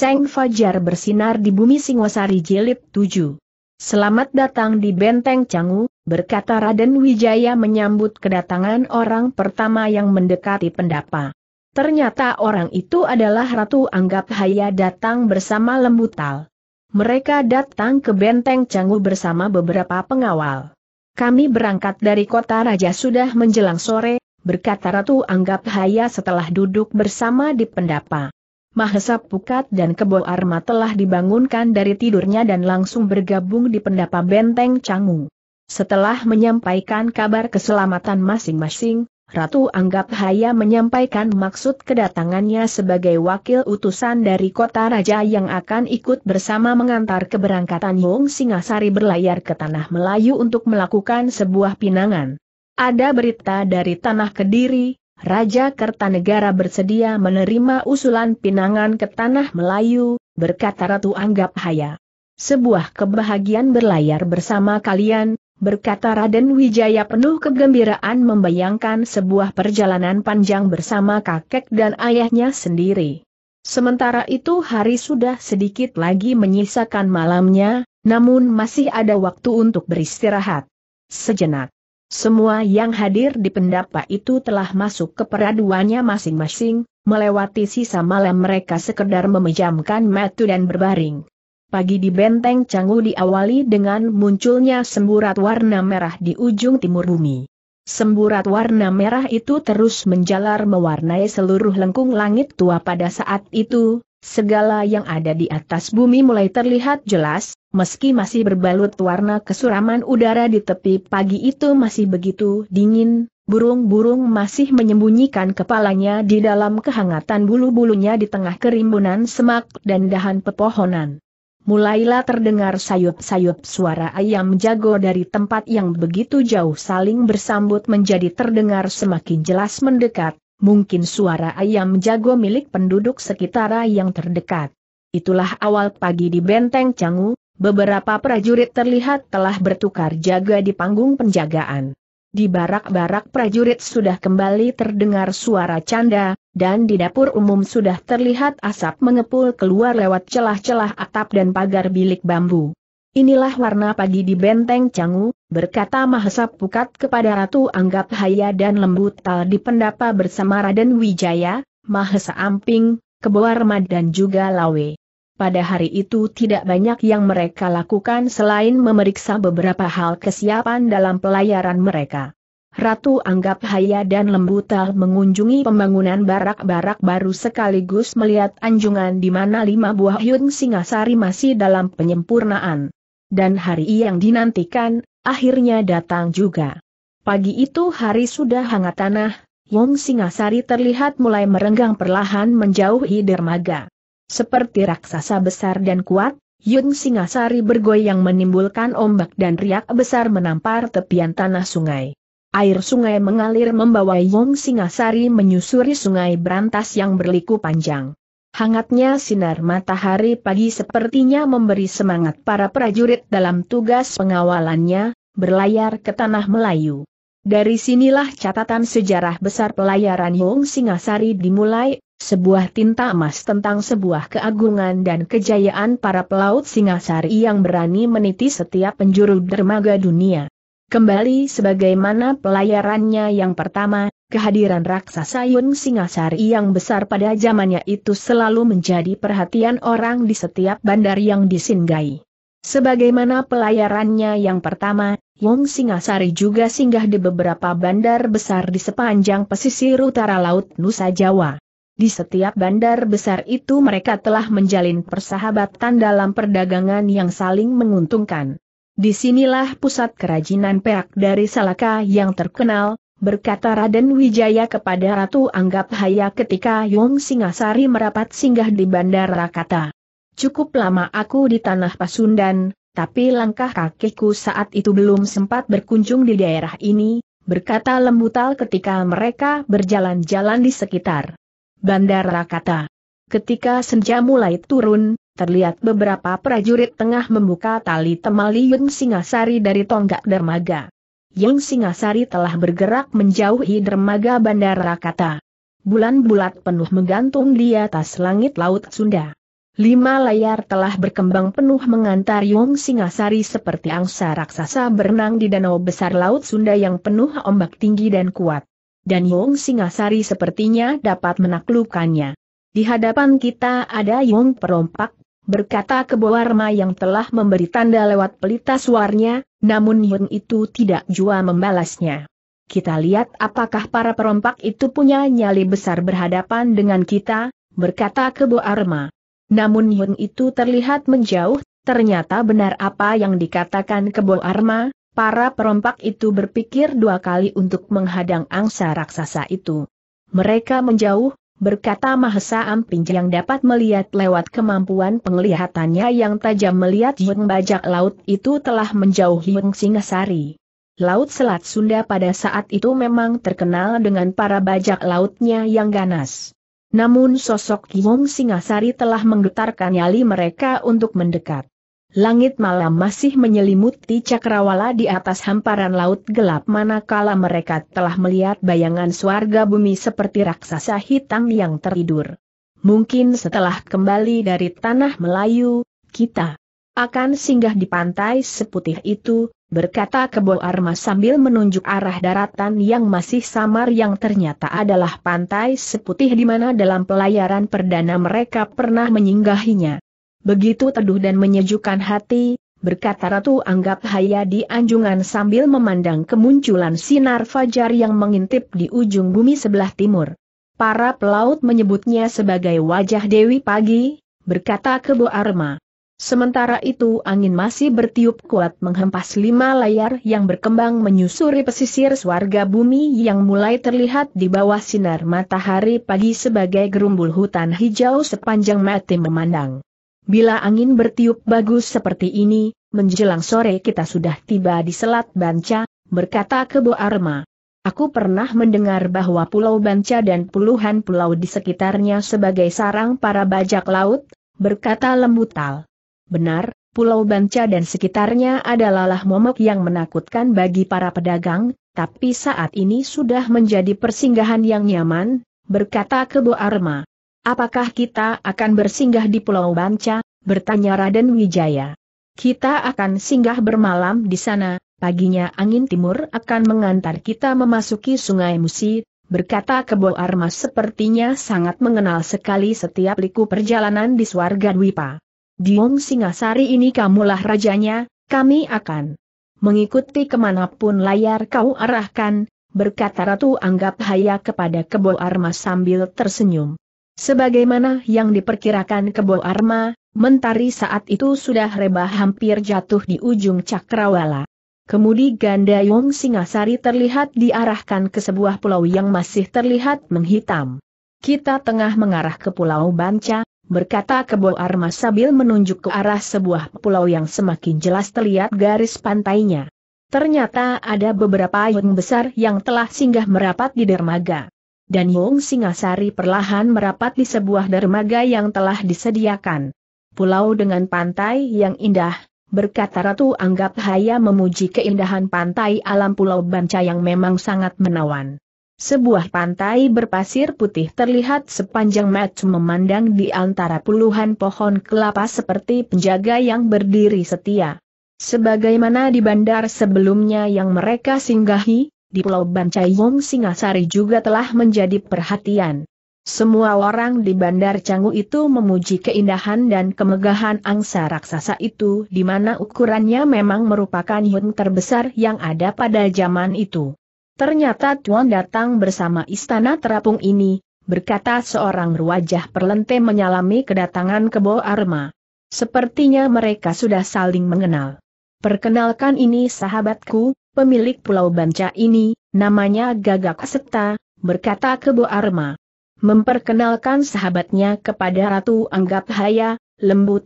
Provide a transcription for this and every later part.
Seng Fajar bersinar di bumi Singosari Jilid 7. Selamat datang di Benteng Canggu, berkata Raden Wijaya menyambut kedatangan orang pertama yang mendekati pendapa. Ternyata orang itu adalah Ratu Anggap Haya datang bersama lembutal. Mereka datang ke Benteng Canggu bersama beberapa pengawal. Kami berangkat dari kota raja sudah menjelang sore, berkata Ratu Anggap Haya setelah duduk bersama di pendapa. Mahesa Pukat dan Kebo Arma telah dibangunkan dari tidurnya dan langsung bergabung di pendapa benteng Canggu. Setelah menyampaikan kabar keselamatan masing-masing, Ratu Anggap Haya menyampaikan maksud kedatangannya sebagai wakil utusan dari kota raja yang akan ikut bersama mengantar keberangkatan Yong Singasari berlayar ke Tanah Melayu untuk melakukan sebuah pinangan. Ada berita dari Tanah Kediri, Raja Kertanegara bersedia menerima usulan pinangan ke tanah Melayu, berkata Ratu Anggap Haya. Sebuah kebahagiaan berlayar bersama kalian, berkata Raden Wijaya penuh kegembiraan membayangkan sebuah perjalanan panjang bersama kakek dan ayahnya sendiri. Sementara itu hari sudah sedikit lagi menyisakan malamnya, namun masih ada waktu untuk beristirahat. Sejenak. Semua yang hadir di pendapa itu telah masuk ke peraduannya masing-masing, melewati sisa malam mereka sekedar memejamkan mata dan berbaring. Pagi di benteng Canggu diawali dengan munculnya semburat warna merah di ujung timur bumi. Semburat warna merah itu terus menjalar mewarnai seluruh lengkung langit tua pada saat itu, Segala yang ada di atas bumi mulai terlihat jelas, meski masih berbalut warna kesuraman udara di tepi pagi itu masih begitu dingin, burung-burung masih menyembunyikan kepalanya di dalam kehangatan bulu-bulunya di tengah kerimbunan semak dan dahan pepohonan. Mulailah terdengar sayup-sayup suara ayam jago dari tempat yang begitu jauh saling bersambut menjadi terdengar semakin jelas mendekat, mungkin suara ayam jago milik penduduk sekitar yang terdekat. Itulah awal pagi di benteng Canggu, beberapa prajurit terlihat telah bertukar jaga di panggung penjagaan. Di barak-barak prajurit sudah kembali terdengar suara canda, dan di dapur umum sudah terlihat asap mengepul keluar lewat celah-celah atap dan pagar bilik bambu. Inilah warna pagi di Benteng Canggu, berkata Mahesa Pukat kepada Ratu Anggap Haya dan Lembut Tal di pendapa bersama Raden Wijaya, Mahesa Amping, Keboar Mad dan juga Lawe. Pada hari itu tidak banyak yang mereka lakukan selain memeriksa beberapa hal kesiapan dalam pelayaran mereka. Ratu Anggap Haya dan Lembu Tal mengunjungi pembangunan barak-barak baru sekaligus melihat anjungan di mana lima buah Hyun Singasari masih dalam penyempurnaan dan hari yang dinantikan, akhirnya datang juga. Pagi itu hari sudah hangat tanah, Wong Singasari terlihat mulai merenggang perlahan menjauhi dermaga. Seperti raksasa besar dan kuat, Yun Singasari bergoyang menimbulkan ombak dan riak besar menampar tepian tanah sungai. Air sungai mengalir membawa Yong Singasari menyusuri sungai berantas yang berliku panjang. Hangatnya sinar matahari pagi sepertinya memberi semangat para prajurit dalam tugas pengawalannya, berlayar ke tanah Melayu. Dari sinilah catatan sejarah besar pelayaran Yong Singasari dimulai, sebuah tinta emas tentang sebuah keagungan dan kejayaan para pelaut Singasari yang berani meniti setiap penjuru dermaga dunia. Kembali sebagaimana pelayarannya yang pertama, Kehadiran raksasa Yun Singasari yang besar pada zamannya itu selalu menjadi perhatian orang di setiap bandar yang disinggahi. Sebagaimana pelayarannya yang pertama, Yun Singasari juga singgah di beberapa bandar besar di sepanjang pesisir utara Laut Nusa Jawa. Di setiap bandar besar itu mereka telah menjalin persahabatan dalam perdagangan yang saling menguntungkan. Disinilah pusat kerajinan perak dari Salaka yang terkenal, berkata Raden Wijaya kepada Ratu Anggap Haya ketika Yong Singasari merapat singgah di Bandara Kata. Cukup lama aku di tanah Pasundan, tapi langkah kakiku saat itu belum sempat berkunjung di daerah ini, berkata Lembutal ketika mereka berjalan-jalan di sekitar Bandara Kata. Ketika senja mulai turun, terlihat beberapa prajurit tengah membuka tali temali Yung Singasari dari tonggak dermaga. Yang Singasari telah bergerak menjauhi dermaga bandara kata. Bulan bulat penuh menggantung di atas langit laut Sunda. Lima layar telah berkembang penuh mengantar Yong Singasari seperti angsa raksasa berenang di danau besar Laut Sunda yang penuh ombak tinggi dan kuat. Dan Yong Singasari sepertinya dapat menaklukkannya. Di hadapan kita ada Yong Perompak, berkata Keboarma yang telah memberi tanda lewat pelita suarnya, namun Yun itu tidak jua membalasnya. Kita lihat apakah para perompak itu punya nyali besar berhadapan dengan kita, berkata Kebo Arma. Namun Yun itu terlihat menjauh, ternyata benar apa yang dikatakan Kebo Arma, para perompak itu berpikir dua kali untuk menghadang angsa raksasa itu. Mereka menjauh, berkata Mahesa Amping yang dapat melihat lewat kemampuan penglihatannya yang tajam melihat Yung bajak laut itu telah menjauhi Yung Singasari. Laut Selat Sunda pada saat itu memang terkenal dengan para bajak lautnya yang ganas. Namun sosok Yung Singasari telah menggetarkan nyali mereka untuk mendekat. Langit malam masih menyelimuti cakrawala di atas hamparan laut gelap manakala mereka telah melihat bayangan swarga bumi seperti raksasa hitam yang tertidur. Mungkin setelah kembali dari tanah Melayu, kita akan singgah di pantai seputih itu, berkata Kebo Arma sambil menunjuk arah daratan yang masih samar yang ternyata adalah pantai seputih di mana dalam pelayaran perdana mereka pernah menyinggahinya. Begitu teduh dan menyejukkan hati, berkata Ratu Anggap haya di Anjungan sambil memandang kemunculan sinar fajar yang mengintip di ujung bumi sebelah timur. Para pelaut menyebutnya sebagai wajah Dewi Pagi, berkata Kebo Arma. Sementara itu angin masih bertiup kuat menghempas lima layar yang berkembang menyusuri pesisir swarga bumi yang mulai terlihat di bawah sinar matahari pagi sebagai gerumbul hutan hijau sepanjang mati memandang. Bila angin bertiup bagus seperti ini, menjelang sore kita sudah tiba di Selat Banca, berkata Kebo Arma. Aku pernah mendengar bahwa Pulau Banca dan puluhan pulau di sekitarnya sebagai sarang para bajak laut, berkata Lembutal. Benar, Pulau Banca dan sekitarnya adalah momok yang menakutkan bagi para pedagang, tapi saat ini sudah menjadi persinggahan yang nyaman, berkata Kebo Arma. Apakah kita akan bersinggah di Pulau Banca? bertanya Raden Wijaya. Kita akan singgah bermalam di sana, paginya angin timur akan mengantar kita memasuki sungai Musi, berkata Kebo Armas sepertinya sangat mengenal sekali setiap liku perjalanan di Swarga Dwipa. Diung Singasari ini kamulah rajanya, kami akan mengikuti kemanapun layar kau arahkan, berkata Ratu Anggap Haya kepada Kebo Armas sambil tersenyum. Sebagaimana yang diperkirakan Kebo Arma, Mentari saat itu sudah rebah hampir jatuh di ujung cakrawala. Kemudi ganda Yong Singasari terlihat diarahkan ke sebuah pulau yang masih terlihat menghitam. Kita tengah mengarah ke Pulau Banca, berkata Kebo Arma sambil menunjuk ke arah sebuah pulau yang semakin jelas terlihat garis pantainya. Ternyata ada beberapa yang besar yang telah singgah merapat di dermaga dan Wong Singasari perlahan merapat di sebuah dermaga yang telah disediakan. Pulau dengan pantai yang indah, berkata Ratu Anggap Haya memuji keindahan pantai alam Pulau Banca yang memang sangat menawan. Sebuah pantai berpasir putih terlihat sepanjang Mac memandang di antara puluhan pohon kelapa seperti penjaga yang berdiri setia. Sebagaimana di bandar sebelumnya yang mereka singgahi, di Pulau Bancai Wong Singasari juga telah menjadi perhatian. Semua orang di Bandar Canggu itu memuji keindahan dan kemegahan angsa raksasa itu di mana ukurannya memang merupakan yun terbesar yang ada pada zaman itu. Ternyata Tuan datang bersama istana terapung ini, berkata seorang wajah perlente menyalami kedatangan kebo Arma. Sepertinya mereka sudah saling mengenal. Perkenalkan ini sahabatku, Pemilik Pulau Banca ini, namanya Gagak Seta, berkata Kebo Arma. Memperkenalkan sahabatnya kepada Ratu Anggap Haya,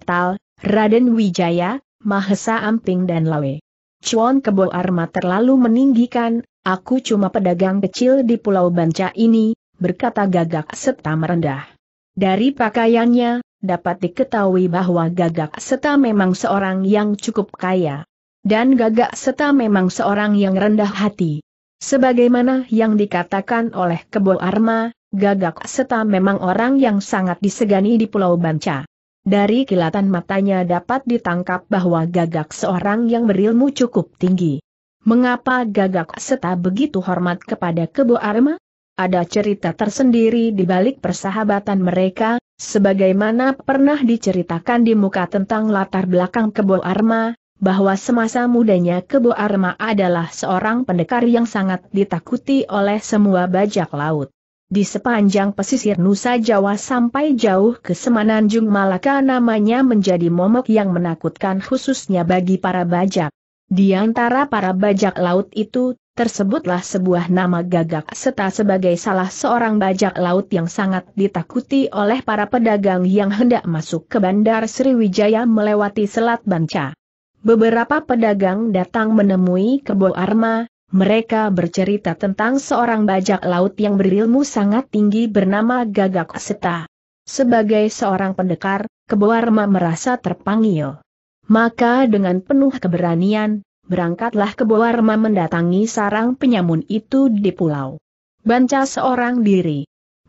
Tal, Raden Wijaya, Mahesa Amping dan Lawe. Cuan Kebo Arma terlalu meninggikan, aku cuma pedagang kecil di Pulau Banca ini, berkata Gagak Seta merendah. Dari pakaiannya, dapat diketahui bahwa Gagak Seta memang seorang yang cukup kaya dan gagak serta memang seorang yang rendah hati. Sebagaimana yang dikatakan oleh Kebo Arma, gagak serta memang orang yang sangat disegani di Pulau Banca. Dari kilatan matanya dapat ditangkap bahwa gagak seorang yang berilmu cukup tinggi. Mengapa gagak seta begitu hormat kepada Kebo Arma? Ada cerita tersendiri di balik persahabatan mereka, sebagaimana pernah diceritakan di muka tentang latar belakang Kebo Arma, bahwa semasa mudanya Kebo Arma adalah seorang pendekar yang sangat ditakuti oleh semua bajak laut. Di sepanjang pesisir Nusa Jawa sampai jauh ke Semenanjung Malaka namanya menjadi momok yang menakutkan khususnya bagi para bajak. Di antara para bajak laut itu, tersebutlah sebuah nama gagak serta sebagai salah seorang bajak laut yang sangat ditakuti oleh para pedagang yang hendak masuk ke Bandar Sriwijaya melewati Selat Banca. Beberapa pedagang datang menemui Kebo Arma, mereka bercerita tentang seorang bajak laut yang berilmu sangat tinggi bernama Gagak Seta. Sebagai seorang pendekar, Kebo Arma merasa terpanggil. Maka dengan penuh keberanian, berangkatlah Kebo Arma mendatangi sarang penyamun itu di pulau. Banca seorang diri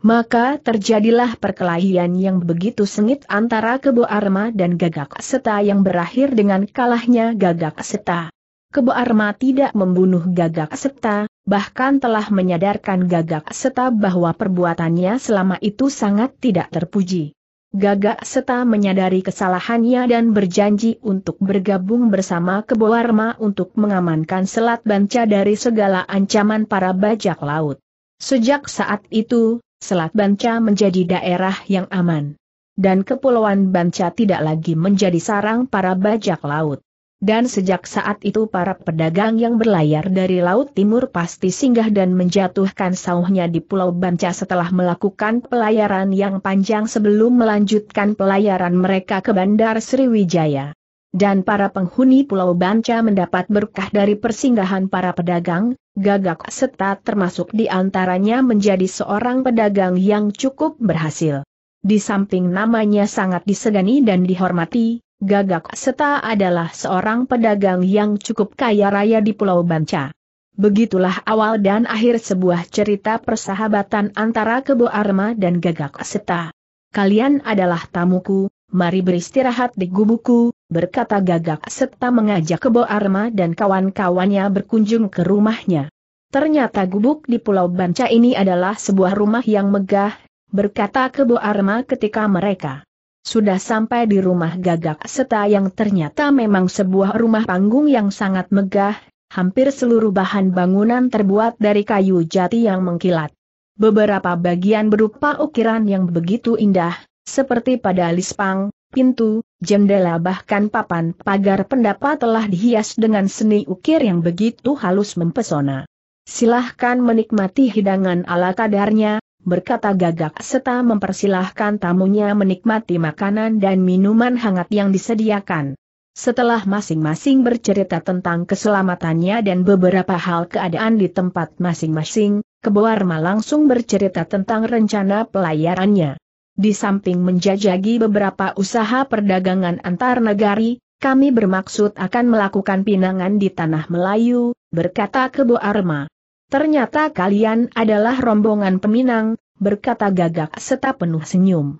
maka terjadilah perkelahian yang begitu sengit antara Kebo Arma dan Gagak Seta yang berakhir dengan kalahnya Gagak Seta. Kebo Arma tidak membunuh Gagak Seta, bahkan telah menyadarkan Gagak Seta bahwa perbuatannya selama itu sangat tidak terpuji. Gagak Seta menyadari kesalahannya dan berjanji untuk bergabung bersama Kebo Arma untuk mengamankan Selat Banca dari segala ancaman para bajak laut. Sejak saat itu, Selat Banca menjadi daerah yang aman. Dan kepulauan Banca tidak lagi menjadi sarang para bajak laut. Dan sejak saat itu para pedagang yang berlayar dari Laut Timur pasti singgah dan menjatuhkan sauhnya di Pulau Banca setelah melakukan pelayaran yang panjang sebelum melanjutkan pelayaran mereka ke Bandar Sriwijaya dan para penghuni Pulau Banca mendapat berkah dari persinggahan para pedagang, gagak serta termasuk di antaranya menjadi seorang pedagang yang cukup berhasil. Di samping namanya sangat disegani dan dihormati, Gagak Seta adalah seorang pedagang yang cukup kaya raya di Pulau Banca. Begitulah awal dan akhir sebuah cerita persahabatan antara Kebo Arma dan Gagak Seta. Kalian adalah tamuku, mari beristirahat di gubuku, berkata gagak serta mengajak Kebo Arma dan kawan-kawannya berkunjung ke rumahnya. Ternyata gubuk di Pulau Banca ini adalah sebuah rumah yang megah, berkata Kebo Arma ketika mereka sudah sampai di rumah gagak serta yang ternyata memang sebuah rumah panggung yang sangat megah, hampir seluruh bahan bangunan terbuat dari kayu jati yang mengkilat. Beberapa bagian berupa ukiran yang begitu indah, seperti pada lispang, pintu, jendela bahkan papan pagar pendapat telah dihias dengan seni ukir yang begitu halus mempesona. Silahkan menikmati hidangan ala kadarnya, berkata gagak serta mempersilahkan tamunya menikmati makanan dan minuman hangat yang disediakan. Setelah masing-masing bercerita tentang keselamatannya dan beberapa hal keadaan di tempat masing-masing, Keboarma langsung bercerita tentang rencana pelayarannya. Di samping menjajagi beberapa usaha perdagangan antar negari, kami bermaksud akan melakukan pinangan di tanah Melayu, berkata Kebo Arma. Ternyata kalian adalah rombongan peminang, berkata gagak serta penuh senyum.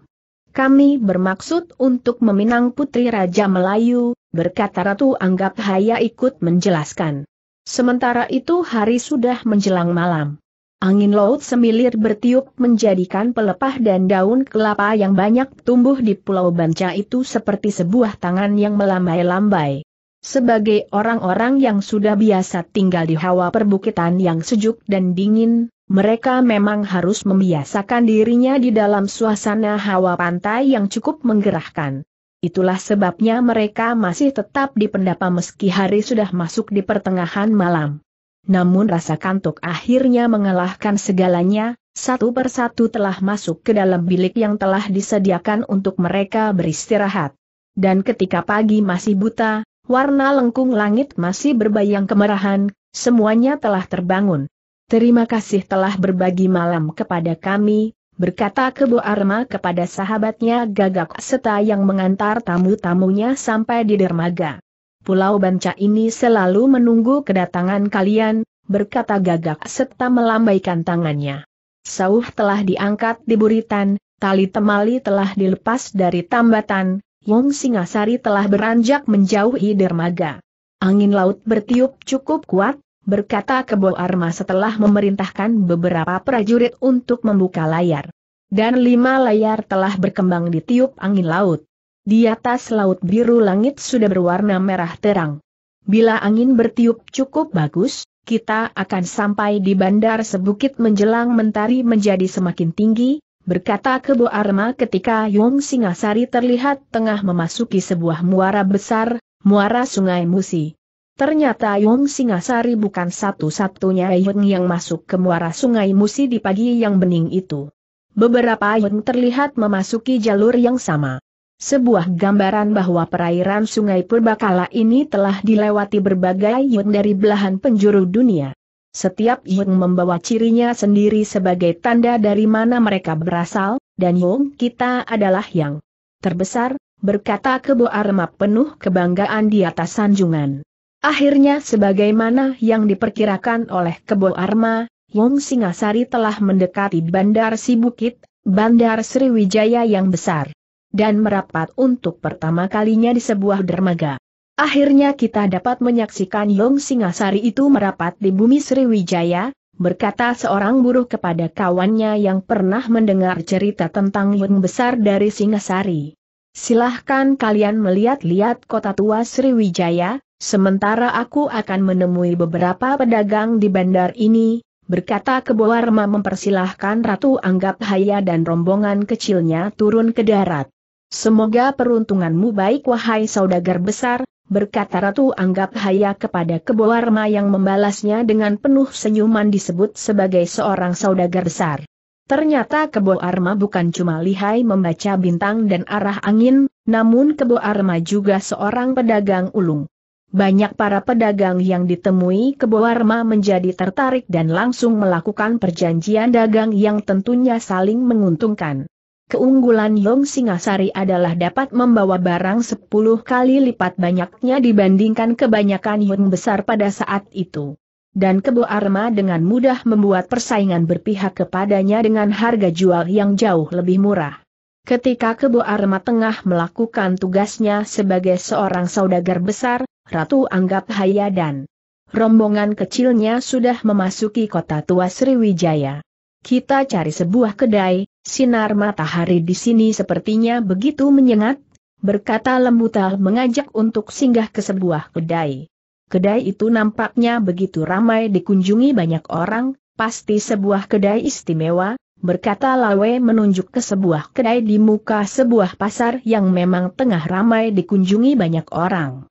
Kami bermaksud untuk meminang putri Raja Melayu, berkata Ratu Anggap Haya ikut menjelaskan. Sementara itu hari sudah menjelang malam. Angin laut semilir bertiup menjadikan pelepah dan daun kelapa yang banyak tumbuh di Pulau Banca itu seperti sebuah tangan yang melambai-lambai. Sebagai orang-orang yang sudah biasa tinggal di hawa perbukitan yang sejuk dan dingin, mereka memang harus membiasakan dirinya di dalam suasana hawa pantai yang cukup menggerahkan. Itulah sebabnya mereka masih tetap di pendapa meski hari sudah masuk di pertengahan malam namun rasa kantuk akhirnya mengalahkan segalanya, satu persatu telah masuk ke dalam bilik yang telah disediakan untuk mereka beristirahat. Dan ketika pagi masih buta, warna lengkung langit masih berbayang kemerahan, semuanya telah terbangun. Terima kasih telah berbagi malam kepada kami, berkata Kebo Arma kepada sahabatnya Gagak Seta yang mengantar tamu-tamunya sampai di dermaga. Pulau Banca ini selalu menunggu kedatangan kalian, berkata gagak serta melambaikan tangannya. Sauh telah diangkat di buritan, tali temali telah dilepas dari tambatan, Wong Singasari telah beranjak menjauhi dermaga. Angin laut bertiup cukup kuat, berkata Kebo Arma setelah memerintahkan beberapa prajurit untuk membuka layar. Dan lima layar telah berkembang di tiup angin laut. Di atas laut biru langit sudah berwarna merah terang. Bila angin bertiup cukup bagus, kita akan sampai di bandar sebukit menjelang mentari menjadi semakin tinggi, berkata Kebo Arma ketika Yong Singasari terlihat tengah memasuki sebuah muara besar, muara sungai Musi. Ternyata Yong Singasari bukan satu-satunya Yong yang masuk ke muara sungai Musi di pagi yang bening itu. Beberapa Yong terlihat memasuki jalur yang sama sebuah gambaran bahwa perairan sungai Purbakala ini telah dilewati berbagai yun dari belahan penjuru dunia. Setiap yun membawa cirinya sendiri sebagai tanda dari mana mereka berasal, dan yun kita adalah yang terbesar, berkata Kebo Arma penuh kebanggaan di atas sanjungan. Akhirnya sebagaimana yang diperkirakan oleh Kebo Arma, Yong Singasari telah mendekati Bandar Sibukit, Bandar Sriwijaya yang besar dan merapat untuk pertama kalinya di sebuah dermaga. Akhirnya kita dapat menyaksikan Yong Singasari itu merapat di bumi Sriwijaya, berkata seorang buruh kepada kawannya yang pernah mendengar cerita tentang Yong besar dari Singasari. Silahkan kalian melihat-lihat kota tua Sriwijaya, sementara aku akan menemui beberapa pedagang di bandar ini, berkata Keboarma mempersilahkan Ratu Anggap Haya dan rombongan kecilnya turun ke darat. Semoga peruntunganmu baik wahai saudagar besar, berkata Ratu Anggap Haya kepada Keboarma yang membalasnya dengan penuh senyuman disebut sebagai seorang saudagar besar. Ternyata Kebo Arma bukan cuma lihai membaca bintang dan arah angin, namun Kebo Arma juga seorang pedagang ulung. Banyak para pedagang yang ditemui Kebo Arma menjadi tertarik dan langsung melakukan perjanjian dagang yang tentunya saling menguntungkan. Keunggulan Yong Singasari adalah dapat membawa barang 10 kali lipat banyaknya dibandingkan kebanyakan Yong besar pada saat itu. Dan Kebo Arma dengan mudah membuat persaingan berpihak kepadanya dengan harga jual yang jauh lebih murah. Ketika Kebo Arma tengah melakukan tugasnya sebagai seorang saudagar besar, Ratu anggap Hayadan. Rombongan kecilnya sudah memasuki kota tua Sriwijaya. Kita cari sebuah kedai, sinar matahari di sini sepertinya begitu menyengat, berkata Lembutal mengajak untuk singgah ke sebuah kedai. Kedai itu nampaknya begitu ramai dikunjungi banyak orang, pasti sebuah kedai istimewa, berkata Lawe menunjuk ke sebuah kedai di muka sebuah pasar yang memang tengah ramai dikunjungi banyak orang.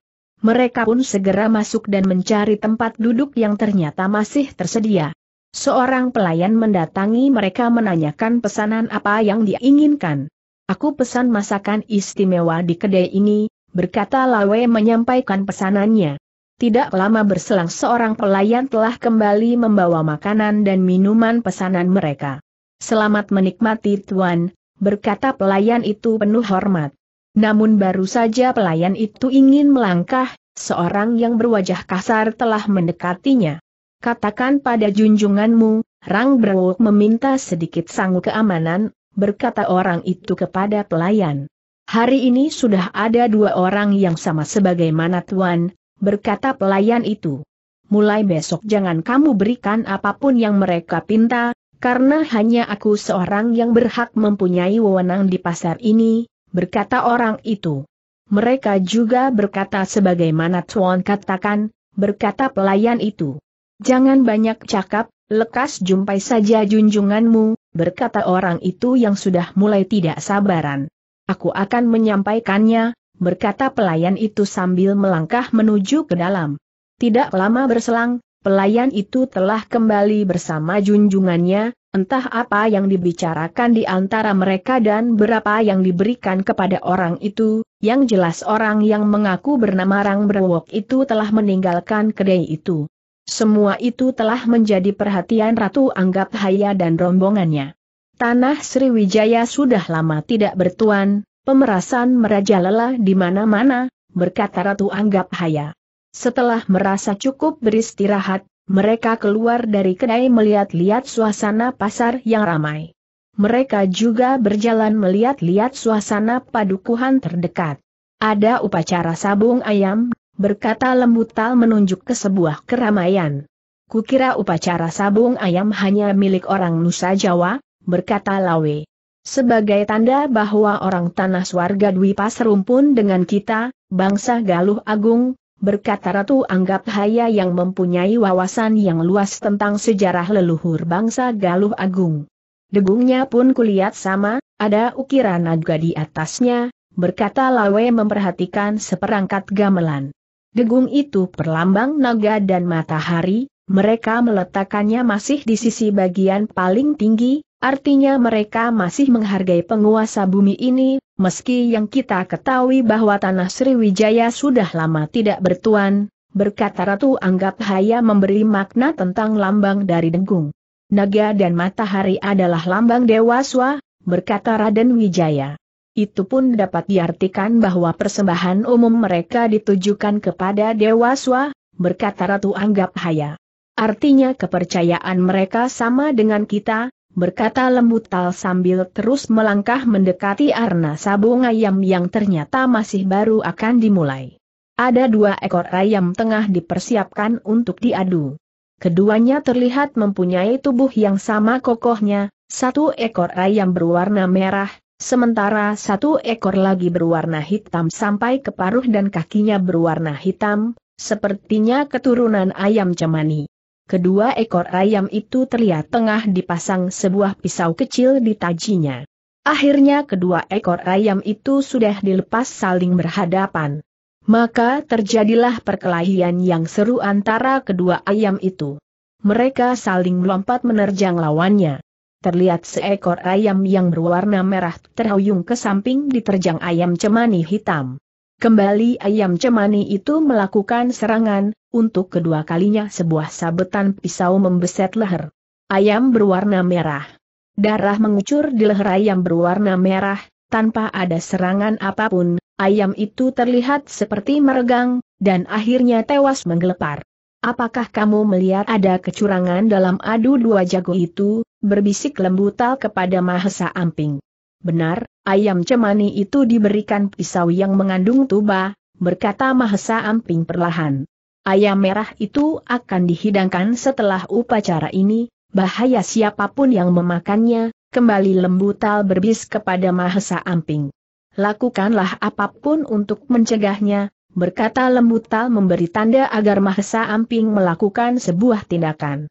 Mereka pun segera masuk dan mencari tempat duduk yang ternyata masih tersedia. Seorang pelayan mendatangi mereka menanyakan pesanan apa yang diinginkan. Aku pesan masakan istimewa di kedai ini, berkata Lawe menyampaikan pesanannya. Tidak lama berselang seorang pelayan telah kembali membawa makanan dan minuman pesanan mereka. Selamat menikmati Tuan, berkata pelayan itu penuh hormat. Namun baru saja pelayan itu ingin melangkah, seorang yang berwajah kasar telah mendekatinya katakan pada junjunganmu, Rang Brewok meminta sedikit sangu keamanan, berkata orang itu kepada pelayan. Hari ini sudah ada dua orang yang sama sebagaimana tuan, berkata pelayan itu. Mulai besok jangan kamu berikan apapun yang mereka pinta, karena hanya aku seorang yang berhak mempunyai wewenang di pasar ini, berkata orang itu. Mereka juga berkata sebagaimana tuan katakan, berkata pelayan itu. Jangan banyak cakap, lekas jumpai saja junjunganmu, berkata orang itu yang sudah mulai tidak sabaran. Aku akan menyampaikannya, berkata pelayan itu sambil melangkah menuju ke dalam. Tidak lama berselang, pelayan itu telah kembali bersama junjungannya, entah apa yang dibicarakan di antara mereka dan berapa yang diberikan kepada orang itu, yang jelas orang yang mengaku bernama Rang Berwok itu telah meninggalkan kedai itu. Semua itu telah menjadi perhatian Ratu Anggap Haya dan rombongannya. Tanah Sriwijaya sudah lama tidak bertuan, pemerasan merajalela di mana-mana, berkata Ratu Anggap Haya. Setelah merasa cukup beristirahat, mereka keluar dari kedai melihat-lihat suasana pasar yang ramai. Mereka juga berjalan melihat-lihat suasana padukuhan terdekat. Ada upacara sabung ayam berkata lembut tal menunjuk ke sebuah keramaian. Kukira upacara sabung ayam hanya milik orang Nusa Jawa, berkata Lawe. Sebagai tanda bahwa orang tanah warga Pasrum pun dengan kita, bangsa Galuh Agung, berkata Ratu Anggap Haya yang mempunyai wawasan yang luas tentang sejarah leluhur bangsa Galuh Agung. Degungnya pun kulihat sama, ada ukiran naga di atasnya, berkata Lawe memperhatikan seperangkat gamelan. Degung itu perlambang naga dan matahari, mereka meletakkannya masih di sisi bagian paling tinggi, artinya mereka masih menghargai penguasa bumi ini, meski yang kita ketahui bahwa tanah Sriwijaya sudah lama tidak bertuan, berkata Ratu Anggap Haya memberi makna tentang lambang dari Degung. Naga dan matahari adalah lambang dewaswa, berkata Raden Wijaya. Itu pun dapat diartikan bahwa persembahan umum mereka ditujukan kepada Dewa Swa, berkata Ratu Anggap Haya. Artinya kepercayaan mereka sama dengan kita, berkata Lembu sambil terus melangkah mendekati arna sabung ayam yang ternyata masih baru akan dimulai. Ada dua ekor ayam tengah dipersiapkan untuk diadu. Keduanya terlihat mempunyai tubuh yang sama kokohnya, satu ekor ayam berwarna merah, Sementara satu ekor lagi berwarna hitam sampai ke paruh dan kakinya berwarna hitam, sepertinya keturunan ayam cemani. Kedua ekor ayam itu terlihat tengah dipasang sebuah pisau kecil di tajinya. Akhirnya kedua ekor ayam itu sudah dilepas saling berhadapan. Maka terjadilah perkelahian yang seru antara kedua ayam itu. Mereka saling melompat menerjang lawannya terlihat seekor ayam yang berwarna merah terhuyung ke samping diterjang ayam cemani hitam. Kembali ayam cemani itu melakukan serangan, untuk kedua kalinya sebuah sabetan pisau membeset leher. Ayam berwarna merah. Darah mengucur di leher ayam berwarna merah, tanpa ada serangan apapun, ayam itu terlihat seperti meregang, dan akhirnya tewas menggelepar. Apakah kamu melihat ada kecurangan dalam adu dua jago itu, berbisik lembutal kepada Mahesa Amping. Benar, ayam cemani itu diberikan pisau yang mengandung tuba, berkata Mahesa Amping perlahan. Ayam merah itu akan dihidangkan setelah upacara ini, bahaya siapapun yang memakannya, kembali lembutal berbis kepada Mahesa Amping. Lakukanlah apapun untuk mencegahnya, berkata lembutal memberi tanda agar Mahesa Amping melakukan sebuah tindakan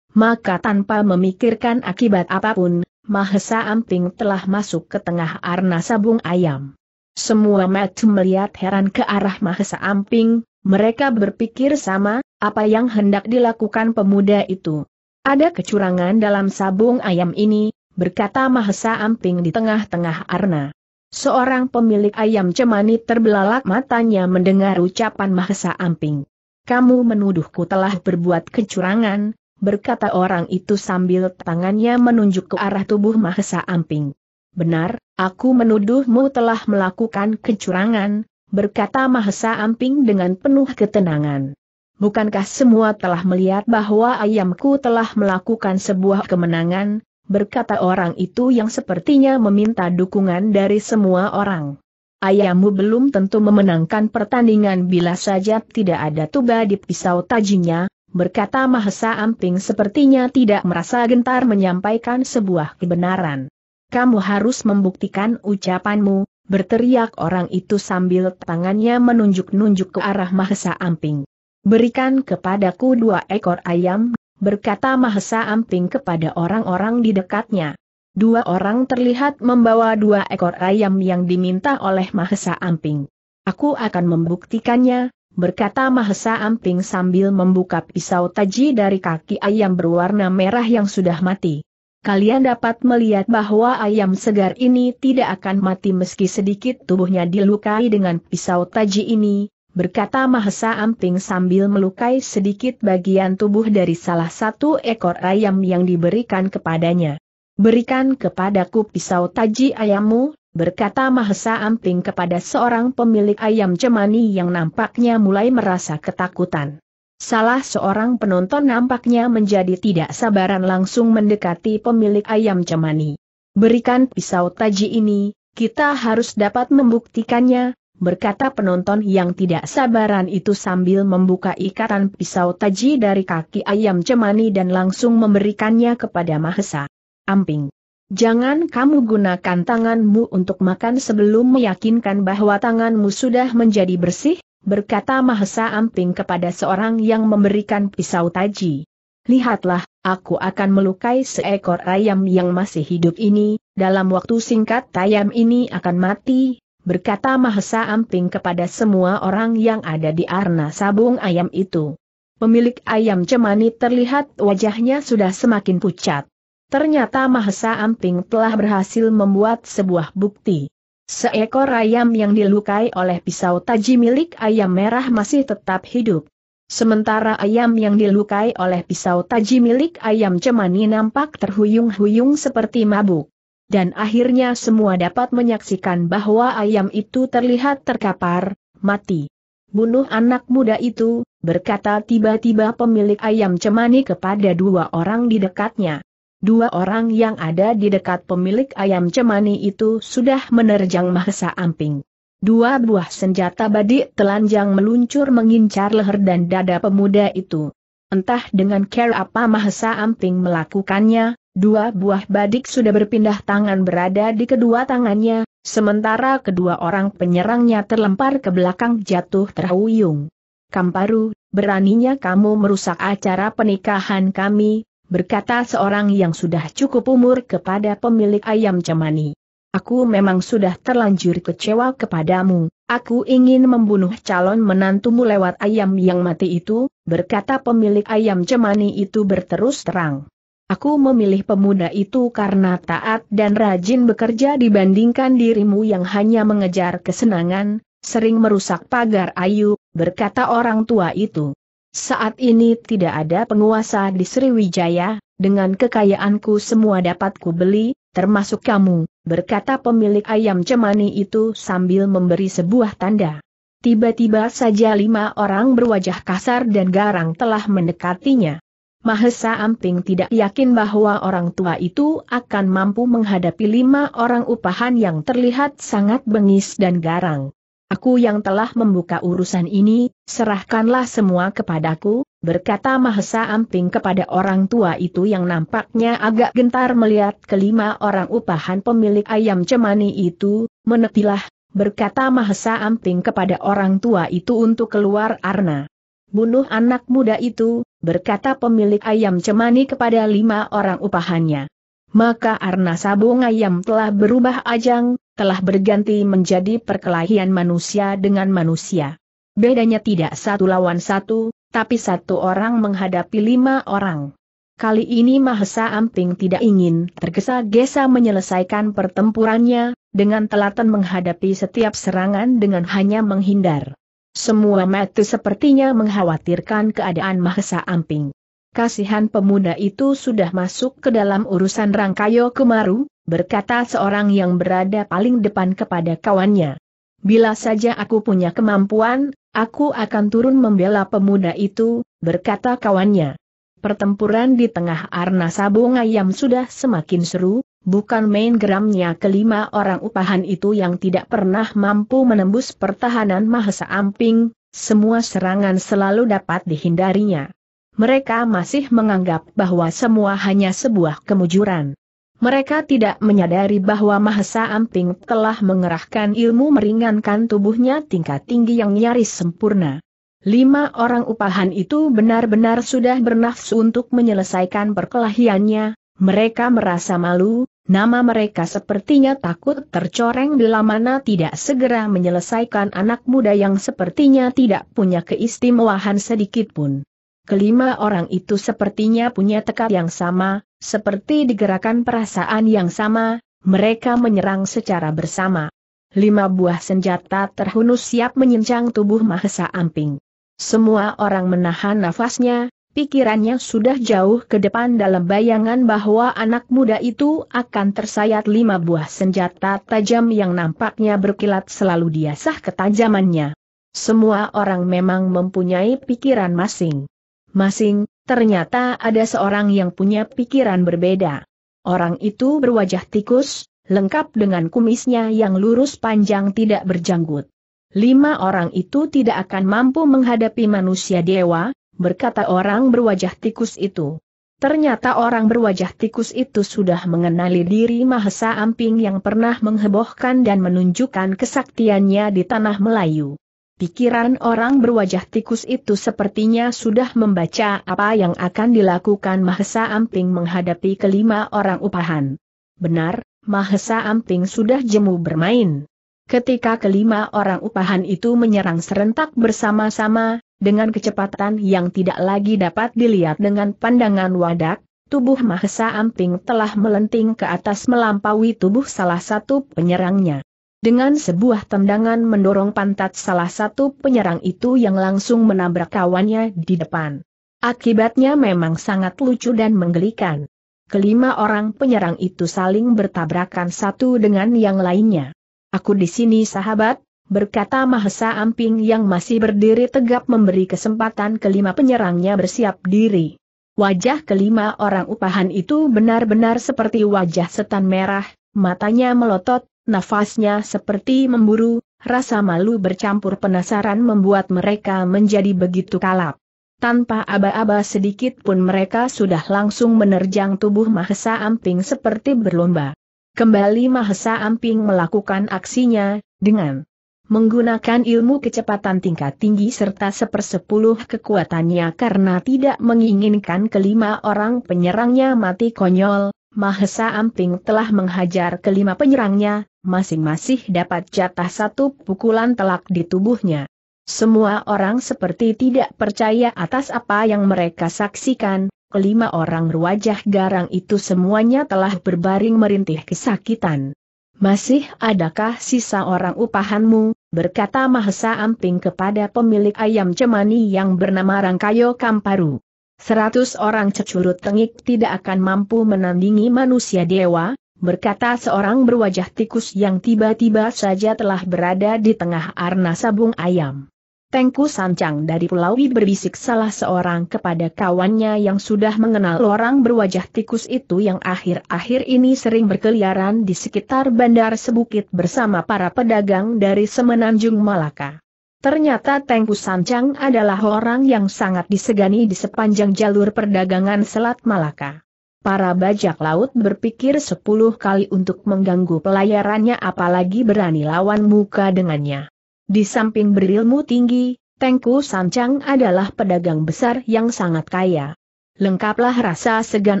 maka tanpa memikirkan akibat apapun, Mahesa Amping telah masuk ke tengah arna sabung ayam. Semua mat melihat heran ke arah Mahesa Amping, mereka berpikir sama, apa yang hendak dilakukan pemuda itu. Ada kecurangan dalam sabung ayam ini, berkata Mahesa Amping di tengah-tengah arna. Seorang pemilik ayam cemani terbelalak matanya mendengar ucapan Mahesa Amping. Kamu menuduhku telah berbuat kecurangan, berkata orang itu sambil tangannya menunjuk ke arah tubuh Mahesa Amping. Benar, aku menuduhmu telah melakukan kecurangan, berkata Mahesa Amping dengan penuh ketenangan. Bukankah semua telah melihat bahwa ayamku telah melakukan sebuah kemenangan, berkata orang itu yang sepertinya meminta dukungan dari semua orang. Ayammu belum tentu memenangkan pertandingan bila saja tidak ada tuba di pisau tajinya berkata Mahesa Amping sepertinya tidak merasa gentar menyampaikan sebuah kebenaran. Kamu harus membuktikan ucapanmu, berteriak orang itu sambil tangannya menunjuk-nunjuk ke arah Mahesa Amping. Berikan kepadaku dua ekor ayam, berkata Mahesa Amping kepada orang-orang di dekatnya. Dua orang terlihat membawa dua ekor ayam yang diminta oleh Mahesa Amping. Aku akan membuktikannya, berkata Mahesa Amping sambil membuka pisau taji dari kaki ayam berwarna merah yang sudah mati. Kalian dapat melihat bahwa ayam segar ini tidak akan mati meski sedikit tubuhnya dilukai dengan pisau taji ini, berkata Mahesa Amping sambil melukai sedikit bagian tubuh dari salah satu ekor ayam yang diberikan kepadanya. Berikan kepadaku pisau taji ayammu, berkata Mahesa Amping kepada seorang pemilik ayam cemani yang nampaknya mulai merasa ketakutan. Salah seorang penonton nampaknya menjadi tidak sabaran langsung mendekati pemilik ayam cemani. Berikan pisau taji ini, kita harus dapat membuktikannya, berkata penonton yang tidak sabaran itu sambil membuka ikatan pisau taji dari kaki ayam cemani dan langsung memberikannya kepada Mahesa. Amping. Jangan kamu gunakan tanganmu untuk makan sebelum meyakinkan bahwa tanganmu sudah menjadi bersih, berkata Mahesa Amping kepada seorang yang memberikan pisau taji. Lihatlah, aku akan melukai seekor ayam yang masih hidup ini, dalam waktu singkat ayam ini akan mati, berkata Mahesa Amping kepada semua orang yang ada di arna sabung ayam itu. Pemilik ayam cemani terlihat wajahnya sudah semakin pucat. Ternyata Mahesa Amping telah berhasil membuat sebuah bukti. Seekor ayam yang dilukai oleh pisau taji milik ayam merah masih tetap hidup. Sementara ayam yang dilukai oleh pisau taji milik ayam cemani nampak terhuyung-huyung seperti mabuk. Dan akhirnya semua dapat menyaksikan bahwa ayam itu terlihat terkapar, mati. Bunuh anak muda itu, berkata tiba-tiba pemilik ayam cemani kepada dua orang di dekatnya. Dua orang yang ada di dekat pemilik ayam cemani itu sudah menerjang Mahesa Amping. Dua buah senjata badik telanjang meluncur mengincar leher dan dada pemuda itu. Entah dengan care apa Mahesa Amping melakukannya, dua buah badik sudah berpindah tangan berada di kedua tangannya, sementara kedua orang penyerangnya terlempar ke belakang jatuh terhuyung. Kamparu, beraninya kamu merusak acara pernikahan kami, berkata seorang yang sudah cukup umur kepada pemilik ayam cemani. Aku memang sudah terlanjur kecewa kepadamu, aku ingin membunuh calon menantumu lewat ayam yang mati itu, berkata pemilik ayam cemani itu berterus terang. Aku memilih pemuda itu karena taat dan rajin bekerja dibandingkan dirimu yang hanya mengejar kesenangan, sering merusak pagar ayu, berkata orang tua itu. Saat ini tidak ada penguasa di Sriwijaya, dengan kekayaanku semua dapat kubeli, termasuk kamu, berkata pemilik ayam cemani itu sambil memberi sebuah tanda. Tiba-tiba saja lima orang berwajah kasar dan garang telah mendekatinya. Mahesa Amping tidak yakin bahwa orang tua itu akan mampu menghadapi lima orang upahan yang terlihat sangat bengis dan garang. Aku yang telah membuka urusan ini, serahkanlah semua kepadaku, berkata Mahesa Amping kepada orang tua itu yang nampaknya agak gentar melihat kelima orang upahan pemilik ayam cemani itu, menepilah, berkata Mahesa Amping kepada orang tua itu untuk keluar Arna. Bunuh anak muda itu, berkata pemilik ayam cemani kepada lima orang upahannya. Maka Arna Sabung Ayam telah berubah ajang, telah berganti menjadi perkelahian manusia dengan manusia. Bedanya tidak satu lawan satu, tapi satu orang menghadapi lima orang. Kali ini Mahesa Amping tidak ingin tergesa-gesa menyelesaikan pertempurannya, dengan telaten menghadapi setiap serangan dengan hanya menghindar. Semua mata sepertinya mengkhawatirkan keadaan Mahesa Amping. Kasihan pemuda itu sudah masuk ke dalam urusan Rangkayo Kemaru, berkata seorang yang berada paling depan kepada kawannya. Bila saja aku punya kemampuan, aku akan turun membela pemuda itu, berkata kawannya. Pertempuran di tengah arna sabung ayam sudah semakin seru, bukan main geramnya kelima orang upahan itu yang tidak pernah mampu menembus pertahanan Mahesa Amping, semua serangan selalu dapat dihindarinya. Mereka masih menganggap bahwa semua hanya sebuah kemujuran. Mereka tidak menyadari bahwa Mahesa Amping telah mengerahkan ilmu meringankan tubuhnya tingkat tinggi yang nyaris sempurna. Lima orang upahan itu benar-benar sudah bernafsu untuk menyelesaikan perkelahiannya, mereka merasa malu, nama mereka sepertinya takut tercoreng bila mana tidak segera menyelesaikan anak muda yang sepertinya tidak punya keistimewaan sedikitpun. Kelima orang itu sepertinya punya tekad yang sama, seperti digerakkan perasaan yang sama, mereka menyerang secara bersama. Lima buah senjata terhunus siap menyincang tubuh Mahesa Amping. Semua orang menahan nafasnya, pikirannya sudah jauh ke depan dalam bayangan bahwa anak muda itu akan tersayat lima buah senjata tajam yang nampaknya berkilat selalu diasah ketajamannya. Semua orang memang mempunyai pikiran masing-masing, Ternyata ada seorang yang punya pikiran berbeda. Orang itu berwajah tikus, lengkap dengan kumisnya yang lurus panjang tidak berjanggut. Lima orang itu tidak akan mampu menghadapi manusia dewa, berkata orang berwajah tikus itu. Ternyata orang berwajah tikus itu sudah mengenali diri Mahesa Amping yang pernah menghebohkan dan menunjukkan kesaktiannya di tanah Melayu. Pikiran orang berwajah tikus itu sepertinya sudah membaca apa yang akan dilakukan Mahesa Amping menghadapi kelima orang upahan. Benar, Mahesa Amping sudah jemu bermain. Ketika kelima orang upahan itu menyerang serentak bersama-sama, dengan kecepatan yang tidak lagi dapat dilihat dengan pandangan wadak, tubuh Mahesa Amping telah melenting ke atas melampaui tubuh salah satu penyerangnya. Dengan sebuah tendangan mendorong pantat salah satu penyerang itu yang langsung menabrak kawannya di depan. Akibatnya memang sangat lucu dan menggelikan. Kelima orang penyerang itu saling bertabrakan satu dengan yang lainnya. Aku di sini sahabat, berkata Mahesa Amping yang masih berdiri tegap memberi kesempatan kelima penyerangnya bersiap diri. Wajah kelima orang upahan itu benar-benar seperti wajah setan merah, matanya melotot, nafasnya seperti memburu, rasa malu bercampur penasaran membuat mereka menjadi begitu kalap. Tanpa aba-aba sedikit pun mereka sudah langsung menerjang tubuh Mahesa Amping seperti berlomba. Kembali Mahesa Amping melakukan aksinya, dengan menggunakan ilmu kecepatan tingkat tinggi serta sepersepuluh kekuatannya karena tidak menginginkan kelima orang penyerangnya mati konyol, Mahesa Amping telah menghajar kelima penyerangnya, masing-masing dapat jatah satu pukulan telak di tubuhnya. Semua orang seperti tidak percaya atas apa yang mereka saksikan, kelima orang wajah garang itu semuanya telah berbaring merintih kesakitan. Masih adakah sisa orang upahanmu, berkata Mahesa Amping kepada pemilik ayam cemani yang bernama Rangkayo Kamparu. Seratus orang cecurut tengik tidak akan mampu menandingi manusia dewa, berkata seorang berwajah tikus yang tiba-tiba saja telah berada di tengah arna sabung ayam. Tengku Sancang dari Pulaui berbisik salah seorang kepada kawannya yang sudah mengenal orang berwajah tikus itu yang akhir-akhir ini sering berkeliaran di sekitar bandar Sebukit bersama para pedagang dari Semenanjung Malaka. Ternyata Tengku Sancang adalah orang yang sangat disegani di sepanjang jalur perdagangan Selat Malaka. Para bajak laut berpikir sepuluh kali untuk mengganggu pelayarannya apalagi berani lawan muka dengannya. Di samping berilmu tinggi, Tengku Sancang adalah pedagang besar yang sangat kaya. Lengkaplah rasa segan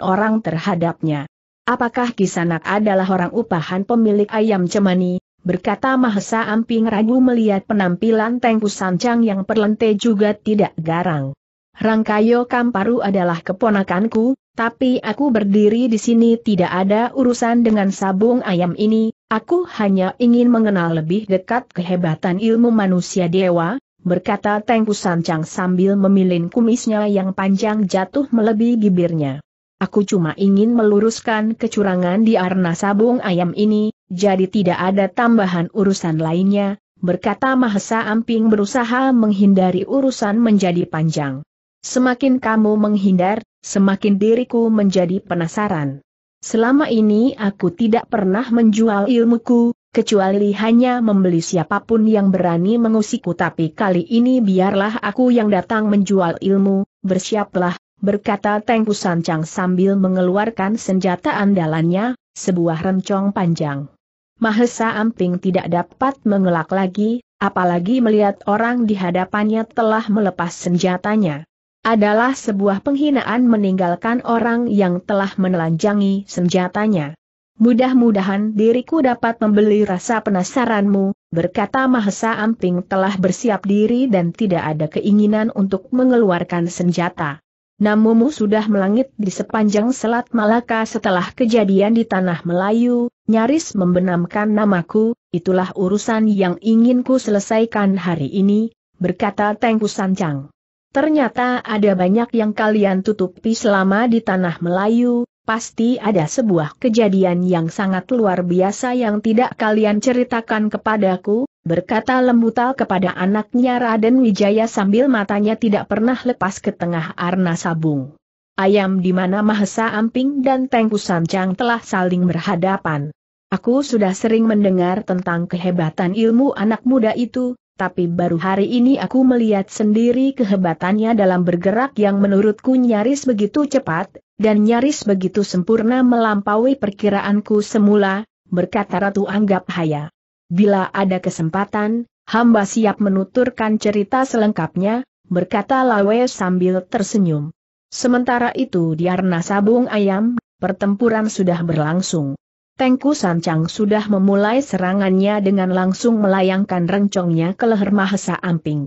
orang terhadapnya. Apakah Kisanak adalah orang upahan pemilik ayam cemani, berkata Mahesa Amping Ragu melihat penampilan Tengku Sancang yang perlente juga tidak garang. Rangkayo Kamparu adalah keponakanku, tapi aku berdiri di sini tidak ada urusan dengan sabung ayam ini, aku hanya ingin mengenal lebih dekat kehebatan ilmu manusia dewa, berkata Tengku Sancang sambil memilin kumisnya yang panjang jatuh melebihi bibirnya. Aku cuma ingin meluruskan kecurangan di arna sabung ayam ini, jadi tidak ada tambahan urusan lainnya, berkata Mahesa Amping berusaha menghindari urusan menjadi panjang. Semakin kamu menghindar, semakin diriku menjadi penasaran. Selama ini aku tidak pernah menjual ilmuku, kecuali hanya membeli siapapun yang berani mengusikku tapi kali ini biarlah aku yang datang menjual ilmu, bersiaplah, berkata Tengku Sancang sambil mengeluarkan senjata andalannya, sebuah rencong panjang. Mahesa Amping tidak dapat mengelak lagi, apalagi melihat orang di hadapannya telah melepas senjatanya. Adalah sebuah penghinaan meninggalkan orang yang telah menelanjangi senjatanya. Mudah-mudahan diriku dapat membeli rasa penasaranmu, berkata Mahesa Amping telah bersiap diri dan tidak ada keinginan untuk mengeluarkan senjata. Namumu sudah melangit di sepanjang Selat Malaka setelah kejadian di Tanah Melayu, nyaris membenamkan namaku, itulah urusan yang ingin ku selesaikan hari ini, berkata Tengku Sancang. Ternyata ada banyak yang kalian tutupi selama di Tanah Melayu, pasti ada sebuah kejadian yang sangat luar biasa yang tidak kalian ceritakan kepadaku, berkata Lembutal kepada anaknya Raden Wijaya sambil matanya tidak pernah lepas ke tengah arna sabung. Ayam di mana Mahesa Amping dan Tengku Sancang telah saling berhadapan. Aku sudah sering mendengar tentang kehebatan ilmu anak muda itu, tapi baru hari ini aku melihat sendiri kehebatannya dalam bergerak yang menurutku nyaris begitu cepat, dan nyaris begitu sempurna melampaui perkiraanku semula, berkata Ratu Anggap Hayah. Bila ada kesempatan, hamba siap menuturkan cerita selengkapnya, berkata Lawe sambil tersenyum. Sementara itu di Arna Sabung Ayam, pertempuran sudah berlangsung. Tengku Sancang sudah memulai serangannya dengan langsung melayangkan rencongnya ke leher Mahesa Amping.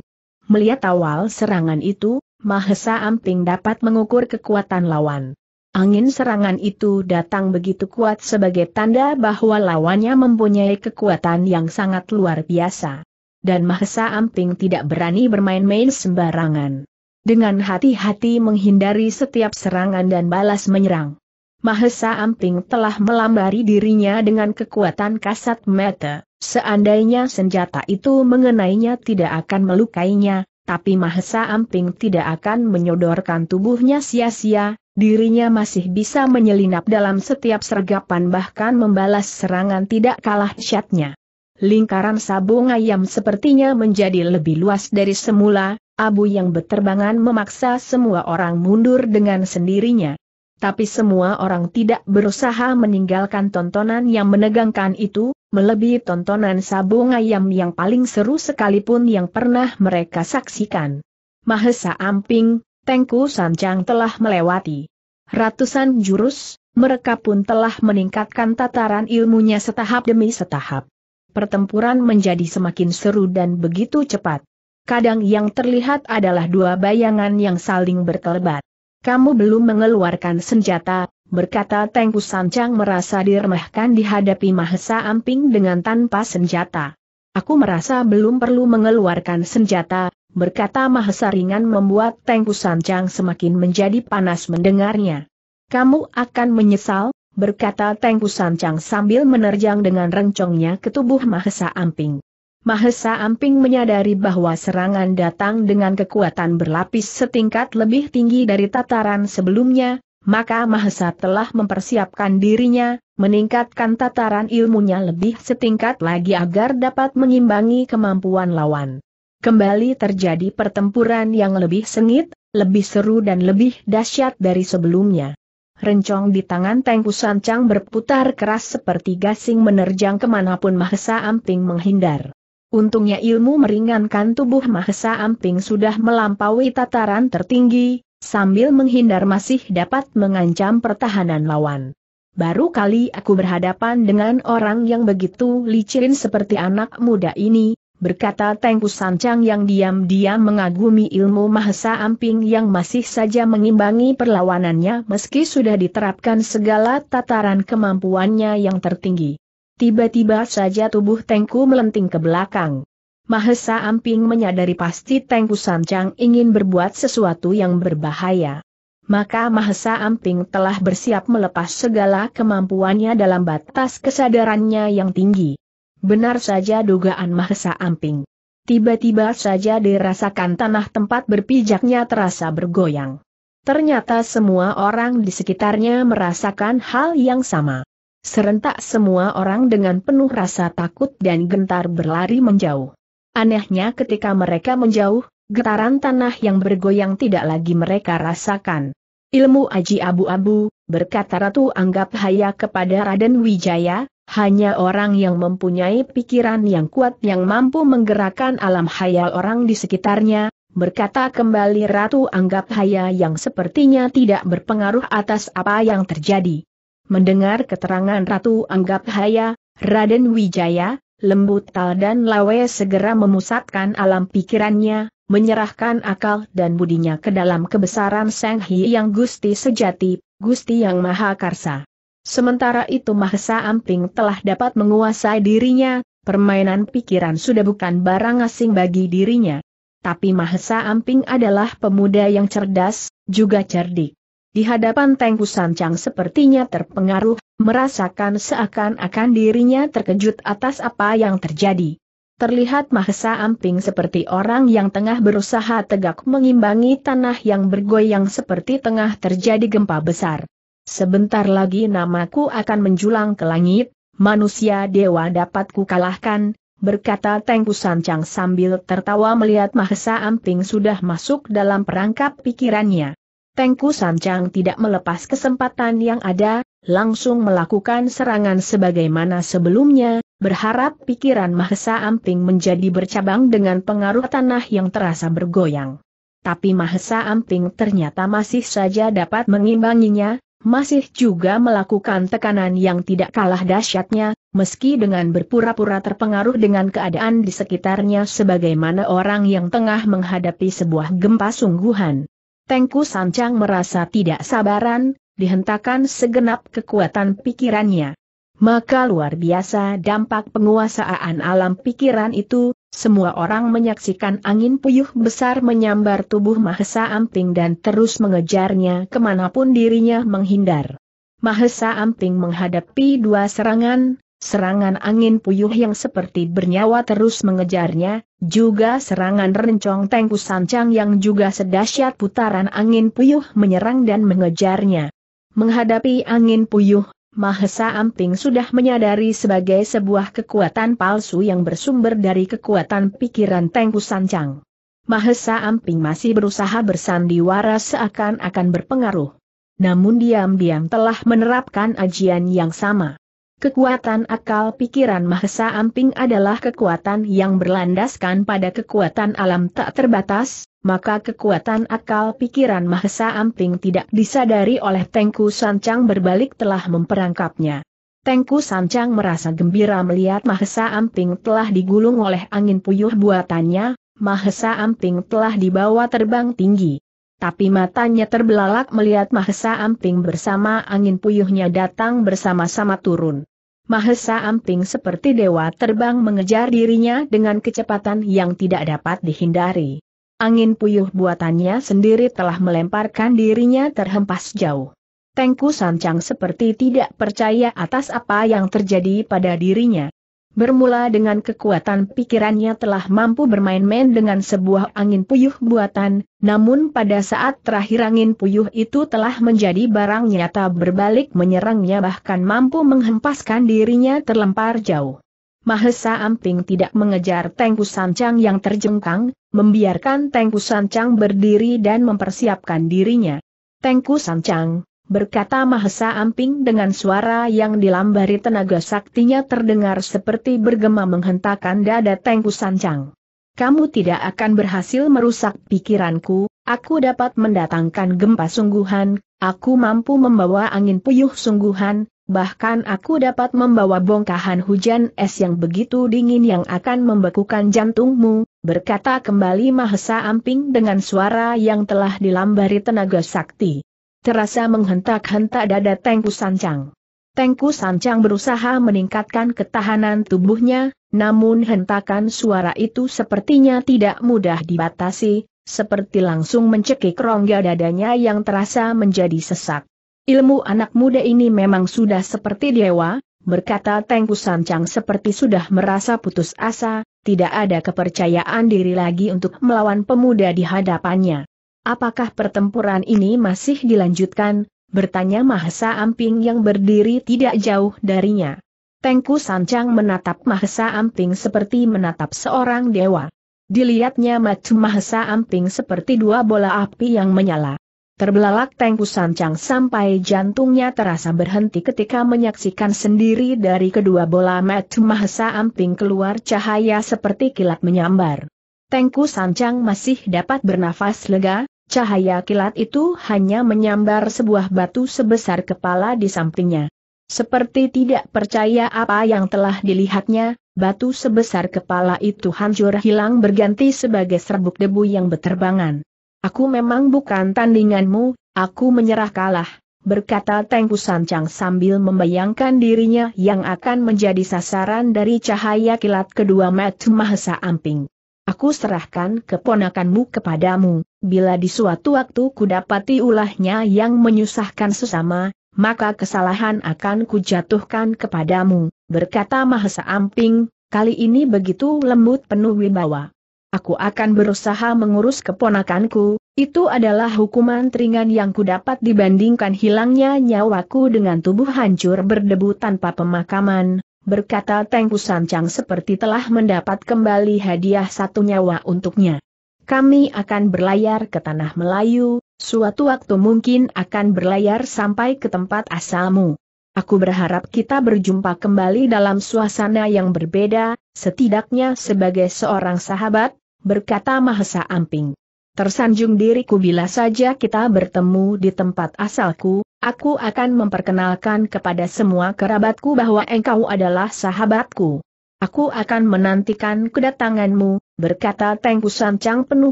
Melihat awal serangan itu, Mahesa Amping dapat mengukur kekuatan lawan. Angin serangan itu datang begitu kuat sebagai tanda bahwa lawannya mempunyai kekuatan yang sangat luar biasa. Dan Mahesa Amping tidak berani bermain-main sembarangan. Dengan hati-hati menghindari setiap serangan dan balas menyerang. Mahesa Amping telah melambari dirinya dengan kekuatan kasat mata. Seandainya senjata itu mengenainya tidak akan melukainya, tapi Mahesa Amping tidak akan menyodorkan tubuhnya sia-sia, dirinya masih bisa menyelinap dalam setiap sergapan bahkan membalas serangan tidak kalah syatnya. Lingkaran sabung ayam sepertinya menjadi lebih luas dari semula, abu yang beterbangan memaksa semua orang mundur dengan sendirinya. Tapi semua orang tidak berusaha meninggalkan tontonan yang menegangkan itu, melebihi tontonan sabung ayam yang paling seru sekalipun yang pernah mereka saksikan. Mahesa Amping, Tengku Sanjang telah melewati ratusan jurus, mereka pun telah meningkatkan tataran ilmunya setahap demi setahap. Pertempuran menjadi semakin seru dan begitu cepat. Kadang yang terlihat adalah dua bayangan yang saling berkelebat. Kamu belum mengeluarkan senjata, berkata Tengku Sanjang merasa diremehkan dihadapi Mahesa Amping dengan tanpa senjata. Aku merasa belum perlu mengeluarkan senjata, berkata Mahesa ringan membuat Tengku Sancang semakin menjadi panas mendengarnya. Kamu akan menyesal, berkata Tengku Sancang sambil menerjang dengan rencongnya ke tubuh Mahesa Amping. Mahesa Amping menyadari bahwa serangan datang dengan kekuatan berlapis setingkat lebih tinggi dari tataran sebelumnya, maka Mahesa telah mempersiapkan dirinya, meningkatkan tataran ilmunya lebih setingkat lagi agar dapat mengimbangi kemampuan lawan kembali terjadi pertempuran yang lebih sengit, lebih seru dan lebih dahsyat dari sebelumnya. Rencong di tangan Tengku Sancang berputar keras seperti gasing menerjang kemanapun Mahesa Amping menghindar. Untungnya ilmu meringankan tubuh Mahesa Amping sudah melampaui tataran tertinggi, sambil menghindar masih dapat mengancam pertahanan lawan. Baru kali aku berhadapan dengan orang yang begitu licin seperti anak muda ini, berkata Tengku Sancang yang diam-diam mengagumi ilmu Mahesa Amping yang masih saja mengimbangi perlawanannya meski sudah diterapkan segala tataran kemampuannya yang tertinggi. Tiba-tiba saja tubuh Tengku melenting ke belakang. Mahesa Amping menyadari pasti Tengku Sancang ingin berbuat sesuatu yang berbahaya. Maka Mahesa Amping telah bersiap melepas segala kemampuannya dalam batas kesadarannya yang tinggi. Benar saja dugaan Mahesa Amping. Tiba-tiba saja dirasakan tanah tempat berpijaknya terasa bergoyang. Ternyata semua orang di sekitarnya merasakan hal yang sama. Serentak semua orang dengan penuh rasa takut dan gentar berlari menjauh. Anehnya ketika mereka menjauh, getaran tanah yang bergoyang tidak lagi mereka rasakan. Ilmu Aji Abu-Abu, berkata Ratu Anggap Haya kepada Raden Wijaya, hanya orang yang mempunyai pikiran yang kuat yang mampu menggerakkan alam hayal orang di sekitarnya, berkata kembali Ratu Anggap Haya yang sepertinya tidak berpengaruh atas apa yang terjadi. Mendengar keterangan Ratu Anggap Haya, Raden Wijaya, Lembut Tal dan Lawe segera memusatkan alam pikirannya, menyerahkan akal dan budinya ke dalam kebesaran Sang Hyang Gusti Sejati, Gusti Yang Maha Karsa. Sementara itu Mahesa Amping telah dapat menguasai dirinya, permainan pikiran sudah bukan barang asing bagi dirinya. Tapi Mahesa Amping adalah pemuda yang cerdas, juga cerdik. Di hadapan Tengku Sancang sepertinya terpengaruh, merasakan seakan-akan dirinya terkejut atas apa yang terjadi. Terlihat Mahesa Amping seperti orang yang tengah berusaha tegak mengimbangi tanah yang bergoyang seperti tengah terjadi gempa besar. Sebentar lagi namaku akan menjulang ke langit, manusia dewa dapat kukalahkan, berkata Tengku Sancang sambil tertawa melihat Mahesa Amping sudah masuk dalam perangkap pikirannya. Tengku Sancang tidak melepas kesempatan yang ada, langsung melakukan serangan sebagaimana sebelumnya, berharap pikiran Mahesa Amping menjadi bercabang dengan pengaruh tanah yang terasa bergoyang. Tapi Mahesa Amping ternyata masih saja dapat mengimbanginya, masih juga melakukan tekanan yang tidak kalah dahsyatnya, meski dengan berpura-pura terpengaruh dengan keadaan di sekitarnya sebagaimana orang yang tengah menghadapi sebuah gempa sungguhan. Tengku Sancang merasa tidak sabaran, dihentakan segenap kekuatan pikirannya. Maka luar biasa dampak penguasaan alam pikiran itu, semua orang menyaksikan angin puyuh besar menyambar tubuh Mahesa Amping dan terus mengejarnya kemanapun dirinya menghindar. Mahesa Amping menghadapi dua serangan, serangan angin puyuh yang seperti bernyawa terus mengejarnya, juga serangan rencong tengku sancang yang juga sedahsyat putaran angin puyuh menyerang dan mengejarnya. Menghadapi angin puyuh, Mahesa Amping sudah menyadari sebagai sebuah kekuatan palsu yang bersumber dari kekuatan pikiran Tengku Sancang. Mahesa Amping masih berusaha bersandiwara seakan-akan berpengaruh. Namun diam-diam telah menerapkan ajian yang sama. Kekuatan akal pikiran Mahesa Amping adalah kekuatan yang berlandaskan pada kekuatan alam tak terbatas, maka kekuatan akal pikiran Mahesa Amping tidak disadari oleh Tengku Sancang berbalik telah memperangkapnya. Tengku Sancang merasa gembira melihat Mahesa Amping telah digulung oleh angin puyuh buatannya, Mahesa Amping telah dibawa terbang tinggi tapi matanya terbelalak melihat Mahesa Amping bersama angin puyuhnya datang bersama-sama turun. Mahesa Amping seperti dewa terbang mengejar dirinya dengan kecepatan yang tidak dapat dihindari. Angin puyuh buatannya sendiri telah melemparkan dirinya terhempas jauh. Tengku Sancang seperti tidak percaya atas apa yang terjadi pada dirinya. Bermula dengan kekuatan pikirannya telah mampu bermain-main dengan sebuah angin puyuh buatan, namun pada saat terakhir angin puyuh itu telah menjadi barang nyata berbalik menyerangnya bahkan mampu menghempaskan dirinya terlempar jauh. Mahesa Amping tidak mengejar Tengku Sancang yang terjengkang, membiarkan Tengku Sancang berdiri dan mempersiapkan dirinya. Tengku Sancang, berkata Mahesa Amping dengan suara yang dilambari tenaga saktinya terdengar seperti bergema menghentakkan dada Tengku Sancang. Kamu tidak akan berhasil merusak pikiranku, aku dapat mendatangkan gempa sungguhan, aku mampu membawa angin puyuh sungguhan, bahkan aku dapat membawa bongkahan hujan es yang begitu dingin yang akan membekukan jantungmu, berkata kembali Mahesa Amping dengan suara yang telah dilambari tenaga sakti terasa menghentak-hentak dada Tengku Sancang. Tengku Sancang berusaha meningkatkan ketahanan tubuhnya, namun hentakan suara itu sepertinya tidak mudah dibatasi, seperti langsung mencekik rongga dadanya yang terasa menjadi sesak. Ilmu anak muda ini memang sudah seperti dewa, berkata Tengku Sancang seperti sudah merasa putus asa, tidak ada kepercayaan diri lagi untuk melawan pemuda di hadapannya. Apakah pertempuran ini masih dilanjutkan? Bertanya Mahesa Amping yang berdiri tidak jauh darinya. Tengku Sancang menatap Mahesa Amping seperti menatap seorang dewa. Dilihatnya mata Mahesa Amping seperti dua bola api yang menyala. Terbelalak Tengku Sancang sampai jantungnya terasa berhenti ketika menyaksikan sendiri dari kedua bola mata Mahesa Amping keluar cahaya seperti kilat menyambar. Tengku Sancang masih dapat bernafas lega, Cahaya kilat itu hanya menyambar sebuah batu sebesar kepala di sampingnya. Seperti tidak percaya apa yang telah dilihatnya, batu sebesar kepala itu hancur hilang berganti sebagai serbuk debu yang beterbangan. Aku memang bukan tandinganmu, aku menyerah kalah, berkata Tengku Sancang sambil membayangkan dirinya yang akan menjadi sasaran dari cahaya kilat kedua Matu Mahesa Amping. Aku serahkan keponakanmu kepadamu, bila di suatu waktu kudapati ulahnya yang menyusahkan sesama, maka kesalahan akan kujatuhkan kepadamu, berkata Mahesa Amping, kali ini begitu lembut penuh wibawa. Aku akan berusaha mengurus keponakanku, itu adalah hukuman teringan yang kudapat dibandingkan hilangnya nyawaku dengan tubuh hancur berdebu tanpa pemakaman, berkata Tengku Sancang seperti telah mendapat kembali hadiah satu nyawa untuknya. Kami akan berlayar ke Tanah Melayu, suatu waktu mungkin akan berlayar sampai ke tempat asalmu. Aku berharap kita berjumpa kembali dalam suasana yang berbeda, setidaknya sebagai seorang sahabat, berkata Mahesa Amping. Tersanjung diriku bila saja kita bertemu di tempat asalku, aku akan memperkenalkan kepada semua kerabatku bahwa engkau adalah sahabatku. Aku akan menantikan kedatanganmu, berkata Tengku Sancang penuh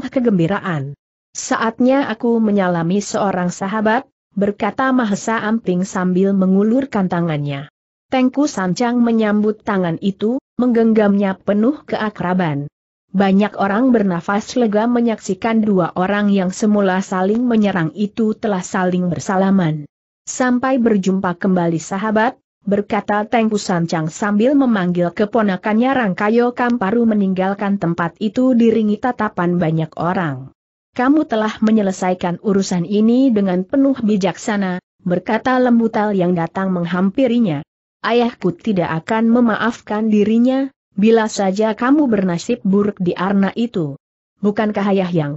kegembiraan. Saatnya aku menyalami seorang sahabat, berkata Mahesa Amping sambil mengulurkan tangannya. Tengku Sancang menyambut tangan itu, menggenggamnya penuh keakraban. Banyak orang bernafas lega menyaksikan dua orang yang semula saling menyerang itu telah saling bersalaman. Sampai berjumpa kembali sahabat, berkata Tengku Sancang sambil memanggil keponakannya Rangkayo Kamparu meninggalkan tempat itu diringi tatapan banyak orang. Kamu telah menyelesaikan urusan ini dengan penuh bijaksana, berkata Lembutal yang datang menghampirinya. Ayahku tidak akan memaafkan dirinya, bila saja kamu bernasib buruk di arna itu. Bukankah ayah yang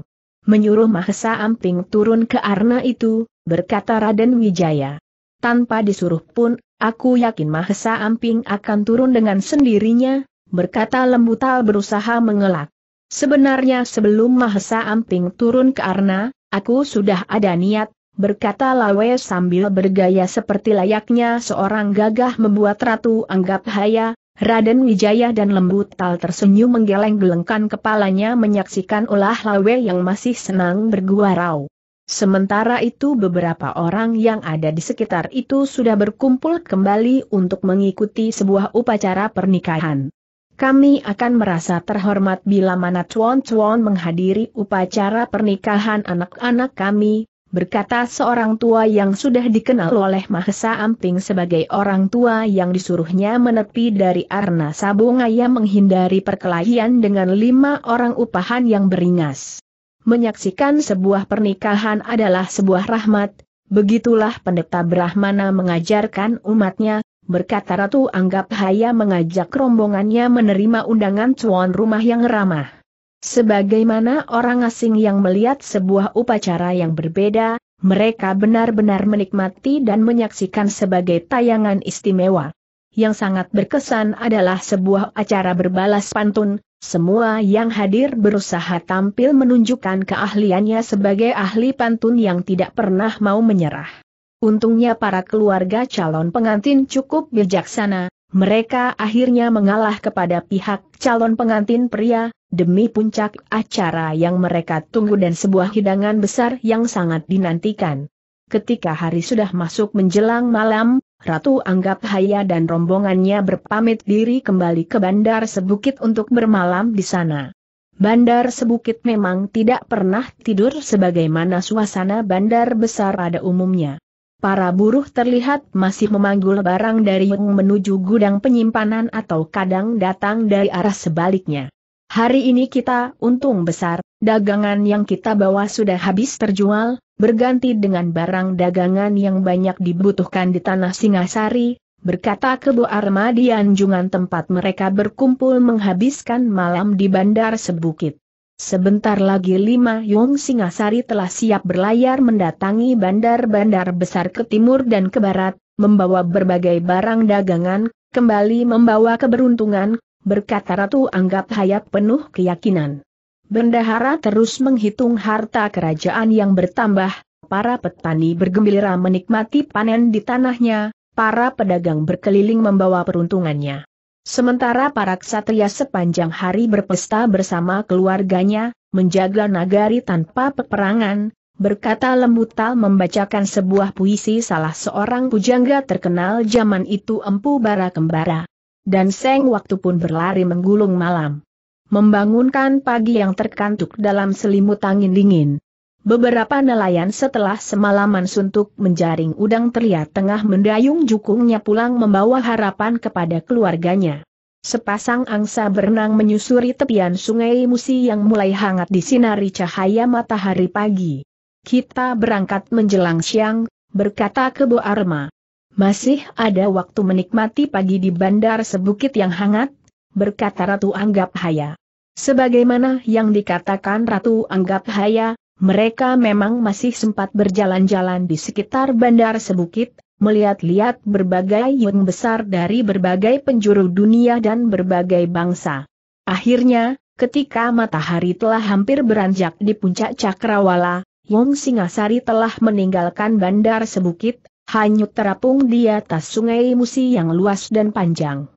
menyuruh Mahesa Amping turun ke arna itu, berkata Raden Wijaya. Tanpa disuruh pun, aku yakin Mahesa Amping akan turun dengan sendirinya, berkata Lembutal berusaha mengelak. Sebenarnya sebelum Mahesa Amping turun ke Arna, aku sudah ada niat, berkata Lawe sambil bergaya seperti layaknya seorang gagah membuat Ratu Anggap Haya, Raden Wijaya dan Lembutal tersenyum menggeleng-gelengkan kepalanya menyaksikan ulah Lawe yang masih senang berguarau. Sementara itu beberapa orang yang ada di sekitar itu sudah berkumpul kembali untuk mengikuti sebuah upacara pernikahan. Kami akan merasa terhormat bila mana Tuan-Tuan menghadiri upacara pernikahan anak-anak kami, berkata seorang tua yang sudah dikenal oleh Mahesa Amping sebagai orang tua yang disuruhnya menepi dari arna sabung ayam menghindari perkelahian dengan lima orang upahan yang beringas menyaksikan sebuah pernikahan adalah sebuah rahmat, begitulah pendeta Brahmana mengajarkan umatnya, berkata Ratu Anggap Haya mengajak rombongannya menerima undangan cuan rumah yang ramah. Sebagaimana orang asing yang melihat sebuah upacara yang berbeda, mereka benar-benar menikmati dan menyaksikan sebagai tayangan istimewa yang sangat berkesan adalah sebuah acara berbalas pantun, semua yang hadir berusaha tampil menunjukkan keahliannya sebagai ahli pantun yang tidak pernah mau menyerah. Untungnya para keluarga calon pengantin cukup bijaksana, mereka akhirnya mengalah kepada pihak calon pengantin pria, demi puncak acara yang mereka tunggu dan sebuah hidangan besar yang sangat dinantikan. Ketika hari sudah masuk menjelang malam, Ratu Anggap Haya dan rombongannya berpamit diri kembali ke Bandar Sebukit untuk bermalam di sana. Bandar Sebukit memang tidak pernah tidur sebagaimana suasana bandar besar pada umumnya. Para buruh terlihat masih memanggul barang dari yang menuju gudang penyimpanan atau kadang datang dari arah sebaliknya. Hari ini kita untung besar, Dagangan yang kita bawa sudah habis terjual, berganti dengan barang dagangan yang banyak dibutuhkan di tanah Singasari, berkata Kebo Arma di anjungan tempat mereka berkumpul menghabiskan malam di bandar sebukit. Sebentar lagi lima Yong Singasari telah siap berlayar mendatangi bandar-bandar besar ke timur dan ke barat, membawa berbagai barang dagangan, kembali membawa keberuntungan, berkata Ratu Anggap Hayat penuh keyakinan. Bendahara terus menghitung harta kerajaan yang bertambah, para petani bergembira menikmati panen di tanahnya, para pedagang berkeliling membawa peruntungannya. Sementara para ksatria sepanjang hari berpesta bersama keluarganya, menjaga nagari tanpa peperangan, berkata Lembutal membacakan sebuah puisi salah seorang pujangga terkenal zaman itu Empu Bara Kembara. Dan Seng waktu pun berlari menggulung malam membangunkan pagi yang terkantuk dalam selimut angin dingin. Beberapa nelayan setelah semalaman suntuk menjaring udang terlihat tengah mendayung jukungnya pulang membawa harapan kepada keluarganya. Sepasang angsa berenang menyusuri tepian sungai Musi yang mulai hangat di sinari cahaya matahari pagi. Kita berangkat menjelang siang, berkata Kebo Arma. Masih ada waktu menikmati pagi di bandar sebukit yang hangat, berkata Ratu Anggap Haya. Sebagaimana yang dikatakan Ratu Anggap Haya, mereka memang masih sempat berjalan-jalan di sekitar bandar Sebukit, melihat-lihat berbagai yang besar dari berbagai penjuru dunia dan berbagai bangsa. Akhirnya, ketika matahari telah hampir beranjak di puncak Cakrawala, Wong Singasari telah meninggalkan bandar Sebukit, hanyut terapung di atas sungai Musi yang luas dan panjang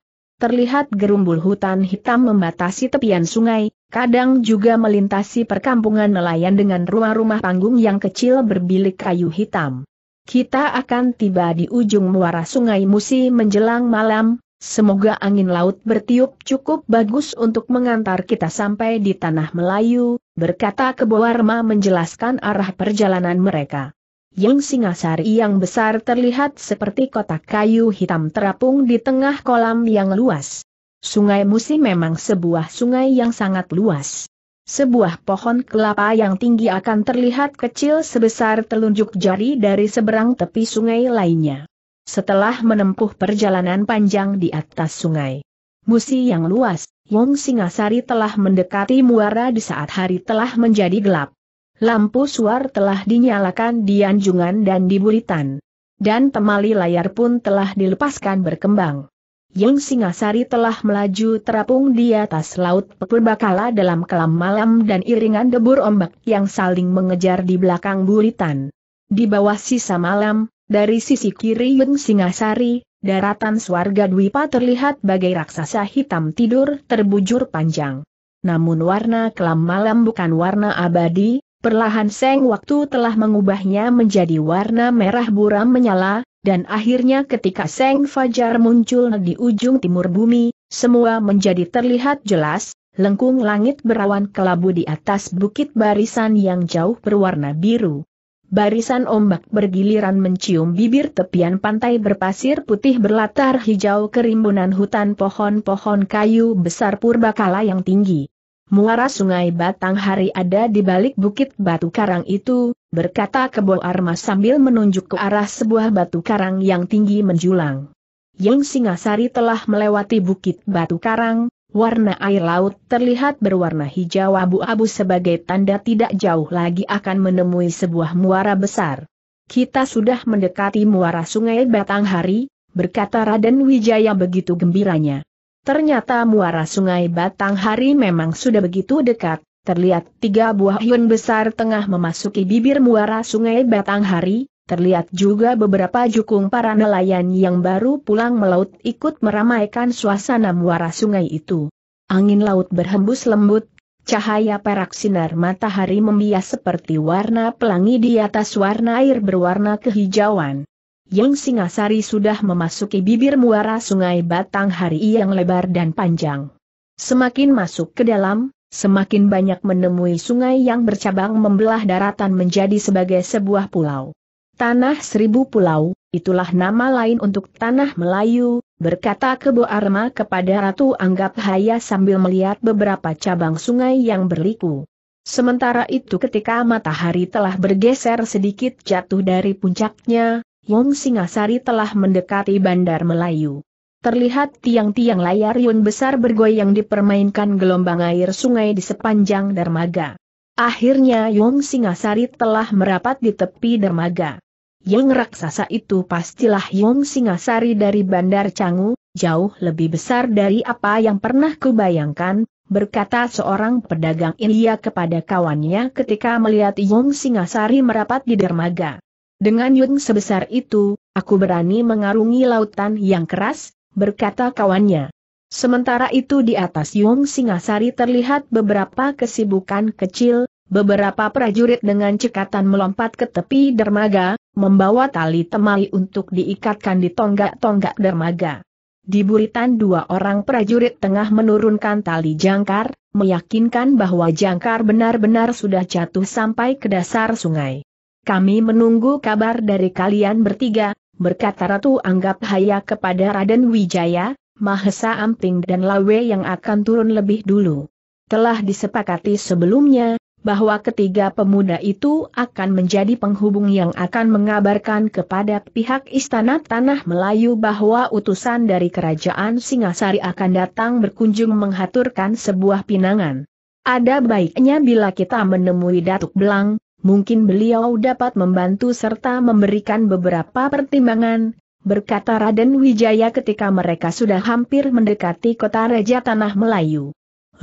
terlihat gerumbul hutan hitam membatasi tepian sungai, kadang juga melintasi perkampungan nelayan dengan rumah-rumah panggung yang kecil berbilik kayu hitam. Kita akan tiba di ujung muara sungai Musi menjelang malam, semoga angin laut bertiup cukup bagus untuk mengantar kita sampai di tanah Melayu, berkata Keboarma menjelaskan arah perjalanan mereka. Yang Singasari yang besar terlihat seperti kotak kayu hitam terapung di tengah kolam yang luas. Sungai Musi memang sebuah sungai yang sangat luas. Sebuah pohon kelapa yang tinggi akan terlihat kecil sebesar telunjuk jari dari seberang tepi sungai lainnya. Setelah menempuh perjalanan panjang di atas sungai Musi yang luas, Wong Singasari telah mendekati muara di saat hari telah menjadi gelap. Lampu suar telah dinyalakan di anjungan dan di buritan. Dan temali layar pun telah dilepaskan berkembang. Yang Singasari telah melaju terapung di atas laut pepulbakala dalam kelam malam dan iringan debur ombak yang saling mengejar di belakang buritan. Di bawah sisa malam, dari sisi kiri Yang Singasari, daratan swarga Dwipa terlihat bagai raksasa hitam tidur terbujur panjang. Namun warna kelam malam bukan warna abadi, Perlahan seng waktu telah mengubahnya menjadi warna merah buram menyala, dan akhirnya ketika seng fajar muncul di ujung timur bumi, semua menjadi terlihat jelas, lengkung langit berawan kelabu di atas bukit barisan yang jauh berwarna biru. Barisan ombak bergiliran mencium bibir tepian pantai berpasir putih berlatar hijau kerimbunan hutan pohon-pohon kayu besar purbakala yang tinggi muara sungai Batang Hari ada di balik bukit batu karang itu, berkata Kebo Arma sambil menunjuk ke arah sebuah batu karang yang tinggi menjulang. Yang Singasari telah melewati bukit batu karang, warna air laut terlihat berwarna hijau abu-abu sebagai tanda tidak jauh lagi akan menemui sebuah muara besar. Kita sudah mendekati muara sungai Batang Hari, berkata Raden Wijaya begitu gembiranya. Ternyata muara sungai Batang Hari memang sudah begitu dekat, terlihat tiga buah hyun besar tengah memasuki bibir muara sungai Batang Hari, terlihat juga beberapa jukung para nelayan yang baru pulang melaut ikut meramaikan suasana muara sungai itu. Angin laut berhembus lembut, cahaya perak sinar matahari membias seperti warna pelangi di atas warna air berwarna kehijauan. Yang Singasari sudah memasuki bibir muara sungai Batang Hari yang lebar dan panjang. Semakin masuk ke dalam, semakin banyak menemui sungai yang bercabang membelah daratan menjadi sebagai sebuah pulau. Tanah Seribu Pulau, itulah nama lain untuk Tanah Melayu, berkata Kebo Arma kepada Ratu Anggap Haya sambil melihat beberapa cabang sungai yang berliku. Sementara itu ketika matahari telah bergeser sedikit jatuh dari puncaknya, Wong Singasari telah mendekati Bandar Melayu. Terlihat tiang-tiang layar Yun besar bergoyang dipermainkan gelombang air sungai di sepanjang dermaga. Akhirnya Yong Singasari telah merapat di tepi dermaga. Yang raksasa itu pastilah Yong Singasari dari Bandar Canggu, jauh lebih besar dari apa yang pernah kubayangkan, berkata seorang pedagang India kepada kawannya ketika melihat Yong Singasari merapat di dermaga. Dengan Yun sebesar itu, aku berani mengarungi lautan yang keras, berkata kawannya. Sementara itu di atas Yung Singasari terlihat beberapa kesibukan kecil, beberapa prajurit dengan cekatan melompat ke tepi dermaga, membawa tali temali untuk diikatkan di tonggak-tonggak dermaga. Di buritan dua orang prajurit tengah menurunkan tali jangkar, meyakinkan bahwa jangkar benar-benar sudah jatuh sampai ke dasar sungai. Kami menunggu kabar dari kalian bertiga, berkata Ratu Anggap Haya kepada Raden Wijaya, Mahesa Amping dan Lawe yang akan turun lebih dulu. Telah disepakati sebelumnya, bahwa ketiga pemuda itu akan menjadi penghubung yang akan mengabarkan kepada pihak Istana Tanah Melayu bahwa utusan dari Kerajaan Singasari akan datang berkunjung menghaturkan sebuah pinangan. Ada baiknya bila kita menemui Datuk Belang, mungkin beliau dapat membantu serta memberikan beberapa pertimbangan, berkata Raden Wijaya ketika mereka sudah hampir mendekati kota Raja Tanah Melayu.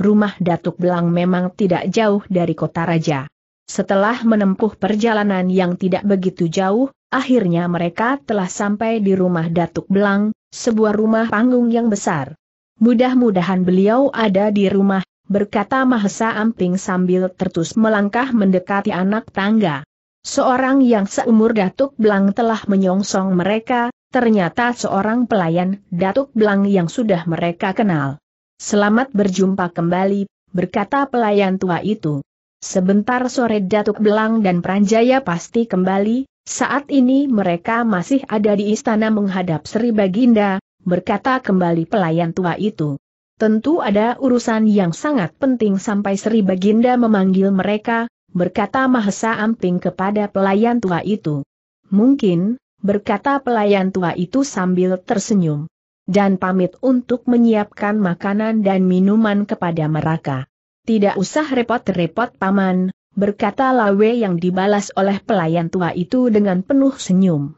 Rumah Datuk Belang memang tidak jauh dari kota Raja. Setelah menempuh perjalanan yang tidak begitu jauh, akhirnya mereka telah sampai di rumah Datuk Belang, sebuah rumah panggung yang besar. Mudah-mudahan beliau ada di rumah berkata Mahesa Amping sambil tertus melangkah mendekati anak tangga. Seorang yang seumur Datuk Belang telah menyongsong mereka, ternyata seorang pelayan Datuk Belang yang sudah mereka kenal. Selamat berjumpa kembali, berkata pelayan tua itu. Sebentar sore Datuk Belang dan Pranjaya pasti kembali, saat ini mereka masih ada di istana menghadap Sri Baginda, berkata kembali pelayan tua itu. Tentu ada urusan yang sangat penting sampai Sri Baginda memanggil mereka, berkata Mahesa Amping kepada pelayan tua itu. Mungkin, berkata pelayan tua itu sambil tersenyum. Dan pamit untuk menyiapkan makanan dan minuman kepada mereka. Tidak usah repot-repot paman, berkata Lawe yang dibalas oleh pelayan tua itu dengan penuh senyum.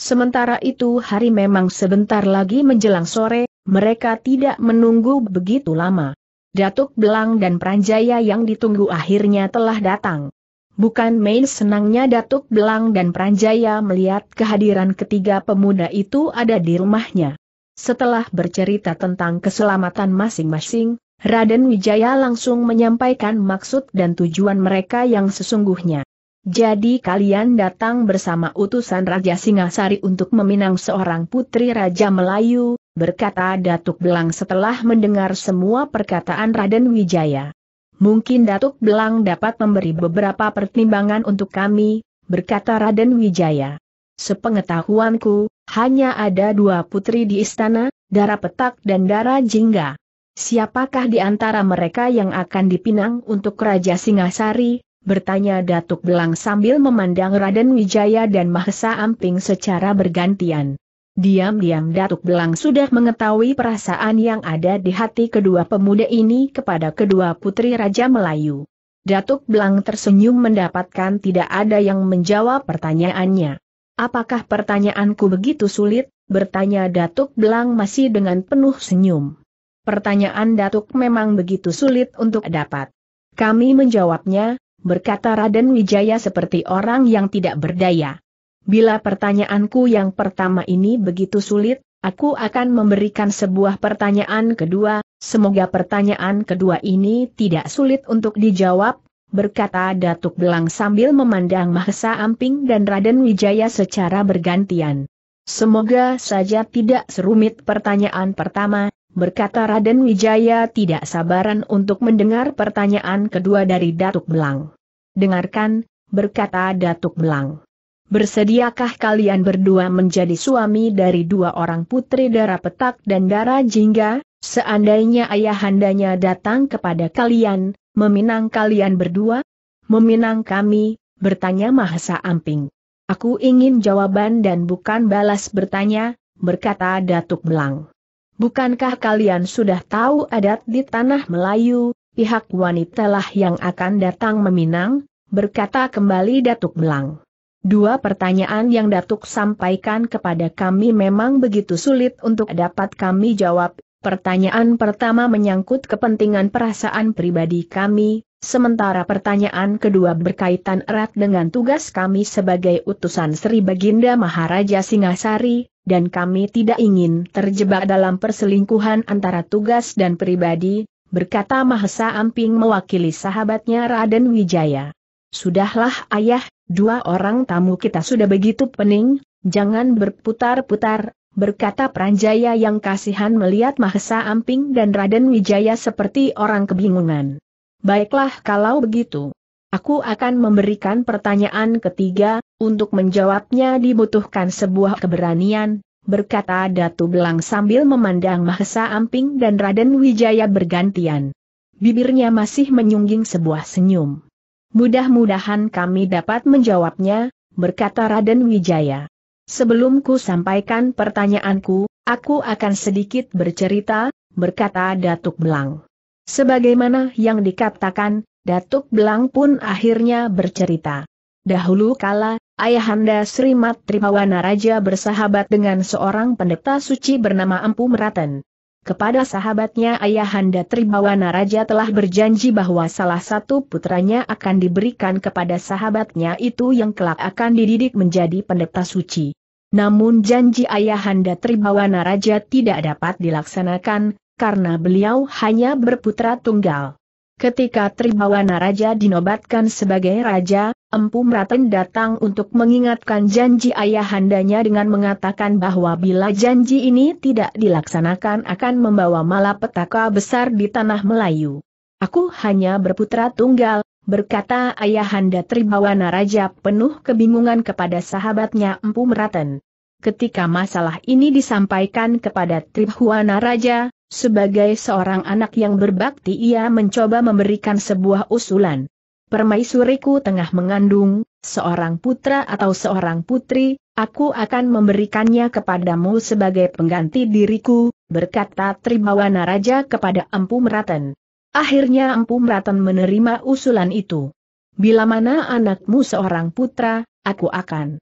Sementara itu hari memang sebentar lagi menjelang sore, mereka tidak menunggu begitu lama. Datuk Belang dan Pranjaya yang ditunggu akhirnya telah datang. Bukan main senangnya Datuk Belang dan Pranjaya melihat kehadiran ketiga pemuda itu ada di rumahnya. Setelah bercerita tentang keselamatan masing-masing, Raden Wijaya langsung menyampaikan maksud dan tujuan mereka yang sesungguhnya. Jadi kalian datang bersama utusan Raja Singasari untuk meminang seorang putri Raja Melayu, berkata Datuk Belang setelah mendengar semua perkataan Raden Wijaya. Mungkin Datuk Belang dapat memberi beberapa pertimbangan untuk kami, berkata Raden Wijaya. Sepengetahuanku, hanya ada dua putri di istana, Dara Petak dan Dara Jingga. Siapakah di antara mereka yang akan dipinang untuk Raja Singasari? Bertanya Datuk Belang sambil memandang Raden Wijaya dan Mahesa Amping secara bergantian. Diam-diam Datuk Belang sudah mengetahui perasaan yang ada di hati kedua pemuda ini kepada kedua putri Raja Melayu. Datuk Belang tersenyum mendapatkan tidak ada yang menjawab pertanyaannya. Apakah pertanyaanku begitu sulit? Bertanya Datuk Belang masih dengan penuh senyum. Pertanyaan Datuk memang begitu sulit untuk dapat. Kami menjawabnya, berkata Raden Wijaya seperti orang yang tidak berdaya. Bila pertanyaanku yang pertama ini begitu sulit, aku akan memberikan sebuah pertanyaan kedua, semoga pertanyaan kedua ini tidak sulit untuk dijawab, berkata Datuk Belang sambil memandang Mahesa Amping dan Raden Wijaya secara bergantian. Semoga saja tidak serumit pertanyaan pertama, berkata Raden Wijaya tidak sabaran untuk mendengar pertanyaan kedua dari Datuk Belang. Dengarkan, berkata Datuk Belang. Bersediakah kalian berdua menjadi suami dari dua orang putri darah petak dan darah jingga? Seandainya ayahandanya datang kepada kalian, meminang kalian berdua? Meminang kami, bertanya Mahasa Amping. Aku ingin jawaban dan bukan balas bertanya, berkata Datuk Melang. Bukankah kalian sudah tahu adat di tanah Melayu, pihak wanitalah yang akan datang meminang? Berkata kembali Datuk Melang. Dua pertanyaan yang Datuk sampaikan kepada kami memang begitu sulit untuk dapat kami jawab. Pertanyaan pertama menyangkut kepentingan perasaan pribadi kami, sementara pertanyaan kedua berkaitan erat dengan tugas kami sebagai utusan Sri Baginda Maharaja Singasari, dan kami tidak ingin terjebak dalam perselingkuhan antara tugas dan pribadi, berkata Mahesa Amping mewakili sahabatnya Raden Wijaya. Sudahlah ayah, dua orang tamu kita sudah begitu pening, jangan berputar-putar, berkata Pranjaya yang kasihan melihat Mahesa Amping dan Raden Wijaya seperti orang kebingungan. Baiklah kalau begitu. Aku akan memberikan pertanyaan ketiga, untuk menjawabnya dibutuhkan sebuah keberanian, berkata Datu Belang sambil memandang Mahesa Amping dan Raden Wijaya bergantian. Bibirnya masih menyungging sebuah senyum. Mudah-mudahan kami dapat menjawabnya, berkata Raden Wijaya. Sebelum ku sampaikan pertanyaanku, aku akan sedikit bercerita, berkata Datuk Belang. Sebagaimana yang dikatakan, Datuk Belang pun akhirnya bercerita. Dahulu kala, ayahanda Sri Mat Raja bersahabat dengan seorang pendeta suci bernama Empu Meraten. Kepada sahabatnya Ayahanda Tribawana Raja telah berjanji bahwa salah satu putranya akan diberikan kepada sahabatnya itu yang kelak akan dididik menjadi pendeta suci. Namun janji Ayahanda Tribawana Raja tidak dapat dilaksanakan, karena beliau hanya berputra tunggal. Ketika Tribawana Raja dinobatkan sebagai raja, Empu Meraten datang untuk mengingatkan janji ayahandanya dengan mengatakan bahwa bila janji ini tidak dilaksanakan akan membawa malapetaka besar di tanah Melayu. Aku hanya berputra tunggal, berkata ayahanda Tribawana Raja penuh kebingungan kepada sahabatnya Empu Meraten. Ketika masalah ini disampaikan kepada Tribawana Raja, sebagai seorang anak yang berbakti ia mencoba memberikan sebuah usulan permaisuriku tengah mengandung, seorang putra atau seorang putri, aku akan memberikannya kepadamu sebagai pengganti diriku, berkata Tribawana Raja kepada Empu Meraten. Akhirnya Empu Meraten menerima usulan itu. Bila mana anakmu seorang putra, aku akan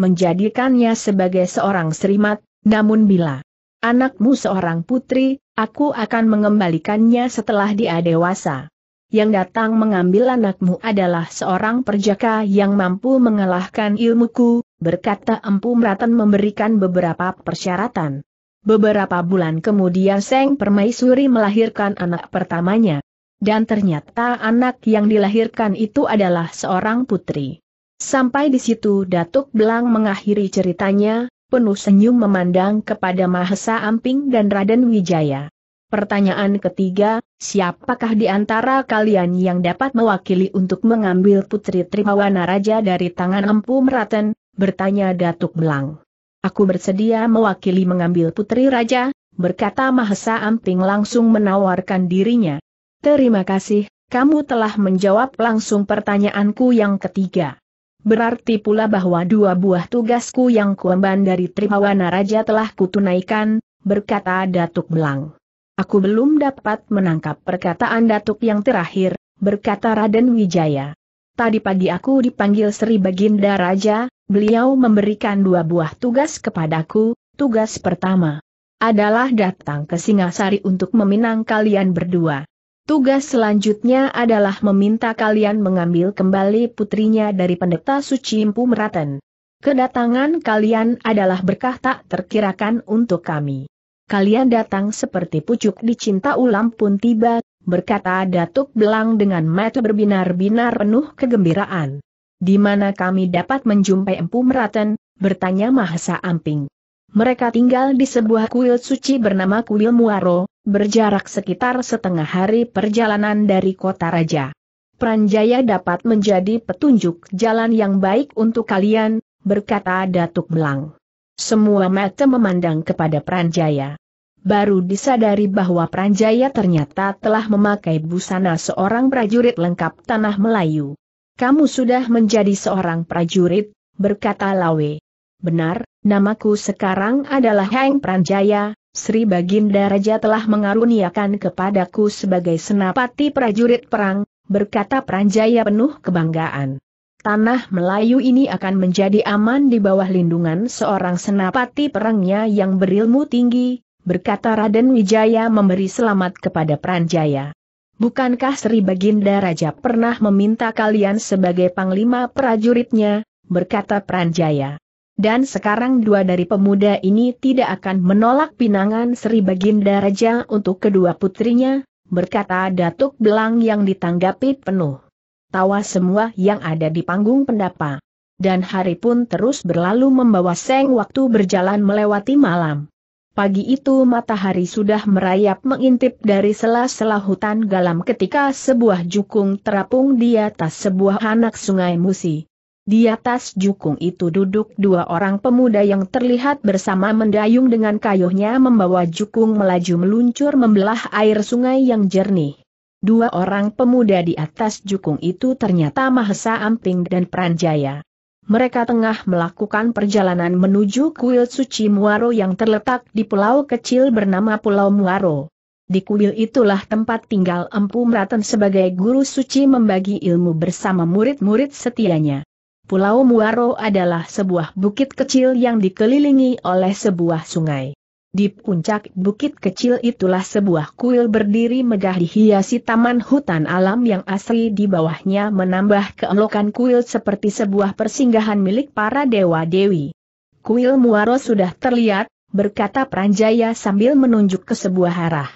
menjadikannya sebagai seorang serimat, namun bila anakmu seorang putri, aku akan mengembalikannya setelah dia dewasa yang datang mengambil anakmu adalah seorang perjaka yang mampu mengalahkan ilmuku, berkata Empu Meraten memberikan beberapa persyaratan. Beberapa bulan kemudian Seng Permaisuri melahirkan anak pertamanya. Dan ternyata anak yang dilahirkan itu adalah seorang putri. Sampai di situ Datuk Belang mengakhiri ceritanya, penuh senyum memandang kepada Mahesa Amping dan Raden Wijaya. Pertanyaan ketiga, siapakah di antara kalian yang dapat mewakili untuk mengambil Putri Trimawana Raja dari tangan Empu Meraten? Bertanya Datuk Belang. Aku bersedia mewakili mengambil Putri Raja, berkata Mahesa Amping langsung menawarkan dirinya. Terima kasih, kamu telah menjawab langsung pertanyaanku yang ketiga. Berarti pula bahwa dua buah tugasku yang kuemban dari Trimawana Raja telah kutunaikan, berkata Datuk Belang. Aku belum dapat menangkap perkataan Datuk yang terakhir, berkata Raden Wijaya. Tadi pagi aku dipanggil Sri Baginda Raja, beliau memberikan dua buah tugas kepadaku, tugas pertama adalah datang ke Singasari untuk meminang kalian berdua. Tugas selanjutnya adalah meminta kalian mengambil kembali putrinya dari pendeta suci Impu Meraten. Kedatangan kalian adalah berkah tak terkirakan untuk kami kalian datang seperti pucuk dicinta ulam pun tiba, berkata Datuk Belang dengan mata berbinar-binar penuh kegembiraan. Di mana kami dapat menjumpai Empu Meraten, bertanya Mahesa Amping. Mereka tinggal di sebuah kuil suci bernama Kuil Muaro, berjarak sekitar setengah hari perjalanan dari kota raja. Pranjaya dapat menjadi petunjuk jalan yang baik untuk kalian, berkata Datuk Belang. Semua mata memandang kepada Pranjaya. Baru disadari bahwa Pranjaya ternyata telah memakai busana seorang prajurit lengkap tanah Melayu. Kamu sudah menjadi seorang prajurit, berkata Lawe. Benar, namaku sekarang adalah Heng Pranjaya, Sri Baginda Raja telah mengaruniakan kepadaku sebagai senapati prajurit perang, berkata Pranjaya penuh kebanggaan. Tanah Melayu ini akan menjadi aman di bawah lindungan seorang senapati perangnya yang berilmu tinggi, berkata Raden Wijaya memberi selamat kepada Pranjaya. Bukankah Sri Baginda Raja pernah meminta kalian sebagai panglima prajuritnya, berkata Pranjaya. Dan sekarang dua dari pemuda ini tidak akan menolak pinangan Sri Baginda Raja untuk kedua putrinya, berkata Datuk Belang yang ditanggapi penuh tawa semua yang ada di panggung pendapa. Dan hari pun terus berlalu membawa seng waktu berjalan melewati malam. Pagi itu matahari sudah merayap mengintip dari sela-sela hutan galam ketika sebuah jukung terapung di atas sebuah anak sungai Musi. Di atas jukung itu duduk dua orang pemuda yang terlihat bersama mendayung dengan kayuhnya membawa jukung melaju meluncur membelah air sungai yang jernih. Dua orang pemuda di atas jukung itu ternyata Mahesa Amping dan Pranjaya. Mereka tengah melakukan perjalanan menuju kuil suci Muaro yang terletak di pulau kecil bernama Pulau Muaro. Di kuil itulah tempat tinggal Empu Meraten sebagai guru suci membagi ilmu bersama murid-murid setianya. Pulau Muaro adalah sebuah bukit kecil yang dikelilingi oleh sebuah sungai. Di puncak bukit kecil itulah sebuah kuil berdiri megah dihiasi taman hutan alam yang asli di bawahnya menambah keelokan kuil seperti sebuah persinggahan milik para dewa-dewi. Kuil Muaro sudah terlihat, berkata Pranjaya sambil menunjuk ke sebuah arah.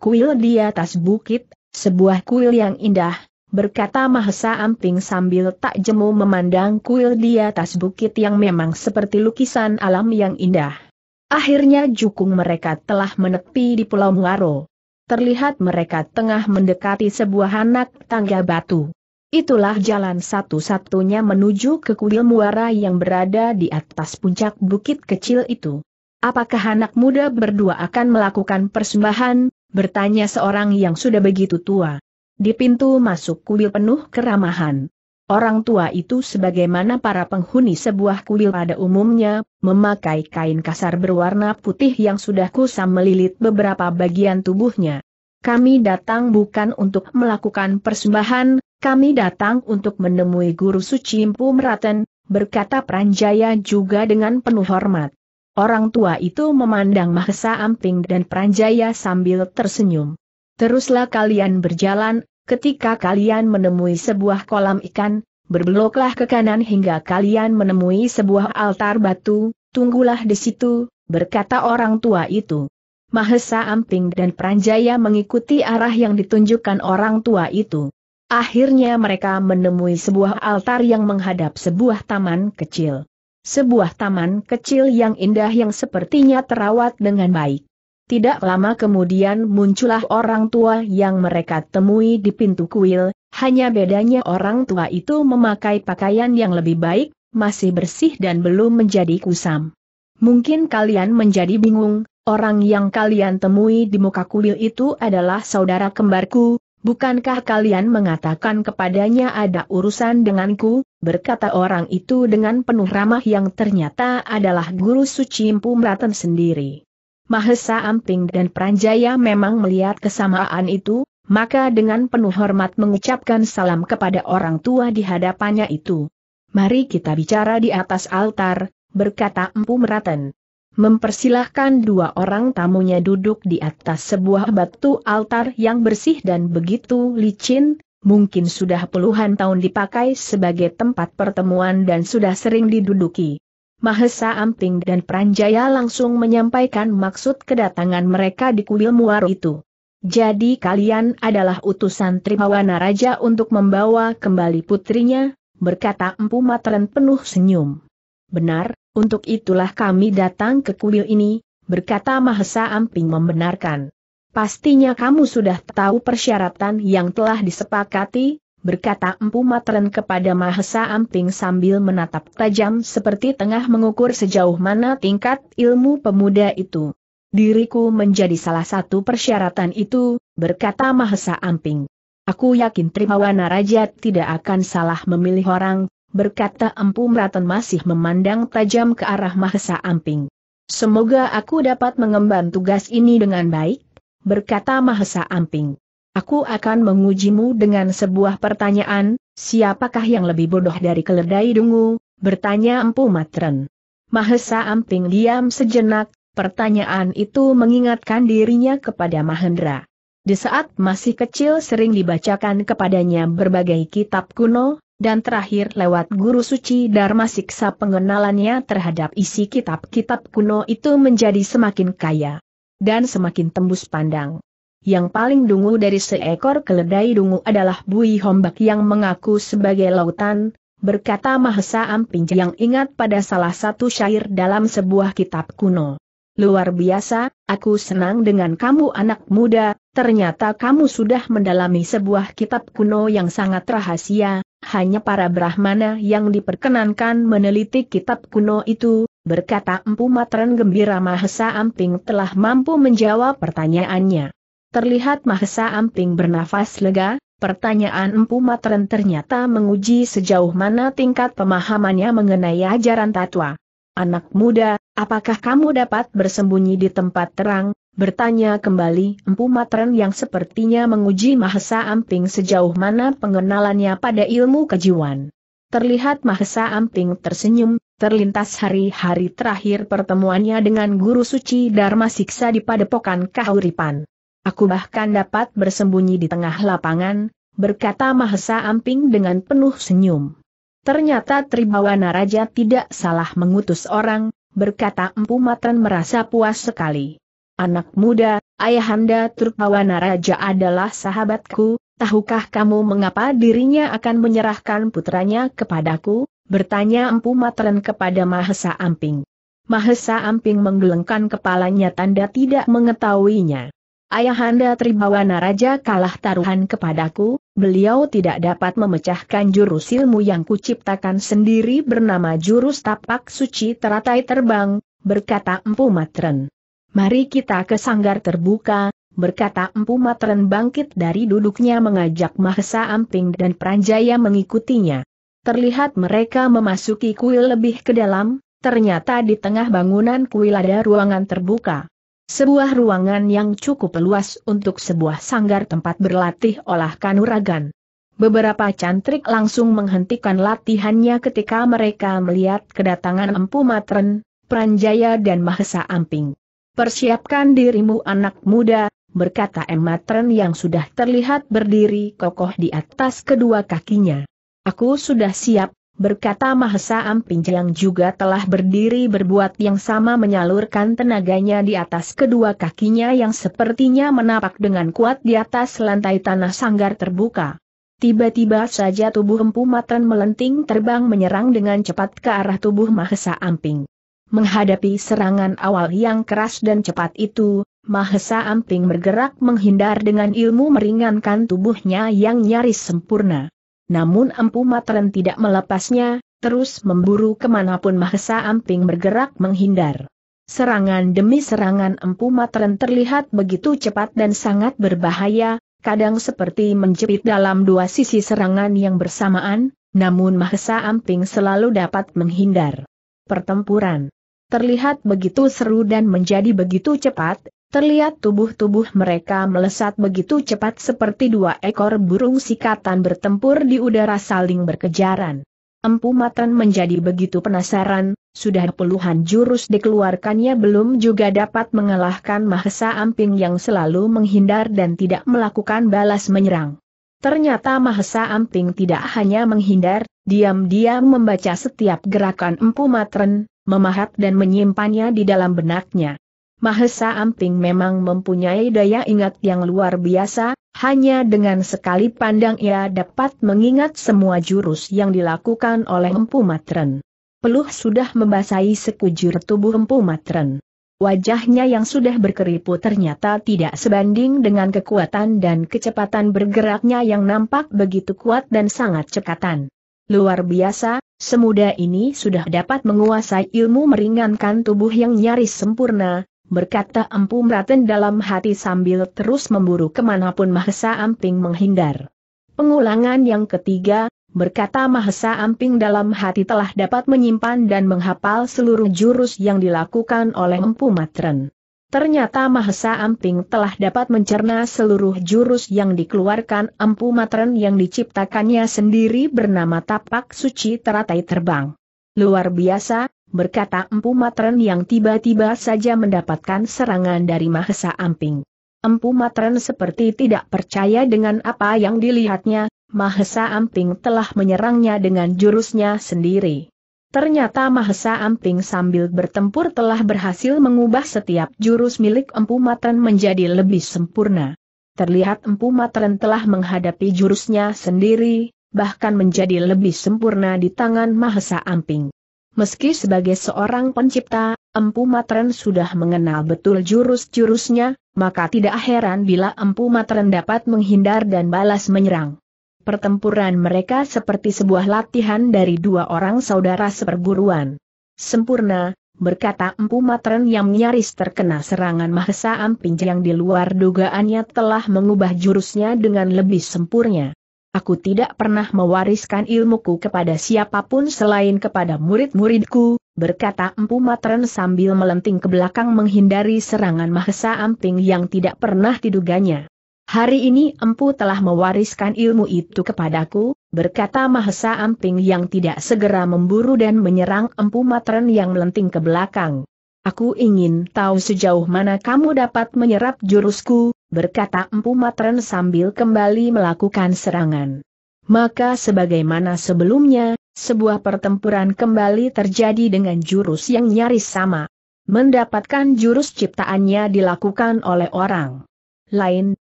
Kuil di atas bukit, sebuah kuil yang indah, berkata Mahesa Amping sambil tak jemu memandang kuil di atas bukit yang memang seperti lukisan alam yang indah. Akhirnya jukung mereka telah menepi di Pulau Muaro. Terlihat mereka tengah mendekati sebuah anak tangga batu. Itulah jalan satu-satunya menuju ke kuil muara yang berada di atas puncak bukit kecil itu. Apakah anak muda berdua akan melakukan persembahan? Bertanya seorang yang sudah begitu tua. Di pintu masuk kuil penuh keramahan. Orang tua itu sebagaimana para penghuni sebuah kuil pada umumnya, memakai kain kasar berwarna putih yang sudah kusam melilit beberapa bagian tubuhnya. Kami datang bukan untuk melakukan persembahan, kami datang untuk menemui Guru Suci Impu Meraten, berkata Pranjaya juga dengan penuh hormat. Orang tua itu memandang Mahesa Amping dan Pranjaya sambil tersenyum. Teruslah kalian berjalan, ketika kalian menemui sebuah kolam ikan, berbeloklah ke kanan hingga kalian menemui sebuah altar batu, tunggulah di situ, berkata orang tua itu. Mahesa Amping dan Pranjaya mengikuti arah yang ditunjukkan orang tua itu. Akhirnya mereka menemui sebuah altar yang menghadap sebuah taman kecil. Sebuah taman kecil yang indah yang sepertinya terawat dengan baik. Tidak lama kemudian muncullah orang tua yang mereka temui di pintu kuil, hanya bedanya orang tua itu memakai pakaian yang lebih baik, masih bersih dan belum menjadi kusam. Mungkin kalian menjadi bingung, orang yang kalian temui di muka kuil itu adalah saudara kembarku, bukankah kalian mengatakan kepadanya ada urusan denganku, berkata orang itu dengan penuh ramah yang ternyata adalah guru suci Mpumraten sendiri. Mahesa Amping dan Pranjaya memang melihat kesamaan itu, maka dengan penuh hormat mengucapkan salam kepada orang tua di hadapannya itu. Mari kita bicara di atas altar, berkata Empu Meraten. Mempersilahkan dua orang tamunya duduk di atas sebuah batu altar yang bersih dan begitu licin, mungkin sudah puluhan tahun dipakai sebagai tempat pertemuan dan sudah sering diduduki. Mahesa Amping dan Pranjaya langsung menyampaikan maksud kedatangan mereka di kuil muaro itu. Jadi kalian adalah utusan Trimawana Raja untuk membawa kembali putrinya, berkata Empu Matren penuh senyum. Benar, untuk itulah kami datang ke kuil ini, berkata Mahesa Amping membenarkan. Pastinya kamu sudah tahu persyaratan yang telah disepakati, berkata Empu Matren kepada Mahesa Amping sambil menatap tajam seperti tengah mengukur sejauh mana tingkat ilmu pemuda itu. Diriku menjadi salah satu persyaratan itu, berkata Mahesa Amping. Aku yakin Trimawana Raja tidak akan salah memilih orang, berkata Empu Mraten masih memandang tajam ke arah Mahesa Amping. Semoga aku dapat mengemban tugas ini dengan baik, berkata Mahesa Amping. Aku akan mengujimu dengan sebuah pertanyaan, siapakah yang lebih bodoh dari keledai dungu, bertanya Empu Matren. Mahesa Amping diam sejenak, pertanyaan itu mengingatkan dirinya kepada Mahendra. Di saat masih kecil sering dibacakan kepadanya berbagai kitab kuno, dan terakhir lewat guru suci Dharma Siksa pengenalannya terhadap isi kitab-kitab kuno itu menjadi semakin kaya dan semakin tembus pandang. Yang paling dungu dari seekor keledai dungu adalah Bui Hombak yang mengaku sebagai lautan, berkata Mahesa Amping yang ingat pada salah satu syair dalam sebuah kitab kuno. Luar biasa, aku senang dengan kamu anak muda, ternyata kamu sudah mendalami sebuah kitab kuno yang sangat rahasia, hanya para Brahmana yang diperkenankan meneliti kitab kuno itu, berkata Empu Matren gembira Mahesa Amping telah mampu menjawab pertanyaannya. Terlihat Mahesa Amping bernafas lega, pertanyaan Empu Matren ternyata menguji sejauh mana tingkat pemahamannya mengenai ajaran tatwa. Anak muda, apakah kamu dapat bersembunyi di tempat terang? Bertanya kembali Empu Matren yang sepertinya menguji Mahesa Amping sejauh mana pengenalannya pada ilmu kejiwan. Terlihat Mahesa Amping tersenyum, terlintas hari-hari terakhir pertemuannya dengan Guru Suci Dharma Siksa di Padepokan Kahuripan. Aku bahkan dapat bersembunyi di tengah lapangan, berkata Mahesa Amping dengan penuh senyum. Ternyata Tribawana Raja tidak salah mengutus orang, berkata Empu Matren merasa puas sekali. Anak muda, ayahanda Tribawana Raja adalah sahabatku, tahukah kamu mengapa dirinya akan menyerahkan putranya kepadaku? Bertanya Empu Matren kepada Mahesa Amping. Mahesa Amping menggelengkan kepalanya tanda tidak mengetahuinya. Ayahanda Tribawana Raja kalah taruhan kepadaku, beliau tidak dapat memecahkan jurus ilmu yang kuciptakan sendiri bernama jurus tapak suci teratai terbang, berkata Empu Matren. Mari kita ke sanggar terbuka, berkata Empu Matren bangkit dari duduknya mengajak Mahesa Amping dan Pranjaya mengikutinya. Terlihat mereka memasuki kuil lebih ke dalam, ternyata di tengah bangunan kuil ada ruangan terbuka. Sebuah ruangan yang cukup luas untuk sebuah sanggar tempat berlatih olah kanuragan. Beberapa cantrik langsung menghentikan latihannya ketika mereka melihat kedatangan Empu Matren, Pranjaya dan Mahesa Amping. Persiapkan dirimu anak muda, berkata M. Matren yang sudah terlihat berdiri kokoh di atas kedua kakinya. Aku sudah siap, berkata Mahesa Amping yang juga telah berdiri berbuat yang sama menyalurkan tenaganya di atas kedua kakinya yang sepertinya menapak dengan kuat di atas lantai tanah sanggar terbuka. Tiba-tiba saja tubuh Empu Matren melenting terbang menyerang dengan cepat ke arah tubuh Mahesa Amping. Menghadapi serangan awal yang keras dan cepat itu, Mahesa Amping bergerak menghindar dengan ilmu meringankan tubuhnya yang nyaris sempurna namun Empu Matren tidak melepasnya, terus memburu kemanapun Mahesa Amping bergerak menghindar. Serangan demi serangan Empu Matren terlihat begitu cepat dan sangat berbahaya, kadang seperti menjepit dalam dua sisi serangan yang bersamaan, namun Mahesa Amping selalu dapat menghindar. Pertempuran terlihat begitu seru dan menjadi begitu cepat, terlihat tubuh-tubuh mereka melesat begitu cepat seperti dua ekor burung sikatan bertempur di udara saling berkejaran. Empu Matan menjadi begitu penasaran, sudah puluhan jurus dikeluarkannya belum juga dapat mengalahkan Mahesa Amping yang selalu menghindar dan tidak melakukan balas menyerang. Ternyata Mahesa Amping tidak hanya menghindar, diam-diam membaca setiap gerakan Empu Matren, memahat dan menyimpannya di dalam benaknya. Mahesa Amping memang mempunyai daya ingat yang luar biasa, hanya dengan sekali pandang ia dapat mengingat semua jurus yang dilakukan oleh Empu Matren. Peluh sudah membasahi sekujur tubuh Empu Matren. Wajahnya yang sudah berkeriput ternyata tidak sebanding dengan kekuatan dan kecepatan bergeraknya yang nampak begitu kuat dan sangat cekatan. Luar biasa, semuda ini sudah dapat menguasai ilmu meringankan tubuh yang nyaris sempurna, berkata Empu Meraten dalam hati sambil terus memburu kemanapun Mahesa Amping menghindar. Pengulangan yang ketiga, berkata Mahesa Amping dalam hati telah dapat menyimpan dan menghapal seluruh jurus yang dilakukan oleh Empu Matren. Ternyata Mahesa Amping telah dapat mencerna seluruh jurus yang dikeluarkan Empu Matren yang diciptakannya sendiri bernama Tapak Suci Teratai Terbang. Luar biasa, berkata Empu Matren yang tiba-tiba saja mendapatkan serangan dari Mahesa Amping. Empu Matren seperti tidak percaya dengan apa yang dilihatnya, Mahesa Amping telah menyerangnya dengan jurusnya sendiri. Ternyata Mahesa Amping sambil bertempur telah berhasil mengubah setiap jurus milik Empu Matren menjadi lebih sempurna. Terlihat Empu Matren telah menghadapi jurusnya sendiri, bahkan menjadi lebih sempurna di tangan Mahesa Amping. Meski sebagai seorang pencipta, Empu Matren sudah mengenal betul jurus-jurusnya, maka tidak heran bila Empu Matren dapat menghindar dan balas menyerang. Pertempuran mereka seperti sebuah latihan dari dua orang saudara seperguruan. Sempurna, berkata Empu Matren yang nyaris terkena serangan Mahesa Amping yang di luar dugaannya telah mengubah jurusnya dengan lebih sempurna. Aku tidak pernah mewariskan ilmuku kepada siapapun selain kepada murid-muridku, berkata Empu Matren sambil melenting ke belakang menghindari serangan Mahesa Amping yang tidak pernah diduganya. Hari ini Empu telah mewariskan ilmu itu kepadaku, berkata Mahesa Amping yang tidak segera memburu dan menyerang Empu Matren yang melenting ke belakang. Aku ingin tahu sejauh mana kamu dapat menyerap jurusku, berkata Empu Matren sambil kembali melakukan serangan. Maka sebagaimana sebelumnya, sebuah pertempuran kembali terjadi dengan jurus yang nyaris sama. Mendapatkan jurus ciptaannya dilakukan oleh orang lain,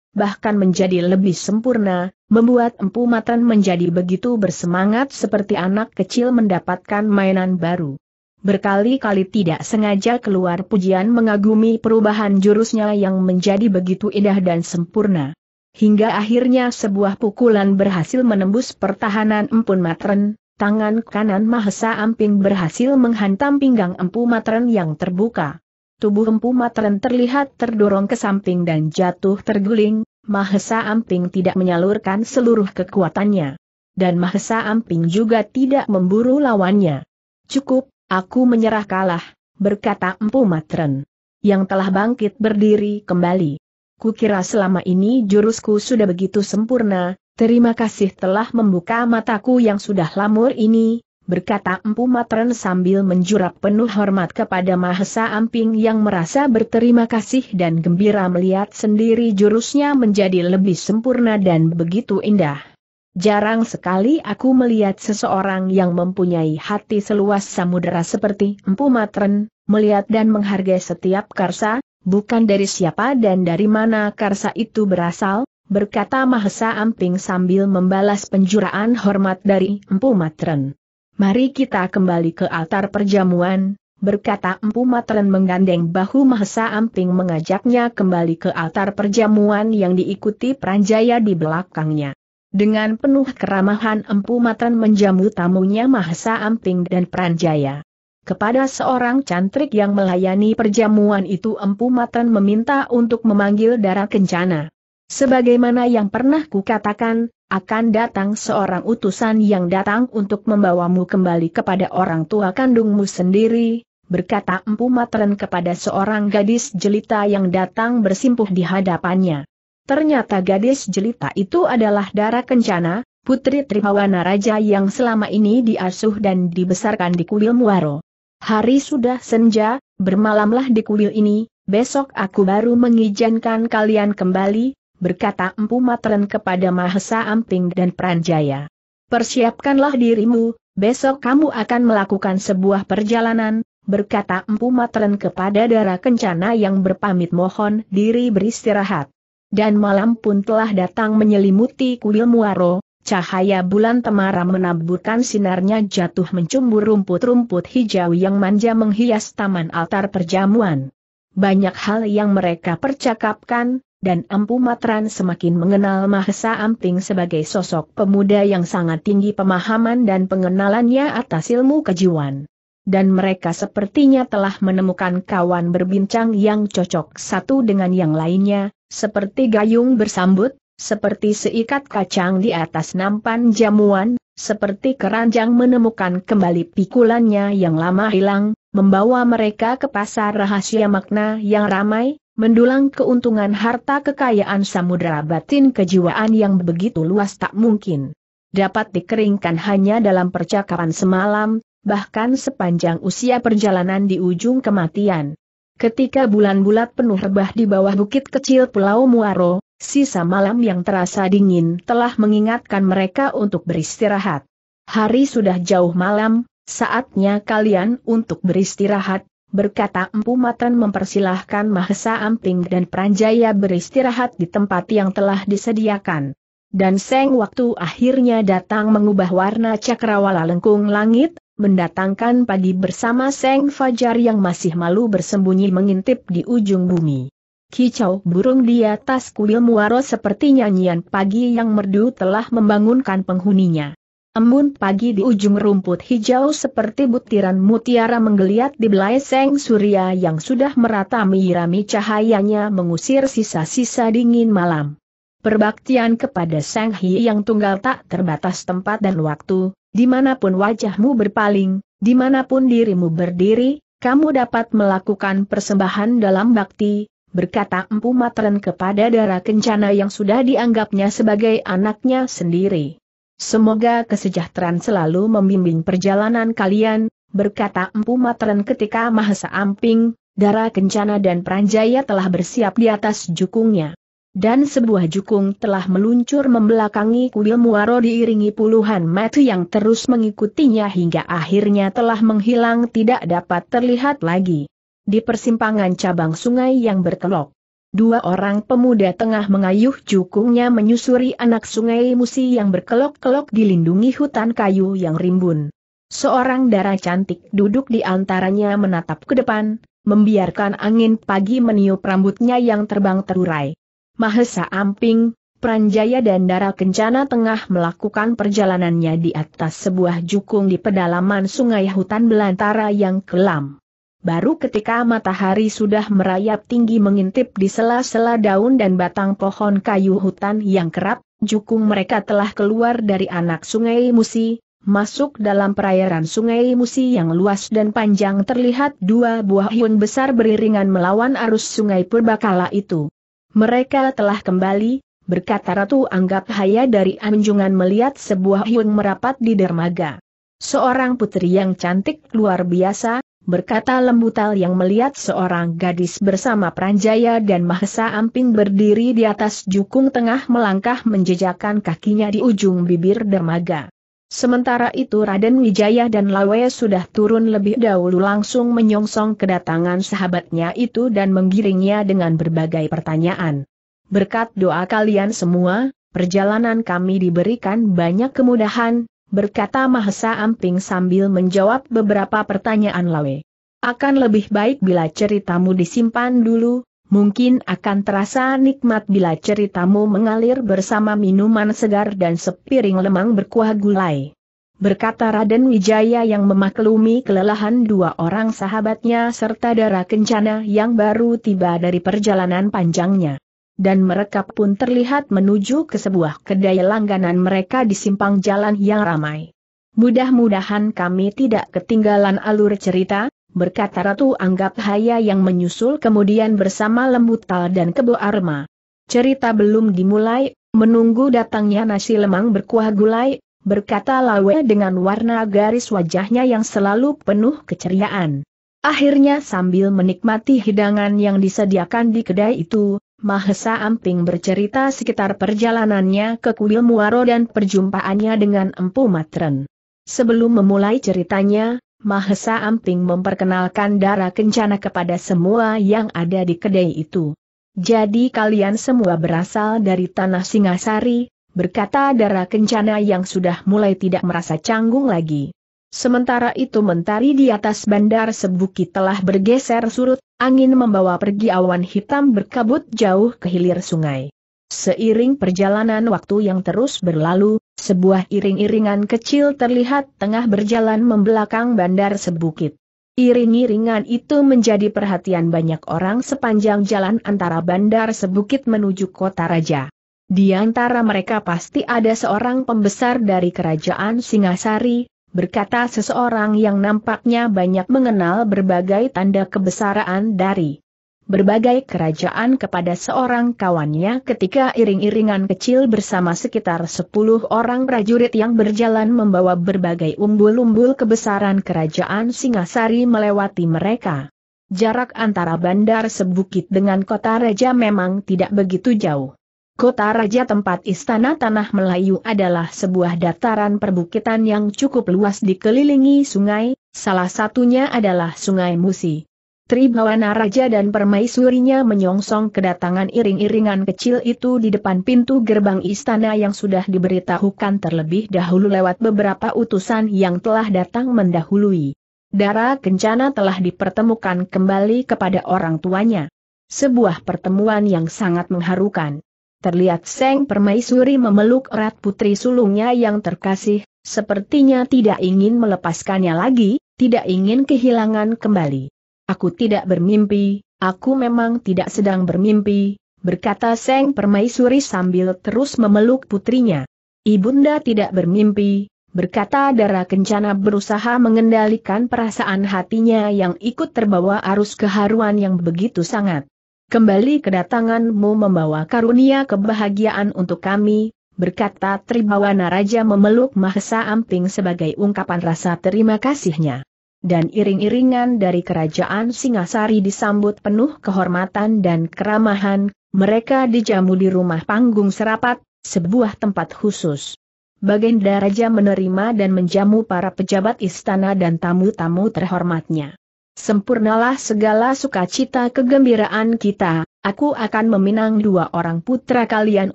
bahkan menjadi lebih sempurna, membuat Empu Matren menjadi begitu bersemangat seperti anak kecil mendapatkan mainan baru berkali-kali tidak sengaja keluar pujian mengagumi perubahan jurusnya yang menjadi begitu indah dan sempurna. Hingga akhirnya sebuah pukulan berhasil menembus pertahanan Empun Matren, tangan kanan Mahesa Amping berhasil menghantam pinggang Empu Matren yang terbuka. Tubuh Empu Matren terlihat terdorong ke samping dan jatuh terguling, Mahesa Amping tidak menyalurkan seluruh kekuatannya. Dan Mahesa Amping juga tidak memburu lawannya. Cukup, Aku menyerah kalah, berkata Empu Matren. Yang telah bangkit berdiri kembali. Kukira selama ini jurusku sudah begitu sempurna, terima kasih telah membuka mataku yang sudah lamur ini, berkata Empu Matren sambil menjurap penuh hormat kepada Mahesa Amping yang merasa berterima kasih dan gembira melihat sendiri jurusnya menjadi lebih sempurna dan begitu indah. Jarang sekali aku melihat seseorang yang mempunyai hati seluas samudera seperti Empu Matren, melihat dan menghargai setiap karsa, bukan dari siapa dan dari mana karsa itu berasal, berkata Mahesa Amping sambil membalas penjuraan hormat dari Empu Matren. Mari kita kembali ke altar perjamuan, berkata Empu Matren menggandeng bahu Mahesa Amping mengajaknya kembali ke altar perjamuan yang diikuti Pranjaya di belakangnya. Dengan penuh keramahan Empu Matran menjamu tamunya Mahsa Amping dan Pranjaya. Kepada seorang cantrik yang melayani perjamuan itu Empu Matran meminta untuk memanggil darah kencana. Sebagaimana yang pernah kukatakan, akan datang seorang utusan yang datang untuk membawamu kembali kepada orang tua kandungmu sendiri, berkata Empu Matran kepada seorang gadis jelita yang datang bersimpuh di hadapannya. Ternyata gadis jelita itu adalah darah kencana, putri Trimawana Raja yang selama ini diasuh dan dibesarkan di kuil Muaro. Hari sudah senja, bermalamlah di kuil ini, besok aku baru mengizinkan kalian kembali, berkata Empu Matren kepada Mahesa Amping dan Pranjaya. Persiapkanlah dirimu, besok kamu akan melakukan sebuah perjalanan, berkata Empu Matren kepada darah kencana yang berpamit mohon diri beristirahat dan malam pun telah datang menyelimuti kuil Muaro, cahaya bulan temara menaburkan sinarnya jatuh mencumbur rumput-rumput hijau yang manja menghias taman altar perjamuan. Banyak hal yang mereka percakapkan, dan Empu Matran semakin mengenal Mahesa Amping sebagai sosok pemuda yang sangat tinggi pemahaman dan pengenalannya atas ilmu kejiwan dan mereka sepertinya telah menemukan kawan berbincang yang cocok satu dengan yang lainnya, seperti gayung bersambut, seperti seikat kacang di atas nampan jamuan, seperti keranjang menemukan kembali pikulannya yang lama hilang, membawa mereka ke pasar rahasia makna yang ramai, mendulang keuntungan harta kekayaan samudera batin kejiwaan yang begitu luas tak mungkin dapat dikeringkan hanya dalam percakapan semalam, bahkan sepanjang usia perjalanan di ujung kematian. Ketika bulan bulat penuh rebah di bawah bukit kecil Pulau Muaro, sisa malam yang terasa dingin telah mengingatkan mereka untuk beristirahat. Hari sudah jauh malam, saatnya kalian untuk beristirahat, berkata Empu Matan mempersilahkan Mahesa Amping dan Pranjaya beristirahat di tempat yang telah disediakan. Dan seng waktu akhirnya datang mengubah warna cakrawala lengkung langit, mendatangkan pagi bersama Seng Fajar yang masih malu bersembunyi mengintip di ujung bumi. Kicau burung di atas kuil muaro seperti nyanyian pagi yang merdu telah membangunkan penghuninya. Embun pagi di ujung rumput hijau seperti butiran mutiara menggeliat di belai seng surya yang sudah merata mirami cahayanya mengusir sisa-sisa dingin malam. Perbaktian kepada Sang Hi yang tunggal tak terbatas tempat dan waktu, dimanapun wajahmu berpaling, dimanapun dirimu berdiri, kamu dapat melakukan persembahan dalam bakti, berkata Empu Matren kepada Dara Kencana yang sudah dianggapnya sebagai anaknya sendiri. Semoga kesejahteraan selalu membimbing perjalanan kalian, berkata Empu Matren ketika Mahasa Amping, Dara Kencana dan Pranjaya telah bersiap di atas jukungnya. Dan sebuah jukung telah meluncur membelakangi kuil Muaro diiringi puluhan mata yang terus mengikutinya hingga akhirnya telah menghilang tidak dapat terlihat lagi. Di persimpangan cabang sungai yang berkelok, dua orang pemuda tengah mengayuh jukungnya menyusuri anak sungai Musi yang berkelok-kelok dilindungi hutan kayu yang rimbun. Seorang darah cantik duduk di antaranya menatap ke depan, membiarkan angin pagi meniup rambutnya yang terbang terurai. Mahesa Amping, Pranjaya dan Dara Kencana tengah melakukan perjalanannya di atas sebuah jukung di pedalaman sungai hutan belantara yang kelam. Baru ketika matahari sudah merayap tinggi mengintip di sela-sela daun dan batang pohon kayu hutan yang kerap, jukung mereka telah keluar dari anak sungai Musi, masuk dalam perairan sungai Musi yang luas dan panjang terlihat dua buah hiun besar beriringan melawan arus sungai Purbakala itu. Mereka telah kembali, berkata Ratu Anggap Haya dari anjungan melihat sebuah hiung merapat di dermaga. Seorang putri yang cantik luar biasa, berkata Lembutal yang melihat seorang gadis bersama Pranjaya dan Mahesa Amping berdiri di atas jukung tengah melangkah menjejakan kakinya di ujung bibir dermaga. Sementara itu Raden Wijaya dan Lawe sudah turun lebih dahulu langsung menyongsong kedatangan sahabatnya itu dan menggiringnya dengan berbagai pertanyaan. Berkat doa kalian semua, perjalanan kami diberikan banyak kemudahan, berkata Mahesa Amping sambil menjawab beberapa pertanyaan Lawe. Akan lebih baik bila ceritamu disimpan dulu, Mungkin akan terasa nikmat bila ceritamu mengalir bersama minuman segar dan sepiring lemang berkuah gulai. Berkata Raden Wijaya yang memaklumi kelelahan dua orang sahabatnya serta darah kencana yang baru tiba dari perjalanan panjangnya. Dan mereka pun terlihat menuju ke sebuah kedai langganan mereka di simpang jalan yang ramai. Mudah-mudahan kami tidak ketinggalan alur cerita, berkata Ratu Anggap Haya yang menyusul kemudian bersama Lembut Tal dan Kebo Arma. Cerita belum dimulai, menunggu datangnya nasi lemang berkuah gulai, berkata Lawe dengan warna garis wajahnya yang selalu penuh keceriaan. Akhirnya sambil menikmati hidangan yang disediakan di kedai itu, Mahesa Amping bercerita sekitar perjalanannya ke kuil Muaro dan perjumpaannya dengan Empu Matren. Sebelum memulai ceritanya, Mahesa Amping memperkenalkan darah kencana kepada semua yang ada di kedai itu. Jadi kalian semua berasal dari tanah Singasari, berkata darah kencana yang sudah mulai tidak merasa canggung lagi. Sementara itu mentari di atas bandar sebukit telah bergeser surut, angin membawa pergi awan hitam berkabut jauh ke hilir sungai. Seiring perjalanan waktu yang terus berlalu, sebuah iring-iringan kecil terlihat tengah berjalan membelakang bandar sebukit. Iring-iringan itu menjadi perhatian banyak orang sepanjang jalan antara bandar sebukit menuju kota raja. Di antara mereka pasti ada seorang pembesar dari kerajaan Singasari, berkata seseorang yang nampaknya banyak mengenal berbagai tanda kebesaran dari berbagai kerajaan kepada seorang kawannya ketika iring-iringan kecil bersama sekitar 10 orang prajurit yang berjalan membawa berbagai umbul-umbul kebesaran kerajaan Singasari melewati mereka. Jarak antara bandar sebukit dengan kota raja memang tidak begitu jauh. Kota raja tempat istana tanah Melayu adalah sebuah dataran perbukitan yang cukup luas dikelilingi sungai, salah satunya adalah sungai Musi. Tribhawana Raja dan permaisurinya menyongsong kedatangan iring-iringan kecil itu di depan pintu gerbang istana yang sudah diberitahukan terlebih dahulu lewat beberapa utusan yang telah datang mendahului. Dara Kencana telah dipertemukan kembali kepada orang tuanya. Sebuah pertemuan yang sangat mengharukan. Terlihat Seng Permaisuri memeluk erat putri sulungnya yang terkasih, sepertinya tidak ingin melepaskannya lagi, tidak ingin kehilangan kembali. Aku tidak bermimpi, aku memang tidak sedang bermimpi, berkata Seng Permaisuri sambil terus memeluk putrinya. Ibunda tidak bermimpi, berkata Dara Kencana berusaha mengendalikan perasaan hatinya yang ikut terbawa arus keharuan yang begitu sangat. Kembali kedatanganmu membawa karunia kebahagiaan untuk kami, berkata Tribawana Raja memeluk Mahesa Amping sebagai ungkapan rasa terima kasihnya dan iring-iringan dari kerajaan Singasari disambut penuh kehormatan dan keramahan, mereka dijamu di rumah panggung serapat, sebuah tempat khusus. Baginda Raja menerima dan menjamu para pejabat istana dan tamu-tamu terhormatnya. Sempurnalah segala sukacita kegembiraan kita, aku akan meminang dua orang putra kalian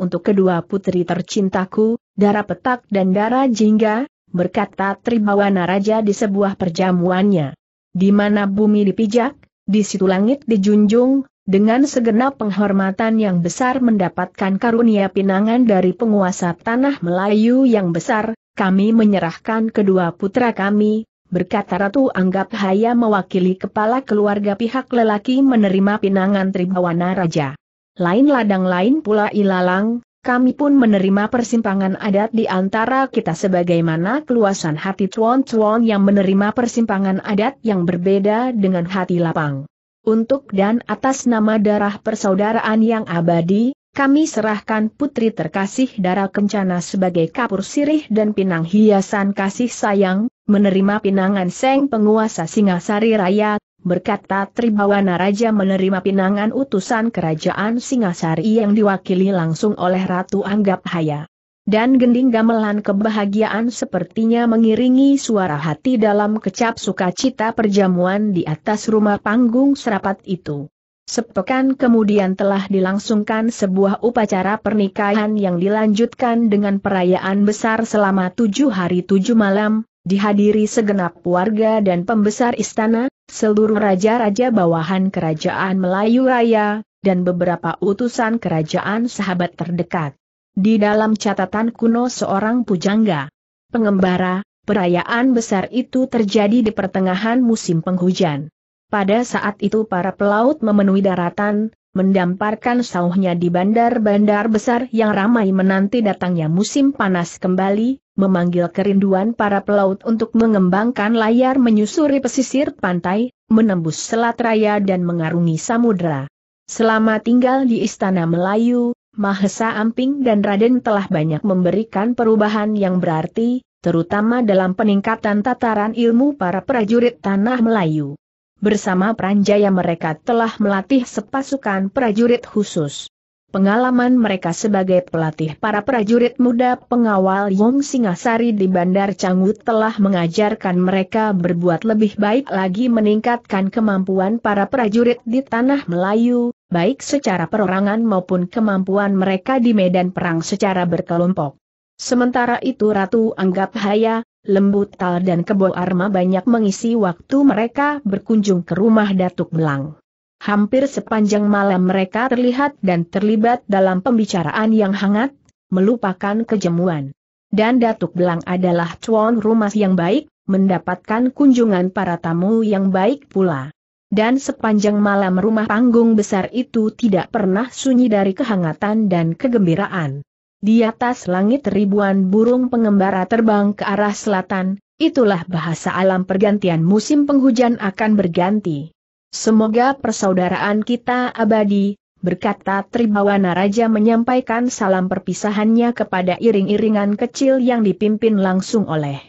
untuk kedua putri tercintaku, darah Petak dan darah Jingga, berkata Tribawana Raja di sebuah perjamuannya. Di mana bumi dipijak, di situ langit dijunjung, dengan segenap penghormatan yang besar mendapatkan karunia pinangan dari penguasa tanah Melayu yang besar, kami menyerahkan kedua putra kami, berkata Ratu Anggap Haya mewakili kepala keluarga pihak lelaki menerima pinangan Tribawana Raja. Lain ladang lain pula ilalang, kami pun menerima persimpangan adat di antara kita sebagaimana keluasan hati cuan-cuan yang menerima persimpangan adat yang berbeda dengan hati lapang. Untuk dan atas nama darah persaudaraan yang abadi, kami serahkan putri terkasih darah kencana sebagai kapur sirih dan pinang hiasan kasih sayang, menerima pinangan seng penguasa Singasari Raya, berkata Tribawana Raja menerima pinangan utusan kerajaan Singasari yang diwakili langsung oleh Ratu Anggap Haya. Dan gending gamelan kebahagiaan sepertinya mengiringi suara hati dalam kecap sukacita perjamuan di atas rumah panggung serapat itu. Sepekan kemudian telah dilangsungkan sebuah upacara pernikahan yang dilanjutkan dengan perayaan besar selama tujuh hari tujuh malam, dihadiri segenap warga dan pembesar istana, seluruh raja-raja bawahan kerajaan Melayu Raya, dan beberapa utusan kerajaan sahabat terdekat. Di dalam catatan kuno seorang pujangga, pengembara, perayaan besar itu terjadi di pertengahan musim penghujan. Pada saat itu para pelaut memenuhi daratan, mendamparkan sauhnya di bandar-bandar besar yang ramai menanti datangnya musim panas kembali, memanggil kerinduan para pelaut untuk mengembangkan layar menyusuri pesisir pantai, menembus selat raya dan mengarungi samudera. Selama tinggal di Istana Melayu, Mahesa Amping dan Raden telah banyak memberikan perubahan yang berarti, terutama dalam peningkatan tataran ilmu para prajurit tanah Melayu bersama Pranjaya mereka telah melatih sepasukan prajurit khusus. Pengalaman mereka sebagai pelatih para prajurit muda pengawal Wong Singasari di Bandar Canggu telah mengajarkan mereka berbuat lebih baik lagi meningkatkan kemampuan para prajurit di Tanah Melayu, baik secara perorangan maupun kemampuan mereka di medan perang secara berkelompok. Sementara itu Ratu Anggap Haya, Lembutal Tal dan Kebo Arma banyak mengisi waktu mereka berkunjung ke rumah Datuk Belang. Hampir sepanjang malam mereka terlihat dan terlibat dalam pembicaraan yang hangat, melupakan kejemuan. Dan Datuk Belang adalah tuan rumah yang baik, mendapatkan kunjungan para tamu yang baik pula. Dan sepanjang malam rumah panggung besar itu tidak pernah sunyi dari kehangatan dan kegembiraan. Di atas langit ribuan burung pengembara terbang ke arah selatan, itulah bahasa alam pergantian musim penghujan akan berganti. Semoga persaudaraan kita abadi, berkata Tribawana Raja menyampaikan salam perpisahannya kepada iring-iringan kecil yang dipimpin langsung oleh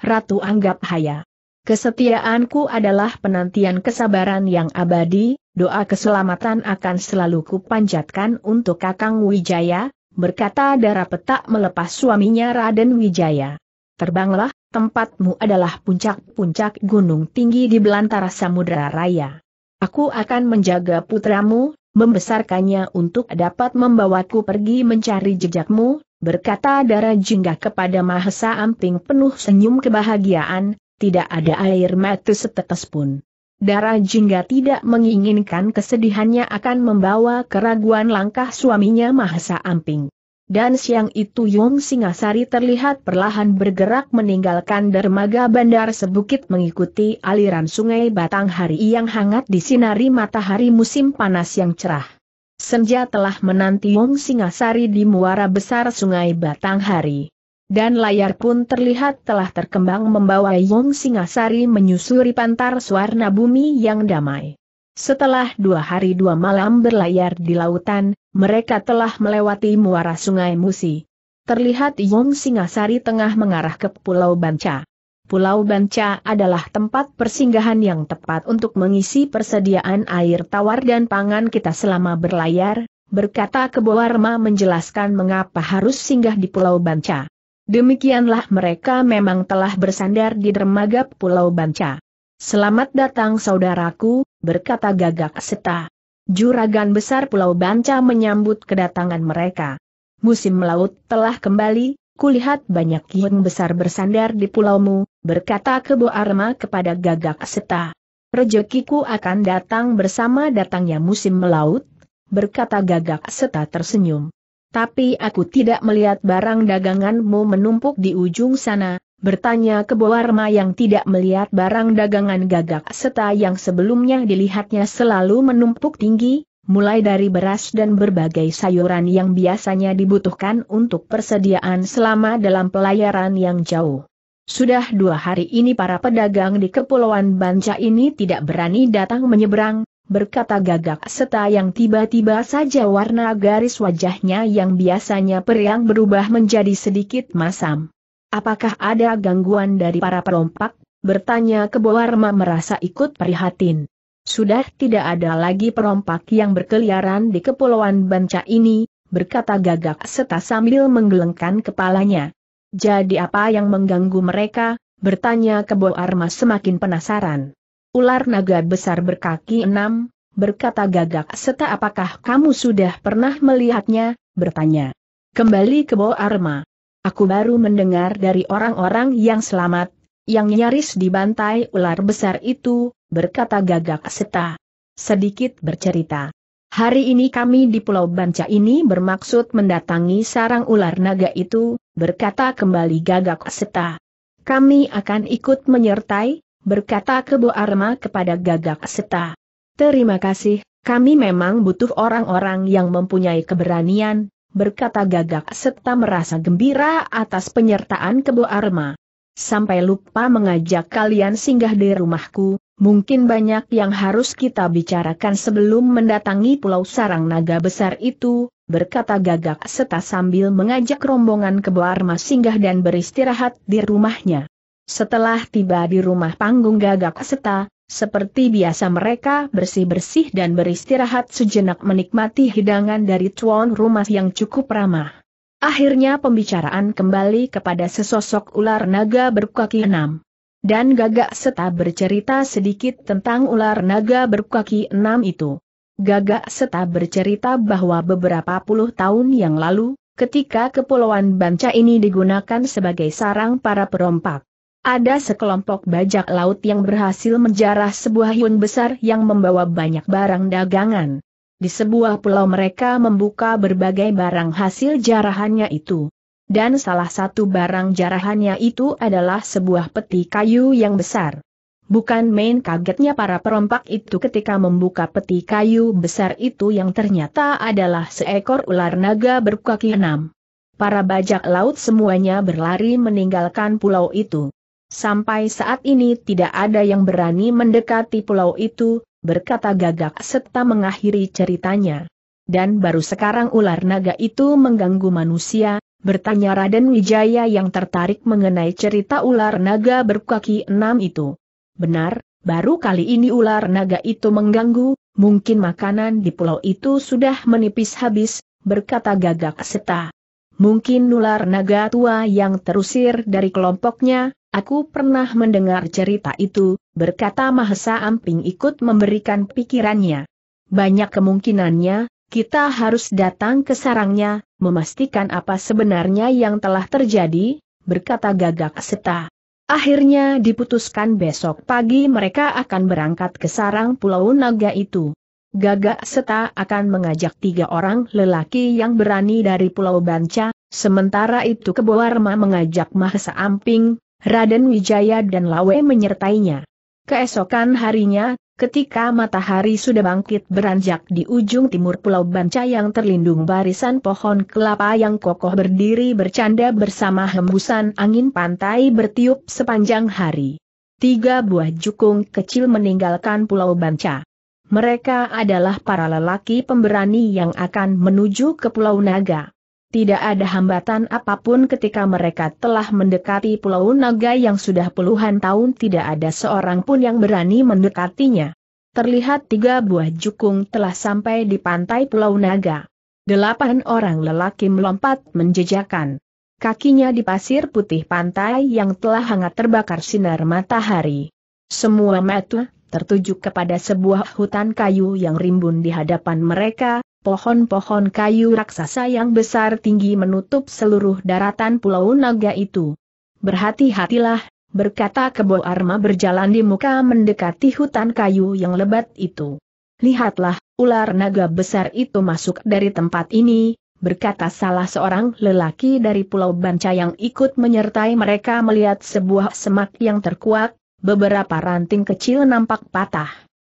Ratu Anggap Haya. Kesetiaanku adalah penantian kesabaran yang abadi, doa keselamatan akan selalu kupanjatkan untuk Kakang Wijaya, berkata darah petak melepas suaminya Raden Wijaya. Terbanglah, tempatmu adalah puncak-puncak gunung tinggi di belantara Samudera Raya. Aku akan menjaga putramu, membesarkannya untuk dapat membawaku pergi mencari jejakmu, berkata darah jingga kepada Mahesa Amping penuh senyum kebahagiaan, tidak ada air mata setetes pun. Darah jingga tidak menginginkan kesedihannya akan membawa keraguan langkah suaminya Mahesa Amping. Dan siang itu Yong Singasari terlihat perlahan bergerak meninggalkan dermaga bandar sebukit mengikuti aliran sungai Batang hari yang hangat di sinari matahari musim panas yang cerah. Senja telah menanti Yong Singasari di muara besar sungai Batang hari dan layar pun terlihat telah terkembang membawa Yong Singasari menyusuri pantar suarna bumi yang damai. Setelah dua hari dua malam berlayar di lautan, mereka telah melewati muara sungai Musi. Terlihat Yong Singasari tengah mengarah ke Pulau Banca. Pulau Banca adalah tempat persinggahan yang tepat untuk mengisi persediaan air tawar dan pangan kita selama berlayar, berkata Keboarma menjelaskan mengapa harus singgah di Pulau Banca. Demikianlah mereka memang telah bersandar di dermaga Pulau Banca. Selamat datang saudaraku, berkata gagak seta. Juragan besar Pulau Banca menyambut kedatangan mereka. Musim melaut telah kembali, kulihat banyak hiung besar bersandar di pulaumu, berkata Kebo Arma kepada gagak seta. Rejekiku akan datang bersama datangnya musim melaut, berkata gagak seta tersenyum. Tapi aku tidak melihat barang daganganmu menumpuk di ujung sana, bertanya ke Bawarma yang tidak melihat barang dagangan gagak seta yang sebelumnya dilihatnya selalu menumpuk tinggi, mulai dari beras dan berbagai sayuran yang biasanya dibutuhkan untuk persediaan selama dalam pelayaran yang jauh. Sudah dua hari ini para pedagang di Kepulauan Banca ini tidak berani datang menyeberang, berkata gagak seta yang tiba-tiba saja warna garis wajahnya yang biasanya periang berubah menjadi sedikit masam. Apakah ada gangguan dari para perompak? Bertanya Keboarma merasa ikut prihatin. Sudah tidak ada lagi perompak yang berkeliaran di kepulauan Banca ini, berkata gagak seta sambil menggelengkan kepalanya. Jadi apa yang mengganggu mereka? Bertanya Keboarma semakin penasaran. Ular naga besar berkaki enam, berkata gagak Seta. apakah kamu sudah pernah melihatnya, bertanya. Kembali ke Bo Arma. Aku baru mendengar dari orang-orang yang selamat, yang nyaris dibantai ular besar itu, berkata gagak seta. Sedikit bercerita. Hari ini kami di Pulau Banca ini bermaksud mendatangi sarang ular naga itu, berkata kembali gagak seta. Kami akan ikut menyertai, berkata Kebo Arma kepada Gagak Seta. Terima kasih, kami memang butuh orang-orang yang mempunyai keberanian, berkata Gagak Seta merasa gembira atas penyertaan Kebo Arma. Sampai lupa mengajak kalian singgah di rumahku, mungkin banyak yang harus kita bicarakan sebelum mendatangi Pulau Sarang Naga Besar itu, berkata Gagak Seta sambil mengajak rombongan Kebo Arma singgah dan beristirahat di rumahnya. Setelah tiba di rumah panggung gagak seta, seperti biasa mereka bersih-bersih dan beristirahat sejenak menikmati hidangan dari tuan rumah yang cukup ramah. Akhirnya pembicaraan kembali kepada sesosok ular naga berkaki enam. Dan gagak seta bercerita sedikit tentang ular naga berkaki enam itu. Gagak seta bercerita bahwa beberapa puluh tahun yang lalu, ketika kepulauan Banca ini digunakan sebagai sarang para perompak ada sekelompok bajak laut yang berhasil menjarah sebuah hiung besar yang membawa banyak barang dagangan. Di sebuah pulau mereka membuka berbagai barang hasil jarahannya itu. Dan salah satu barang jarahannya itu adalah sebuah peti kayu yang besar. Bukan main kagetnya para perompak itu ketika membuka peti kayu besar itu yang ternyata adalah seekor ular naga berkaki enam. Para bajak laut semuanya berlari meninggalkan pulau itu. Sampai saat ini tidak ada yang berani mendekati pulau itu, berkata gagak serta mengakhiri ceritanya. Dan baru sekarang ular naga itu mengganggu manusia, bertanya Raden Wijaya yang tertarik mengenai cerita ular naga berkaki enam itu. Benar, baru kali ini ular naga itu mengganggu, mungkin makanan di pulau itu sudah menipis habis, berkata gagak seta. Mungkin ular naga tua yang terusir dari kelompoknya, Aku pernah mendengar cerita itu, berkata Mahesa Amping ikut memberikan pikirannya. Banyak kemungkinannya, kita harus datang ke sarangnya, memastikan apa sebenarnya yang telah terjadi, berkata Gagak Seta. Akhirnya diputuskan besok pagi mereka akan berangkat ke sarang Pulau Naga itu. Gagak Seta akan mengajak tiga orang lelaki yang berani dari Pulau Banca, sementara itu Keboarma mengajak Mahesa Amping, Raden Wijaya dan Lawe menyertainya. Keesokan harinya, ketika matahari sudah bangkit beranjak di ujung timur Pulau Banca yang terlindung barisan pohon kelapa yang kokoh berdiri bercanda bersama hembusan angin pantai bertiup sepanjang hari. Tiga buah jukung kecil meninggalkan Pulau Banca. Mereka adalah para lelaki pemberani yang akan menuju ke Pulau Naga. Tidak ada hambatan apapun ketika mereka telah mendekati Pulau Naga yang sudah puluhan tahun tidak ada seorang pun yang berani mendekatinya. Terlihat tiga buah jukung telah sampai di pantai Pulau Naga. Delapan orang lelaki melompat menjejakan kakinya di pasir putih pantai yang telah hangat terbakar sinar matahari. Semua mata tertuju kepada sebuah hutan kayu yang rimbun di hadapan mereka, pohon-pohon kayu raksasa yang besar tinggi menutup seluruh daratan Pulau Naga itu. Berhati-hatilah, berkata Kebo Arma berjalan di muka mendekati hutan kayu yang lebat itu. Lihatlah, ular naga besar itu masuk dari tempat ini, berkata salah seorang lelaki dari Pulau Banca yang ikut menyertai mereka melihat sebuah semak yang terkuat, beberapa ranting kecil nampak patah.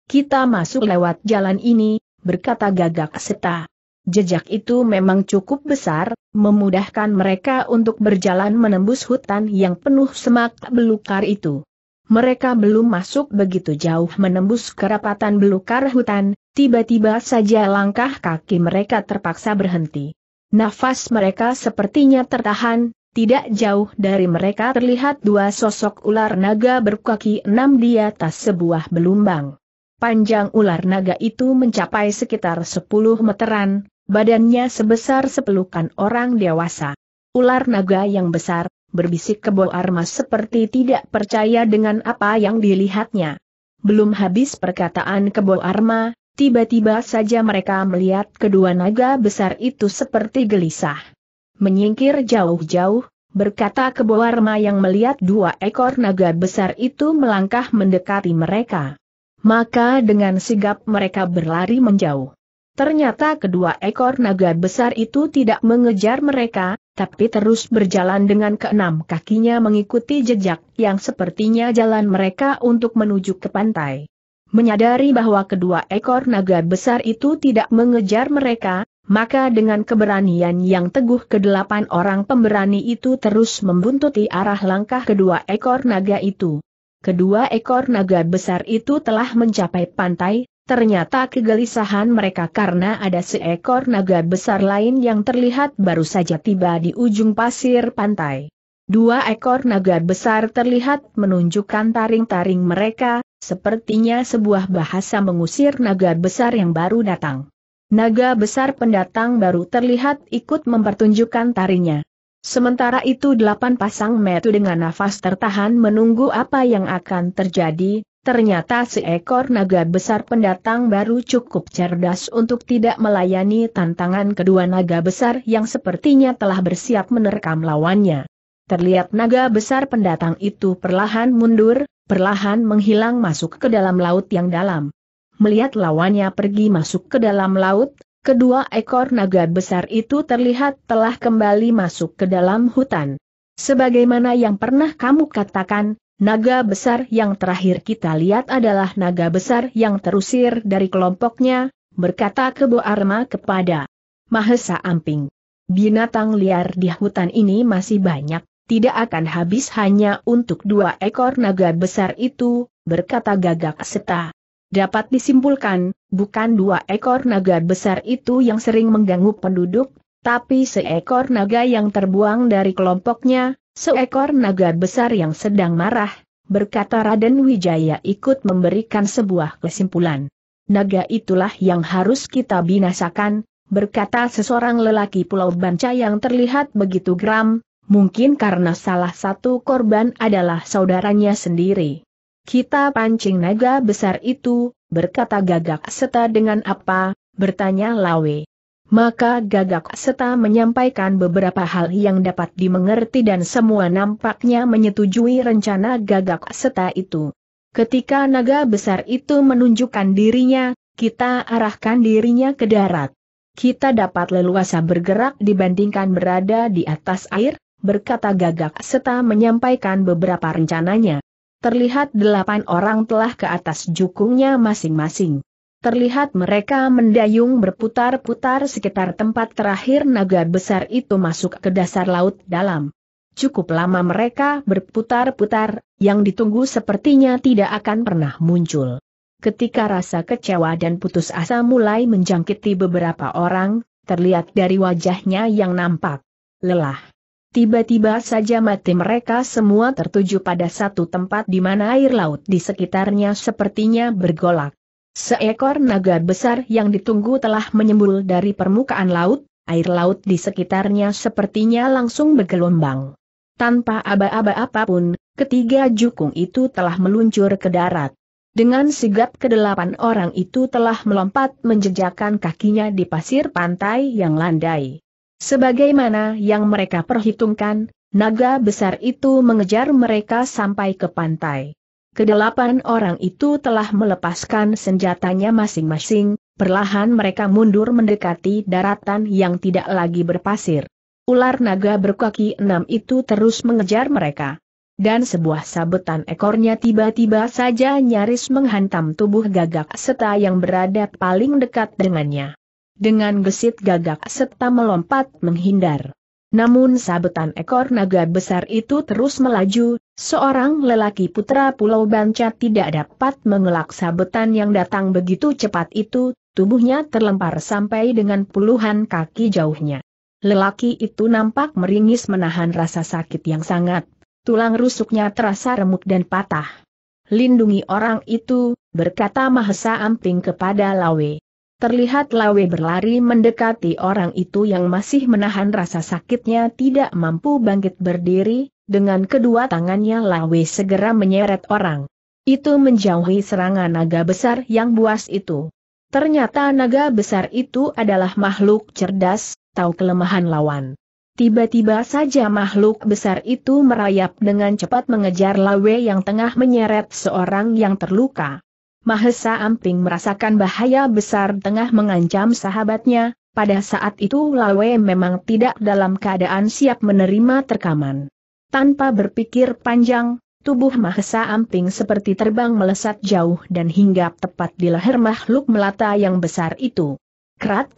Kita masuk lewat jalan ini, berkata gagak seta. Jejak itu memang cukup besar, memudahkan mereka untuk berjalan menembus hutan yang penuh semak belukar itu. Mereka belum masuk begitu jauh menembus kerapatan belukar hutan, tiba-tiba saja langkah kaki mereka terpaksa berhenti. Nafas mereka sepertinya tertahan, tidak jauh dari mereka terlihat dua sosok ular naga berkaki enam di atas sebuah belumbang. Panjang ular naga itu mencapai sekitar 10 meteran, badannya sebesar sepelukan orang dewasa. Ular naga yang besar, berbisik kebo armas seperti tidak percaya dengan apa yang dilihatnya. Belum habis perkataan kebo arma, tiba-tiba saja mereka melihat kedua naga besar itu seperti gelisah. Menyingkir jauh-jauh, berkata kebo arma yang melihat dua ekor naga besar itu melangkah mendekati mereka. Maka dengan sigap mereka berlari menjauh. Ternyata kedua ekor naga besar itu tidak mengejar mereka, tapi terus berjalan dengan keenam kakinya mengikuti jejak yang sepertinya jalan mereka untuk menuju ke pantai. Menyadari bahwa kedua ekor naga besar itu tidak mengejar mereka, maka dengan keberanian yang teguh kedelapan orang pemberani itu terus membuntuti arah langkah kedua ekor naga itu. Kedua ekor naga besar itu telah mencapai pantai, ternyata kegelisahan mereka karena ada seekor naga besar lain yang terlihat baru saja tiba di ujung pasir pantai. Dua ekor naga besar terlihat menunjukkan taring-taring mereka, sepertinya sebuah bahasa mengusir naga besar yang baru datang. Naga besar pendatang baru terlihat ikut mempertunjukkan tarinya. Sementara itu delapan pasang metu dengan nafas tertahan menunggu apa yang akan terjadi, ternyata seekor naga besar pendatang baru cukup cerdas untuk tidak melayani tantangan kedua naga besar yang sepertinya telah bersiap menerkam lawannya. Terlihat naga besar pendatang itu perlahan mundur, perlahan menghilang masuk ke dalam laut yang dalam. Melihat lawannya pergi masuk ke dalam laut, Kedua ekor naga besar itu terlihat telah kembali masuk ke dalam hutan. Sebagaimana yang pernah kamu katakan, naga besar yang terakhir kita lihat adalah naga besar yang terusir dari kelompoknya, berkata Kebo Arma kepada Mahesa Amping. Binatang liar di hutan ini masih banyak, tidak akan habis hanya untuk dua ekor naga besar itu, berkata gagak seta. Dapat disimpulkan, bukan dua ekor naga besar itu yang sering mengganggu penduduk, tapi seekor naga yang terbuang dari kelompoknya, seekor naga besar yang sedang marah, berkata Raden Wijaya ikut memberikan sebuah kesimpulan. Naga itulah yang harus kita binasakan, berkata seseorang lelaki Pulau Banca yang terlihat begitu geram, mungkin karena salah satu korban adalah saudaranya sendiri. Kita pancing naga besar itu, berkata gagak seta dengan apa, bertanya Lawe. Maka gagak seta menyampaikan beberapa hal yang dapat dimengerti dan semua nampaknya menyetujui rencana gagak seta itu. Ketika naga besar itu menunjukkan dirinya, kita arahkan dirinya ke darat. Kita dapat leluasa bergerak dibandingkan berada di atas air, berkata gagak seta menyampaikan beberapa rencananya terlihat delapan orang telah ke atas jukungnya masing-masing. Terlihat mereka mendayung berputar-putar sekitar tempat terakhir naga besar itu masuk ke dasar laut dalam. Cukup lama mereka berputar-putar, yang ditunggu sepertinya tidak akan pernah muncul. Ketika rasa kecewa dan putus asa mulai menjangkiti beberapa orang, terlihat dari wajahnya yang nampak lelah. Tiba-tiba saja mati mereka semua tertuju pada satu tempat di mana air laut di sekitarnya sepertinya bergolak. Seekor naga besar yang ditunggu telah menyembul dari permukaan laut, air laut di sekitarnya sepertinya langsung bergelombang. Tanpa aba-aba apapun, ketiga jukung itu telah meluncur ke darat. Dengan sigap kedelapan orang itu telah melompat menjejakkan kakinya di pasir pantai yang landai. Sebagaimana yang mereka perhitungkan, naga besar itu mengejar mereka sampai ke pantai. Kedelapan orang itu telah melepaskan senjatanya masing-masing, perlahan mereka mundur mendekati daratan yang tidak lagi berpasir. Ular naga berkaki enam itu terus mengejar mereka. Dan sebuah sabetan ekornya tiba-tiba saja nyaris menghantam tubuh gagak seta yang berada paling dekat dengannya dengan gesit gagak serta melompat menghindar. Namun sabetan ekor naga besar itu terus melaju, seorang lelaki putra Pulau Banca tidak dapat mengelak sabetan yang datang begitu cepat itu, tubuhnya terlempar sampai dengan puluhan kaki jauhnya. Lelaki itu nampak meringis menahan rasa sakit yang sangat, tulang rusuknya terasa remuk dan patah. Lindungi orang itu, berkata Mahesa Amping kepada Lawe. Terlihat Lawe berlari mendekati orang itu yang masih menahan rasa sakitnya tidak mampu bangkit berdiri, dengan kedua tangannya Lawe segera menyeret orang. Itu menjauhi serangan naga besar yang buas itu. Ternyata naga besar itu adalah makhluk cerdas, tahu kelemahan lawan. Tiba-tiba saja makhluk besar itu merayap dengan cepat mengejar Lawe yang tengah menyeret seorang yang terluka. Mahesa Amping merasakan bahaya besar tengah mengancam sahabatnya, pada saat itu Lawe memang tidak dalam keadaan siap menerima terkaman. Tanpa berpikir panjang, tubuh Mahesa Amping seperti terbang melesat jauh dan hingga tepat di leher makhluk melata yang besar itu. Krat,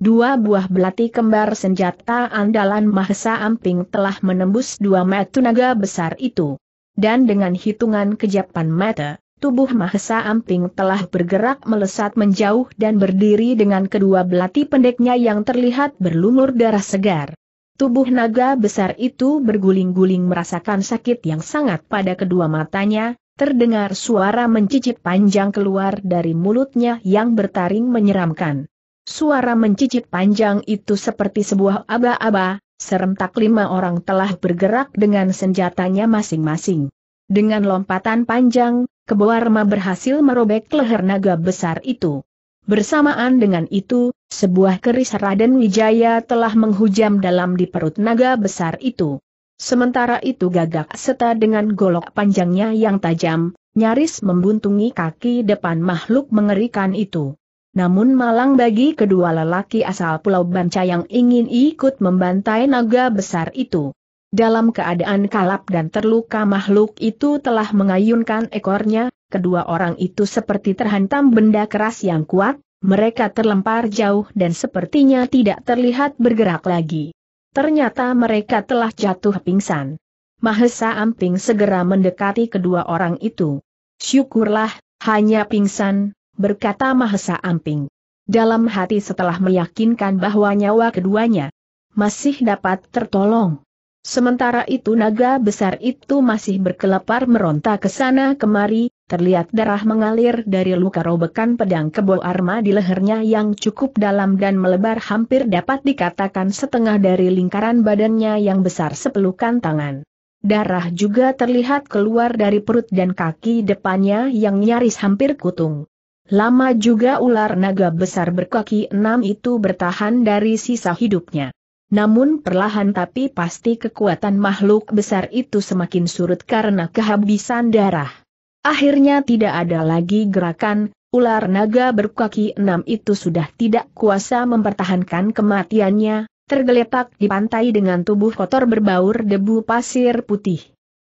dua buah belati kembar senjata andalan Mahesa Amping telah menembus dua metu naga besar itu. Dan dengan hitungan kejapan mata, tubuh Mahesa Amping telah bergerak melesat menjauh dan berdiri dengan kedua belati pendeknya yang terlihat berlumur darah segar. Tubuh naga besar itu berguling-guling merasakan sakit yang sangat pada kedua matanya, terdengar suara mencicit panjang keluar dari mulutnya yang bertaring menyeramkan. Suara mencicit panjang itu seperti sebuah aba-aba, serentak lima orang telah bergerak dengan senjatanya masing-masing. Dengan lompatan panjang, Keboarma berhasil merobek leher naga besar itu. Bersamaan dengan itu, sebuah keris Raden Wijaya telah menghujam dalam di perut naga besar itu. Sementara itu gagak serta dengan golok panjangnya yang tajam, nyaris membuntungi kaki depan makhluk mengerikan itu. Namun malang bagi kedua lelaki asal Pulau Banca yang ingin ikut membantai naga besar itu. Dalam keadaan kalap dan terluka makhluk itu telah mengayunkan ekornya, kedua orang itu seperti terhantam benda keras yang kuat, mereka terlempar jauh dan sepertinya tidak terlihat bergerak lagi. Ternyata mereka telah jatuh pingsan. Mahesa Amping segera mendekati kedua orang itu. Syukurlah, hanya pingsan, berkata Mahesa Amping. Dalam hati setelah meyakinkan bahwa nyawa keduanya masih dapat tertolong. Sementara itu naga besar itu masih berkelepar meronta ke sana kemari, terlihat darah mengalir dari luka robekan pedang kebo arma di lehernya yang cukup dalam dan melebar hampir dapat dikatakan setengah dari lingkaran badannya yang besar sepelukan tangan. Darah juga terlihat keluar dari perut dan kaki depannya yang nyaris hampir kutung. Lama juga ular naga besar berkaki enam itu bertahan dari sisa hidupnya. Namun perlahan tapi pasti kekuatan makhluk besar itu semakin surut karena kehabisan darah. Akhirnya tidak ada lagi gerakan, ular naga berkaki enam itu sudah tidak kuasa mempertahankan kematiannya, tergeletak di pantai dengan tubuh kotor berbaur debu pasir putih.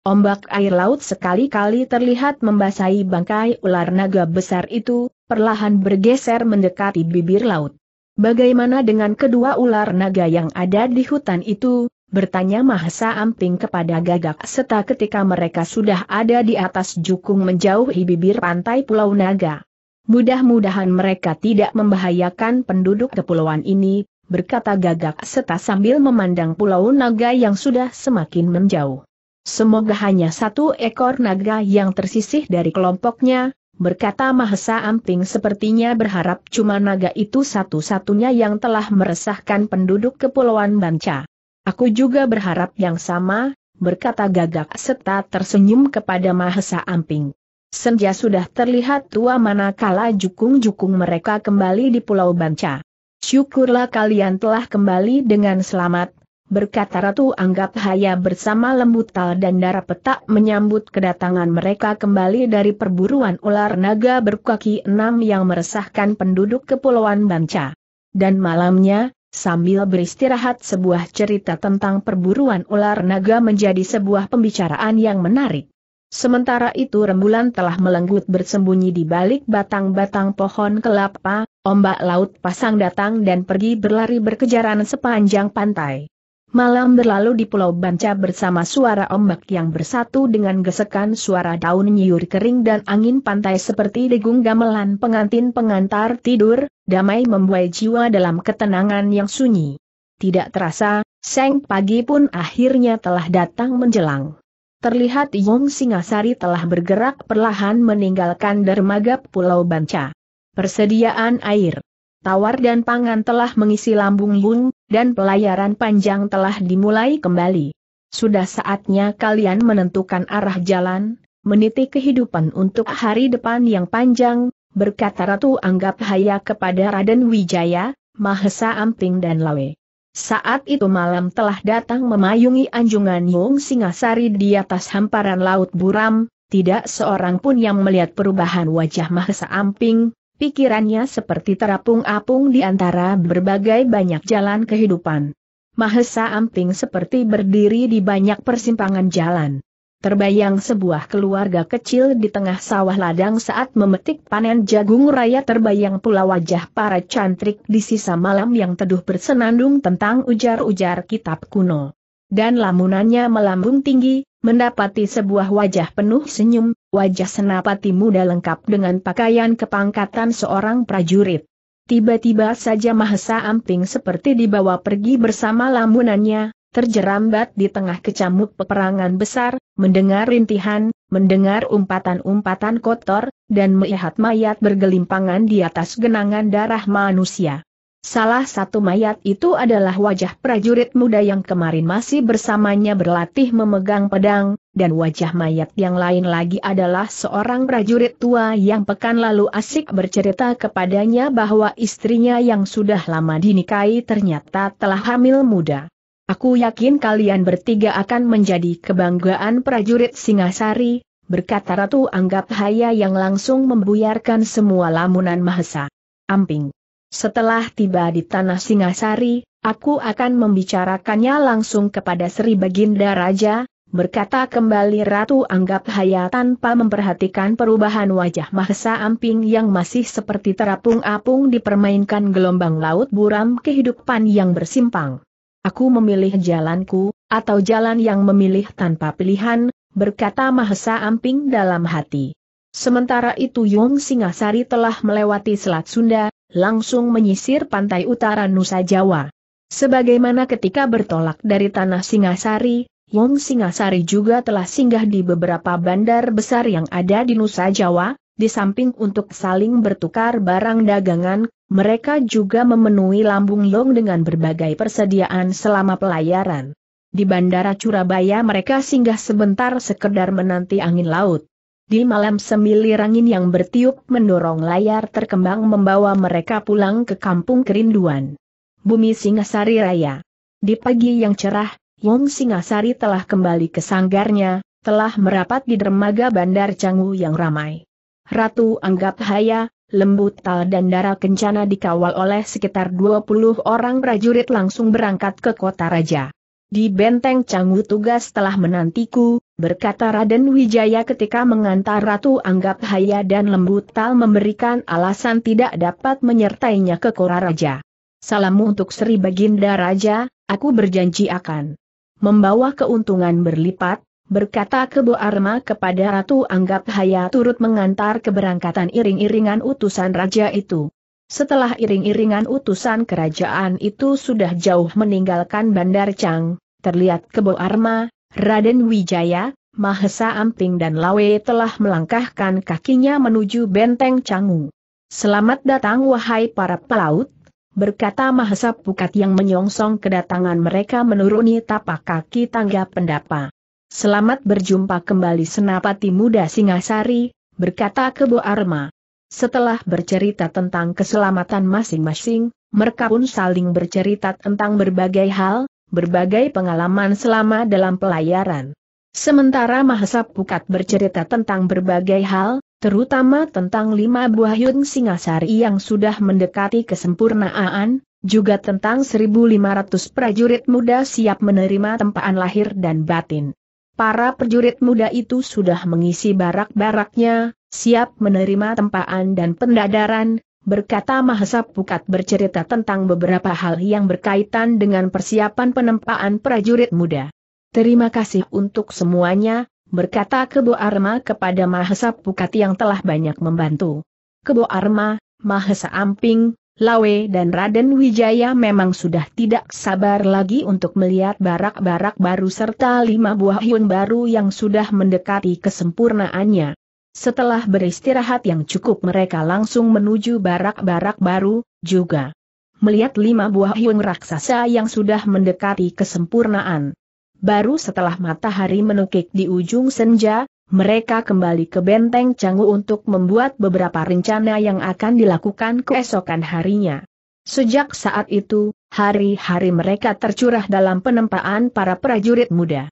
Ombak air laut sekali-kali terlihat membasahi bangkai ular naga besar itu, perlahan bergeser mendekati bibir laut. Bagaimana dengan kedua ular naga yang ada di hutan itu? Bertanya Mahesa Amping kepada Gagak Seta ketika mereka sudah ada di atas jukung menjauhi bibir pantai Pulau Naga. Mudah-mudahan mereka tidak membahayakan penduduk kepulauan ini, berkata Gagak Seta sambil memandang Pulau Naga yang sudah semakin menjauh. Semoga hanya satu ekor naga yang tersisih dari kelompoknya, berkata Mahesa Amping sepertinya berharap cuma naga itu satu-satunya yang telah meresahkan penduduk Kepulauan Banca. Aku juga berharap yang sama, berkata gagak serta tersenyum kepada Mahesa Amping. Senja sudah terlihat tua manakala jukung-jukung mereka kembali di Pulau Banca. Syukurlah kalian telah kembali dengan selamat, berkata Ratu Anggap Haya bersama Lembutal dan Darah Petak menyambut kedatangan mereka kembali dari perburuan ular naga berkaki enam yang meresahkan penduduk Kepulauan Banca. Dan malamnya, sambil beristirahat sebuah cerita tentang perburuan ular naga menjadi sebuah pembicaraan yang menarik. Sementara itu rembulan telah melenggut bersembunyi di balik batang-batang pohon kelapa, ombak laut pasang datang dan pergi berlari berkejaran sepanjang pantai. Malam berlalu di Pulau Banca bersama suara ombak yang bersatu dengan gesekan suara daun nyiur kering dan angin pantai seperti degung gamelan pengantin pengantar tidur, damai membuai jiwa dalam ketenangan yang sunyi. Tidak terasa, seng pagi pun akhirnya telah datang menjelang. Terlihat Yong Singasari telah bergerak perlahan meninggalkan dermaga Pulau Banca. Persediaan air, tawar dan pangan telah mengisi lambung Yong dan pelayaran panjang telah dimulai kembali. Sudah saatnya kalian menentukan arah jalan, meniti kehidupan untuk hari depan yang panjang, berkata Ratu Anggap Haya kepada Raden Wijaya, Mahesa Amping dan Lawe. Saat itu malam telah datang memayungi anjungan Yung Singasari di atas hamparan Laut Buram, tidak seorang pun yang melihat perubahan wajah Mahesa Amping, Pikirannya seperti terapung apung di antara berbagai banyak jalan kehidupan. Mahesa Amping seperti berdiri di banyak persimpangan jalan. Terbayang sebuah keluarga kecil di tengah sawah ladang saat memetik panen jagung raya terbayang pula wajah para cantrik di sisa malam yang teduh bersenandung tentang ujar-ujar kitab kuno. Dan lamunannya melambung tinggi, mendapati sebuah wajah penuh senyum, Wajah senapati muda lengkap dengan pakaian kepangkatan seorang prajurit. Tiba-tiba saja Mahesa Amping seperti dibawa pergi bersama lamunannya, terjerambat di tengah kecamuk peperangan besar, mendengar rintihan, mendengar umpatan-umpatan kotor, dan melihat mayat bergelimpangan di atas genangan darah manusia. Salah satu mayat itu adalah wajah prajurit muda yang kemarin masih bersamanya berlatih memegang pedang, dan wajah mayat yang lain lagi adalah seorang prajurit tua yang pekan lalu asik bercerita kepadanya bahwa istrinya yang sudah lama dinikahi ternyata telah hamil muda. Aku yakin kalian bertiga akan menjadi kebanggaan prajurit Singasari, berkata Ratu Anggap Haya yang langsung membuyarkan semua lamunan Mahesa. Amping. Setelah tiba di tanah Singasari, aku akan membicarakannya langsung kepada Sri Baginda Raja, berkata kembali Ratu Anggap Haya tanpa memperhatikan perubahan wajah Mahesa Amping yang masih seperti terapung-apung dipermainkan gelombang laut buram kehidupan yang bersimpang. Aku memilih jalanku, atau jalan yang memilih tanpa pilihan, berkata Mahesa Amping dalam hati. Sementara itu Yong Singasari telah melewati Selat Sunda, langsung menyisir pantai utara Nusa Jawa. Sebagaimana ketika bertolak dari tanah Singasari, Wong Singasari juga telah singgah di beberapa bandar besar yang ada di Nusa Jawa, di samping untuk saling bertukar barang dagangan, mereka juga memenuhi lambung Long dengan berbagai persediaan selama pelayaran. Di Bandara Surabaya mereka singgah sebentar sekedar menanti angin laut. Di malam semilir angin yang bertiup mendorong layar terkembang membawa mereka pulang ke kampung kerinduan. Bumi Singasari Raya. Di pagi yang cerah, Wong Singasari telah kembali ke sanggarnya, telah merapat di dermaga Bandar Canggu yang ramai. Ratu Anggap Haya, Lembut Tal dan darah Kencana dikawal oleh sekitar 20 orang prajurit langsung berangkat ke kota raja. Di benteng Canggu tugas telah menantiku, berkata Raden Wijaya ketika mengantar Ratu Anggap Haya dan Lembu Tal memberikan alasan tidak dapat menyertainya ke Kora Raja. Salammu untuk Sri Baginda Raja, aku berjanji akan membawa keuntungan berlipat, berkata Kebo Arma kepada Ratu Anggap Haya turut mengantar keberangkatan iring-iringan utusan raja itu. Setelah iring-iringan utusan kerajaan itu sudah jauh meninggalkan Bandar Chang, terlihat Kebo Arma, Raden Wijaya, Mahesa Amping dan Lawe telah melangkahkan kakinya menuju Benteng Changu. Selamat datang wahai para pelaut, berkata Mahesa Pukat yang menyongsong kedatangan mereka menuruni tapak kaki tangga pendapa. Selamat berjumpa kembali senapati muda Singasari, berkata Kebo Arma. Setelah bercerita tentang keselamatan masing-masing, mereka pun saling bercerita tentang berbagai hal, berbagai pengalaman selama dalam pelayaran. Sementara Mahesa Pukat bercerita tentang berbagai hal, terutama tentang lima buah Yun singasari yang sudah mendekati kesempurnaan, juga tentang 1.500 prajurit muda siap menerima tempaan lahir dan batin. Para prajurit muda itu sudah mengisi barak-baraknya, siap menerima tempaan dan pendadaran, berkata Mahesa Pukat bercerita tentang beberapa hal yang berkaitan dengan persiapan penempaan prajurit muda. Terima kasih untuk semuanya, berkata Kebo Arma kepada Mahesa Pukat yang telah banyak membantu. Kebo Arma, Mahesa Amping, Lawe dan Raden Wijaya memang sudah tidak sabar lagi untuk melihat barak-barak baru serta lima buah hiung baru yang sudah mendekati kesempurnaannya. Setelah beristirahat yang cukup mereka langsung menuju barak-barak baru, juga melihat lima buah hiung raksasa yang sudah mendekati kesempurnaan. Baru setelah matahari menukik di ujung senja, mereka kembali ke benteng Canggu untuk membuat beberapa rencana yang akan dilakukan keesokan harinya. Sejak saat itu, hari-hari mereka tercurah dalam penempaan para prajurit muda.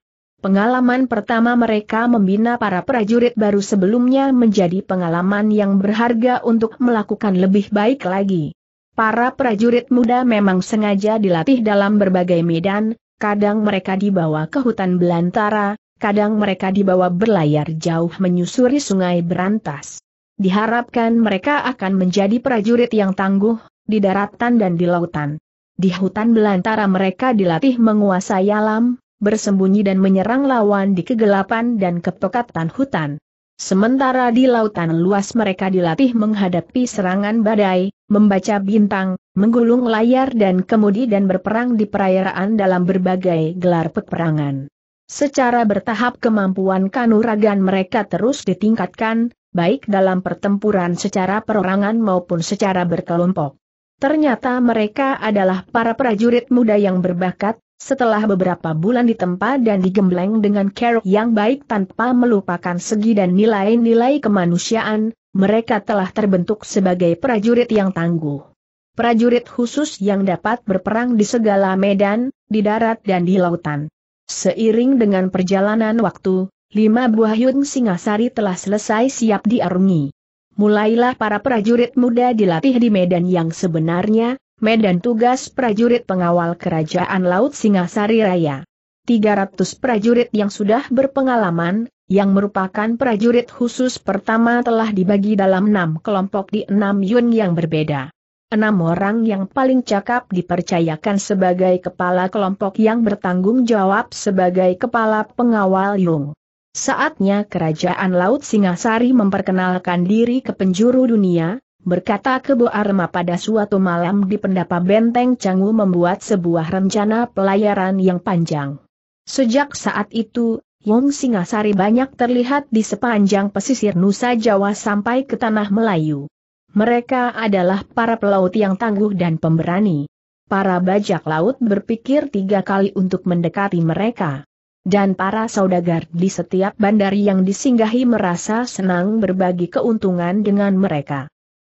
Pengalaman pertama mereka membina para prajurit baru sebelumnya menjadi pengalaman yang berharga untuk melakukan lebih baik lagi. Para prajurit muda memang sengaja dilatih dalam berbagai medan, kadang mereka dibawa ke hutan belantara, kadang mereka dibawa berlayar jauh menyusuri sungai berantas. Diharapkan mereka akan menjadi prajurit yang tangguh, di daratan dan di lautan. Di hutan belantara mereka dilatih menguasai alam, bersembunyi dan menyerang lawan di kegelapan dan kepekatan hutan. Sementara di lautan luas mereka dilatih menghadapi serangan badai, membaca bintang, menggulung layar dan kemudi dan berperang di perairan dalam berbagai gelar peperangan. Secara bertahap kemampuan kanuragan mereka terus ditingkatkan, baik dalam pertempuran secara perorangan maupun secara berkelompok. Ternyata mereka adalah para prajurit muda yang berbakat, setelah beberapa bulan ditempa dan digembleng dengan kerok yang baik tanpa melupakan segi dan nilai-nilai kemanusiaan, mereka telah terbentuk sebagai prajurit yang tangguh. Prajurit khusus yang dapat berperang di segala medan, di darat dan di lautan. Seiring dengan perjalanan waktu, lima buah Yung Singasari telah selesai siap diarungi. Mulailah para prajurit muda dilatih di medan yang sebenarnya, medan tugas prajurit pengawal kerajaan Laut Singasari Raya. 300 prajurit yang sudah berpengalaman, yang merupakan prajurit khusus pertama telah dibagi dalam enam kelompok di enam yun yang berbeda. Enam orang yang paling cakap dipercayakan sebagai kepala kelompok yang bertanggung jawab sebagai kepala pengawal Yung. Saatnya kerajaan Laut Singasari memperkenalkan diri ke penjuru dunia, berkata Kebo Arma pada suatu malam di pendapa benteng Canggu membuat sebuah rencana pelayaran yang panjang. Sejak saat itu, Wong Singasari banyak terlihat di sepanjang pesisir Nusa Jawa sampai ke tanah Melayu. Mereka adalah para pelaut yang tangguh dan pemberani. Para bajak laut berpikir tiga kali untuk mendekati mereka. Dan para saudagar di setiap bandar yang disinggahi merasa senang berbagi keuntungan dengan mereka.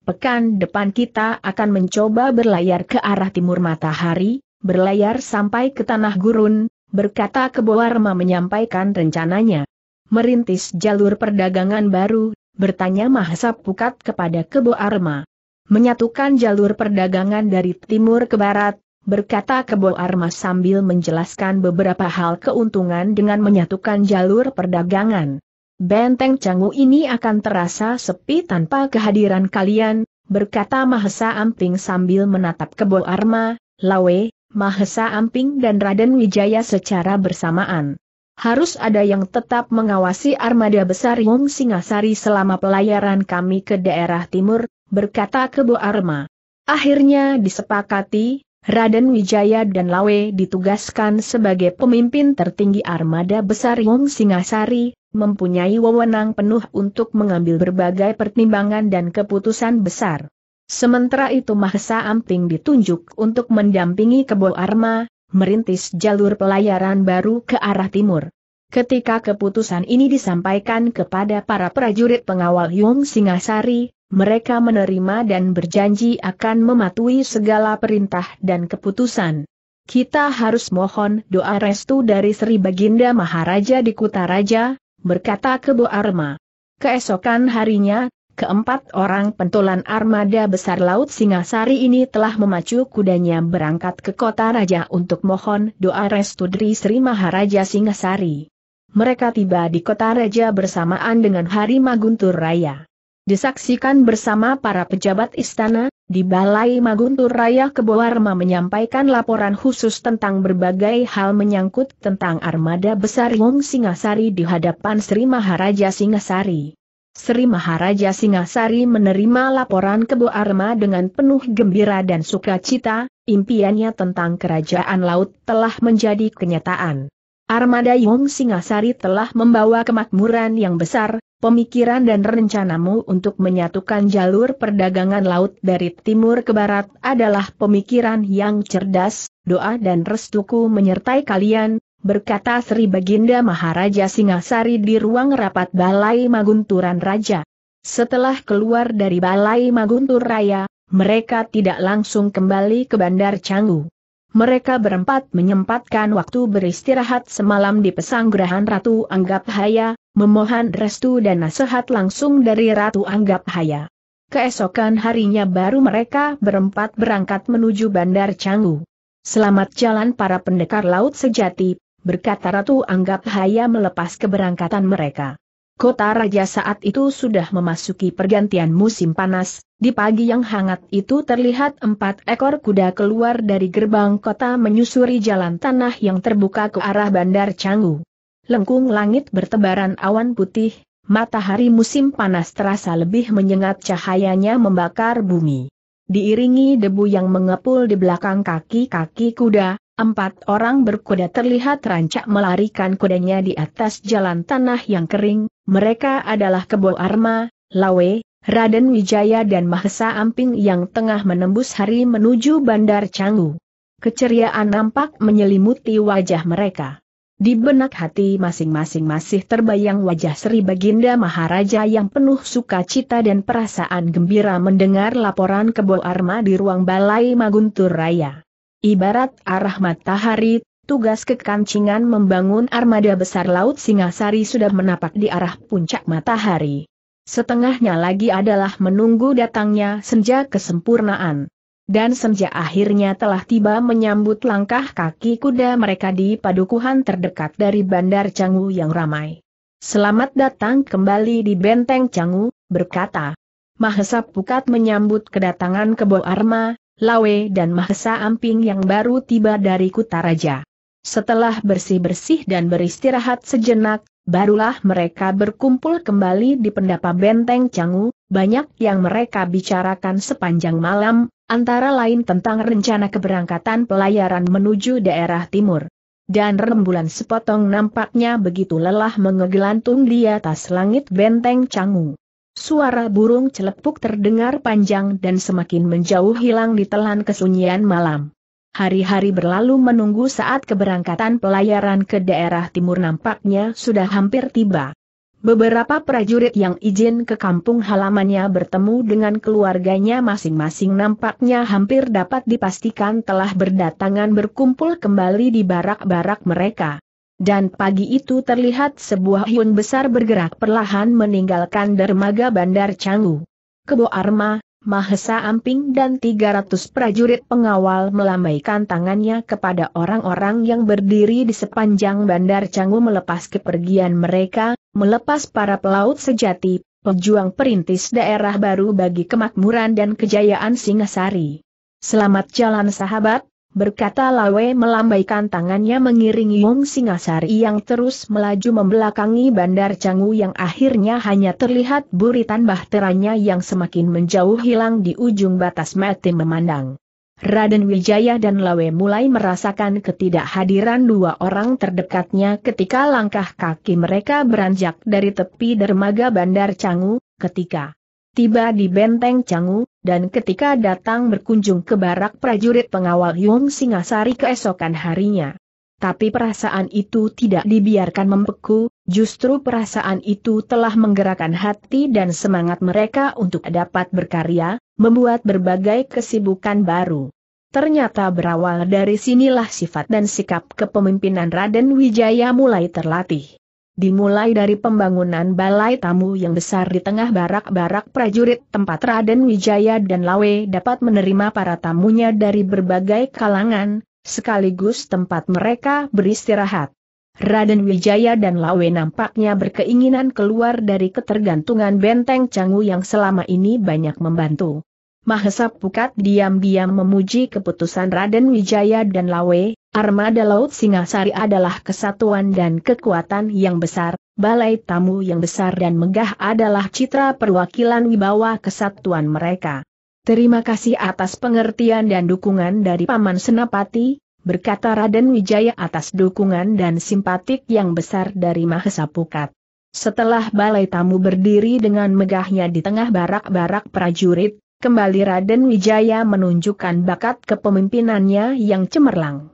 Pekan depan kita akan mencoba berlayar ke arah timur matahari, berlayar sampai ke tanah gurun, berkata Keboarma menyampaikan rencananya. Merintis jalur perdagangan baru, bertanya Mahasap Pukat kepada Keboarma. Menyatukan jalur perdagangan dari timur ke barat, berkata Kebo Arma sambil menjelaskan beberapa hal keuntungan dengan menyatukan jalur perdagangan. Benteng Canggu ini akan terasa sepi tanpa kehadiran kalian, berkata Mahesa Amping sambil menatap kebo Arma, Lawe, Mahesa Amping dan Raden Wijaya secara bersamaan. Harus ada yang tetap mengawasi armada besar Wong Singasari selama pelayaran kami ke daerah timur, berkata Kebo Arma. Akhirnya disepakati, Raden Wijaya dan Lawe ditugaskan sebagai pemimpin tertinggi armada besar Wong Singasari, mempunyai wewenang penuh untuk mengambil berbagai pertimbangan dan keputusan besar. Sementara itu Mahesa Amping ditunjuk untuk mendampingi Kebo Arma, merintis jalur pelayaran baru ke arah timur. Ketika keputusan ini disampaikan kepada para prajurit pengawal Yong Singasari, mereka menerima dan berjanji akan mematuhi segala perintah dan keputusan. Kita harus mohon doa restu dari Sri Baginda Maharaja di Kutaraja, berkata Kebo Arma. Keesokan harinya, keempat orang pentolan armada besar Laut Singasari ini telah memacu kudanya berangkat ke kota raja untuk mohon doa restu dari Sri Maharaja Singasari. Mereka tiba di kota raja bersamaan dengan hari Maguntur Raya. Disaksikan bersama para pejabat istana, di Balai Maguntur Raya Keboarma menyampaikan laporan khusus tentang berbagai hal menyangkut tentang armada besar Wong Singasari di hadapan Sri Maharaja Singasari. Sri Maharaja Singasari menerima laporan Keboarma dengan penuh gembira dan sukacita, impiannya tentang kerajaan laut telah menjadi kenyataan. Armada Yong Singasari telah membawa kemakmuran yang besar, Pemikiran dan rencanamu untuk menyatukan jalur perdagangan laut dari timur ke barat adalah pemikiran yang cerdas, doa dan restuku menyertai kalian, berkata Sri Baginda Maharaja Singasari di ruang rapat Balai Magunturan Raja. Setelah keluar dari Balai Maguntur Raya, mereka tidak langsung kembali ke Bandar Canggu. Mereka berempat menyempatkan waktu beristirahat semalam di pesanggrahan Ratu Anggap Haya, memohon restu dan nasihat langsung dari Ratu Anggap Haya. Keesokan harinya baru mereka berempat berangkat menuju Bandar Canggu. Selamat jalan para pendekar laut sejati, berkata Ratu Anggap Haya melepas keberangkatan mereka. Kota Raja saat itu sudah memasuki pergantian musim panas, di pagi yang hangat itu terlihat empat ekor kuda keluar dari gerbang kota menyusuri jalan tanah yang terbuka ke arah Bandar Canggu lengkung langit bertebaran awan putih, matahari musim panas terasa lebih menyengat cahayanya membakar bumi. Diiringi debu yang mengepul di belakang kaki-kaki kuda, empat orang berkuda terlihat rancak melarikan kudanya di atas jalan tanah yang kering, mereka adalah Kebo Arma, Lawe, Raden Wijaya dan Mahesa Amping yang tengah menembus hari menuju Bandar Canggu. Keceriaan nampak menyelimuti wajah mereka. Di benak hati masing-masing masih terbayang wajah Sri Baginda Maharaja yang penuh sukacita dan perasaan gembira mendengar laporan Kebo Arma di ruang Balai Maguntur Raya. Ibarat arah matahari, tugas kekancingan membangun armada besar Laut Singasari sudah menapak di arah puncak matahari. Setengahnya lagi adalah menunggu datangnya senja kesempurnaan dan senja akhirnya telah tiba menyambut langkah kaki kuda mereka di padukuhan terdekat dari Bandar Canggu yang ramai. Selamat datang kembali di Benteng Canggu, berkata. Mahesa Pukat menyambut kedatangan Kebo Arma, Lawe dan Mahesa Amping yang baru tiba dari Kutaraja. Setelah bersih-bersih dan beristirahat sejenak, barulah mereka berkumpul kembali di pendapa benteng Canggu, banyak yang mereka bicarakan sepanjang malam, antara lain tentang rencana keberangkatan pelayaran menuju daerah timur. Dan rembulan sepotong nampaknya begitu lelah mengegelantung di atas langit benteng Canggu. Suara burung celepuk terdengar panjang dan semakin menjauh hilang di telan kesunyian malam. Hari-hari berlalu menunggu saat keberangkatan pelayaran ke daerah timur nampaknya sudah hampir tiba. Beberapa prajurit yang izin ke kampung halamannya bertemu dengan keluarganya masing-masing nampaknya hampir dapat dipastikan telah berdatangan berkumpul kembali di barak-barak mereka. Dan pagi itu terlihat sebuah hiun besar bergerak perlahan meninggalkan dermaga Bandar Canggu. Kebo Arma, Mahesa Amping dan 300 prajurit pengawal melambaikan tangannya kepada orang-orang yang berdiri di sepanjang bandar Canggu melepas kepergian mereka, melepas para pelaut sejati, pejuang perintis daerah baru bagi kemakmuran dan kejayaan Singasari. Selamat jalan sahabat, berkata Lawe melambaikan tangannya mengiringi Wong Singasari yang terus melaju membelakangi Bandar Canggu yang akhirnya hanya terlihat buritan bahteranya yang semakin menjauh hilang di ujung batas mati memandang. Raden Wijaya dan Lawe mulai merasakan ketidakhadiran dua orang terdekatnya ketika langkah kaki mereka beranjak dari tepi dermaga Bandar Canggu, ketika tiba di benteng Canggu, dan ketika datang berkunjung ke barak prajurit pengawal Yong Singasari keesokan harinya. Tapi perasaan itu tidak dibiarkan membeku, justru perasaan itu telah menggerakkan hati dan semangat mereka untuk dapat berkarya, membuat berbagai kesibukan baru. Ternyata berawal dari sinilah sifat dan sikap kepemimpinan Raden Wijaya mulai terlatih dimulai dari pembangunan balai tamu yang besar di tengah barak-barak prajurit tempat Raden Wijaya dan Lawe dapat menerima para tamunya dari berbagai kalangan, sekaligus tempat mereka beristirahat. Raden Wijaya dan Lawe nampaknya berkeinginan keluar dari ketergantungan benteng Canggu yang selama ini banyak membantu. Mahesa Pukat diam-diam memuji keputusan Raden Wijaya dan Lawe, Armada Laut Singasari adalah kesatuan dan kekuatan yang besar, balai tamu yang besar dan megah adalah citra perwakilan wibawa kesatuan mereka. Terima kasih atas pengertian dan dukungan dari Paman Senapati, berkata Raden Wijaya atas dukungan dan simpatik yang besar dari Mahesa Pukat. Setelah balai tamu berdiri dengan megahnya di tengah barak-barak prajurit, kembali Raden Wijaya menunjukkan bakat kepemimpinannya yang cemerlang.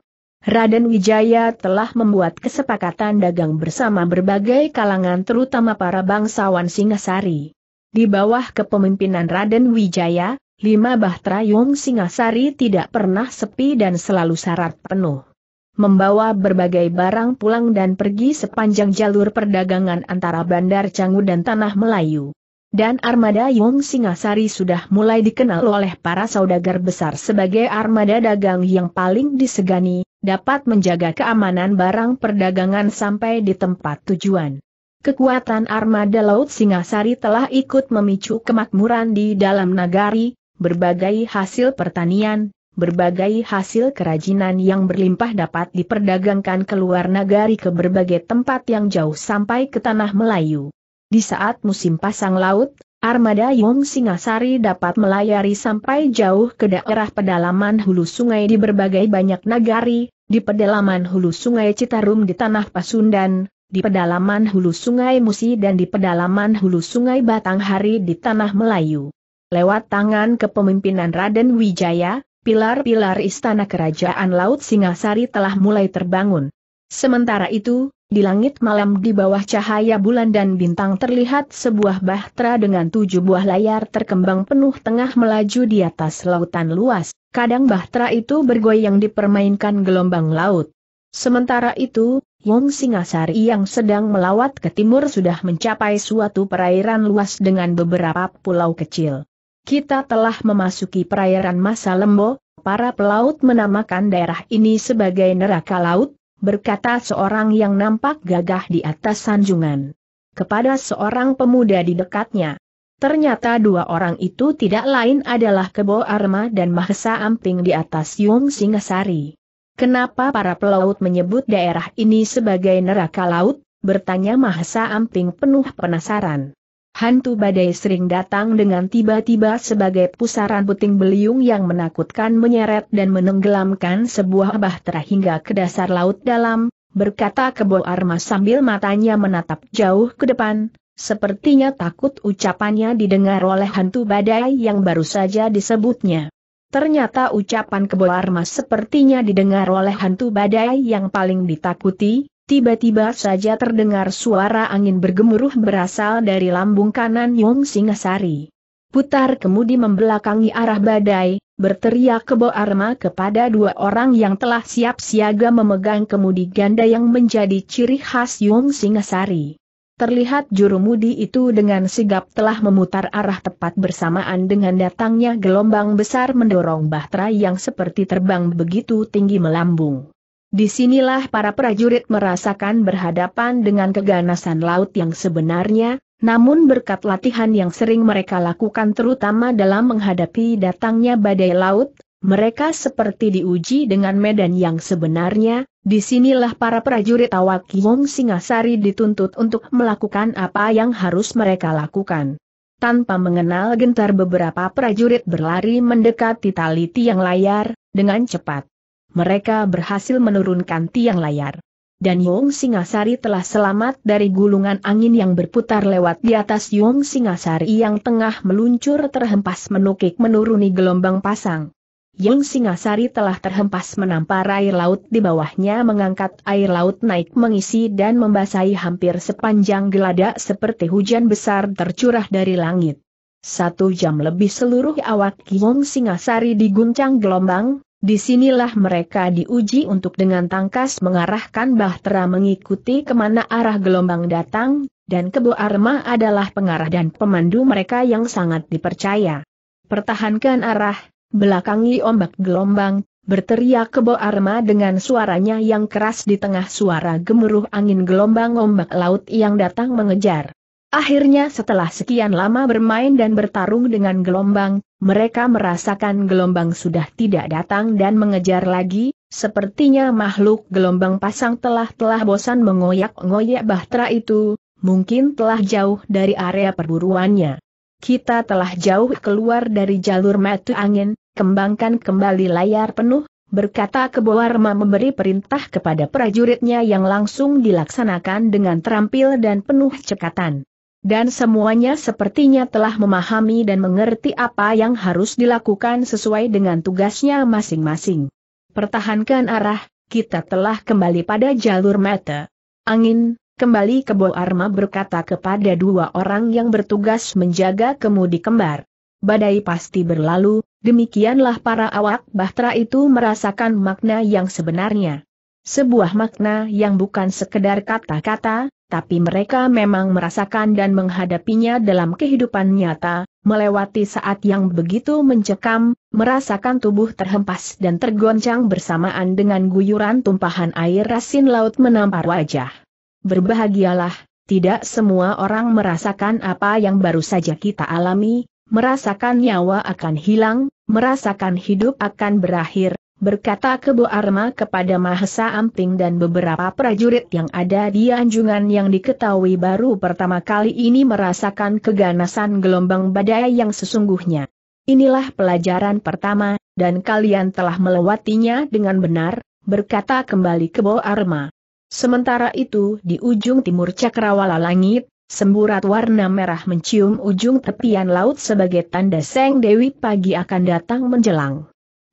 Raden Wijaya telah membuat kesepakatan dagang bersama berbagai kalangan terutama para bangsawan Singasari. Di bawah kepemimpinan Raden Wijaya, lima bahtera Yung Singasari tidak pernah sepi dan selalu syarat penuh. Membawa berbagai barang pulang dan pergi sepanjang jalur perdagangan antara Bandar Canggu dan Tanah Melayu dan armada Yong Singasari sudah mulai dikenal oleh para saudagar besar sebagai armada dagang yang paling disegani, dapat menjaga keamanan barang perdagangan sampai di tempat tujuan. Kekuatan armada Laut Singasari telah ikut memicu kemakmuran di dalam nagari, berbagai hasil pertanian, berbagai hasil kerajinan yang berlimpah dapat diperdagangkan keluar nagari ke berbagai tempat yang jauh sampai ke tanah Melayu. Di saat musim pasang laut, armada Yong Singasari dapat melayari sampai jauh ke daerah pedalaman hulu sungai di berbagai banyak nagari, di pedalaman hulu sungai Citarum di tanah Pasundan, di pedalaman hulu sungai Musi dan di pedalaman hulu sungai Batanghari di tanah Melayu. Lewat tangan kepemimpinan Raden Wijaya, pilar-pilar istana kerajaan Laut Singasari telah mulai terbangun. Sementara itu, di langit malam di bawah cahaya bulan dan bintang terlihat sebuah bahtera dengan tujuh buah layar terkembang penuh tengah melaju di atas lautan luas, kadang bahtera itu bergoyang dipermainkan gelombang laut. Sementara itu, Wong Singasari yang sedang melawat ke timur sudah mencapai suatu perairan luas dengan beberapa pulau kecil. Kita telah memasuki perairan masa lembo, para pelaut menamakan daerah ini sebagai neraka laut, berkata seorang yang nampak gagah di atas sanjungan. Kepada seorang pemuda di dekatnya. Ternyata dua orang itu tidak lain adalah Kebo Arma dan Mahesa Amping di atas Yung Singasari. Kenapa para pelaut menyebut daerah ini sebagai neraka laut? Bertanya Mahesa Amping penuh penasaran hantu badai sering datang dengan tiba-tiba sebagai pusaran puting beliung yang menakutkan menyeret dan menenggelamkan sebuah bahtera hingga ke dasar laut dalam, berkata Kebo Arma sambil matanya menatap jauh ke depan, sepertinya takut ucapannya didengar oleh hantu badai yang baru saja disebutnya. Ternyata ucapan Kebo Arma sepertinya didengar oleh hantu badai yang paling ditakuti, Tiba-tiba saja terdengar suara angin bergemuruh berasal dari lambung kanan Yong Singasari. Putar kemudi membelakangi arah badai, berteriak kebo arma kepada dua orang yang telah siap siaga memegang kemudi ganda yang menjadi ciri khas Yong Singasari. Terlihat jurumudi itu dengan sigap telah memutar arah tepat bersamaan dengan datangnya gelombang besar mendorong bahtera yang seperti terbang begitu tinggi melambung. Disinilah para prajurit merasakan berhadapan dengan keganasan laut yang sebenarnya, namun berkat latihan yang sering mereka lakukan terutama dalam menghadapi datangnya badai laut, mereka seperti diuji dengan medan yang sebenarnya, disinilah para prajurit awak Yong Singasari dituntut untuk melakukan apa yang harus mereka lakukan. Tanpa mengenal gentar beberapa prajurit berlari mendekati tali tiang layar, dengan cepat mereka berhasil menurunkan tiang layar. Dan Yong Singasari telah selamat dari gulungan angin yang berputar lewat di atas Yong Singasari yang tengah meluncur terhempas menukik menuruni gelombang pasang. Yong Singasari telah terhempas menampar air laut di bawahnya mengangkat air laut naik mengisi dan membasahi hampir sepanjang geladak seperti hujan besar tercurah dari langit. Satu jam lebih seluruh awak Yong Singasari diguncang gelombang, Disinilah mereka diuji untuk dengan tangkas mengarahkan bahtera mengikuti kemana arah gelombang datang, dan Kebo Arma adalah pengarah dan pemandu mereka yang sangat dipercaya. Pertahankan arah, belakangi ombak gelombang, berteriak Kebo Arma dengan suaranya yang keras di tengah suara gemuruh angin gelombang ombak laut yang datang mengejar. Akhirnya setelah sekian lama bermain dan bertarung dengan gelombang, mereka merasakan gelombang sudah tidak datang dan mengejar lagi, sepertinya makhluk gelombang pasang telah-telah bosan mengoyak-ngoyak bahtera itu, mungkin telah jauh dari area perburuannya. Kita telah jauh keluar dari jalur metu angin, kembangkan kembali layar penuh, berkata Keboarma memberi perintah kepada prajuritnya yang langsung dilaksanakan dengan terampil dan penuh cekatan. Dan semuanya sepertinya telah memahami dan mengerti apa yang harus dilakukan sesuai dengan tugasnya masing-masing. Pertahankan arah, kita telah kembali pada jalur mata. Angin, kembali ke Bo Arma berkata kepada dua orang yang bertugas menjaga kemudi kembar. Badai pasti berlalu, demikianlah para awak bahtera itu merasakan makna yang sebenarnya. Sebuah makna yang bukan sekedar kata-kata, tapi mereka memang merasakan dan menghadapinya dalam kehidupan nyata, melewati saat yang begitu mencekam, merasakan tubuh terhempas dan tergoncang bersamaan dengan guyuran tumpahan air rasin laut menampar wajah. Berbahagialah, tidak semua orang merasakan apa yang baru saja kita alami, merasakan nyawa akan hilang, merasakan hidup akan berakhir, berkata Kebo Arma kepada Mahesa Amping dan beberapa prajurit yang ada di anjungan yang diketahui baru pertama kali ini merasakan keganasan gelombang badai yang sesungguhnya. Inilah pelajaran pertama, dan kalian telah melewatinya dengan benar, berkata kembali Kebo Arma. Sementara itu di ujung timur cakrawala langit, Semburat warna merah mencium ujung tepian laut sebagai tanda Seng Dewi pagi akan datang menjelang.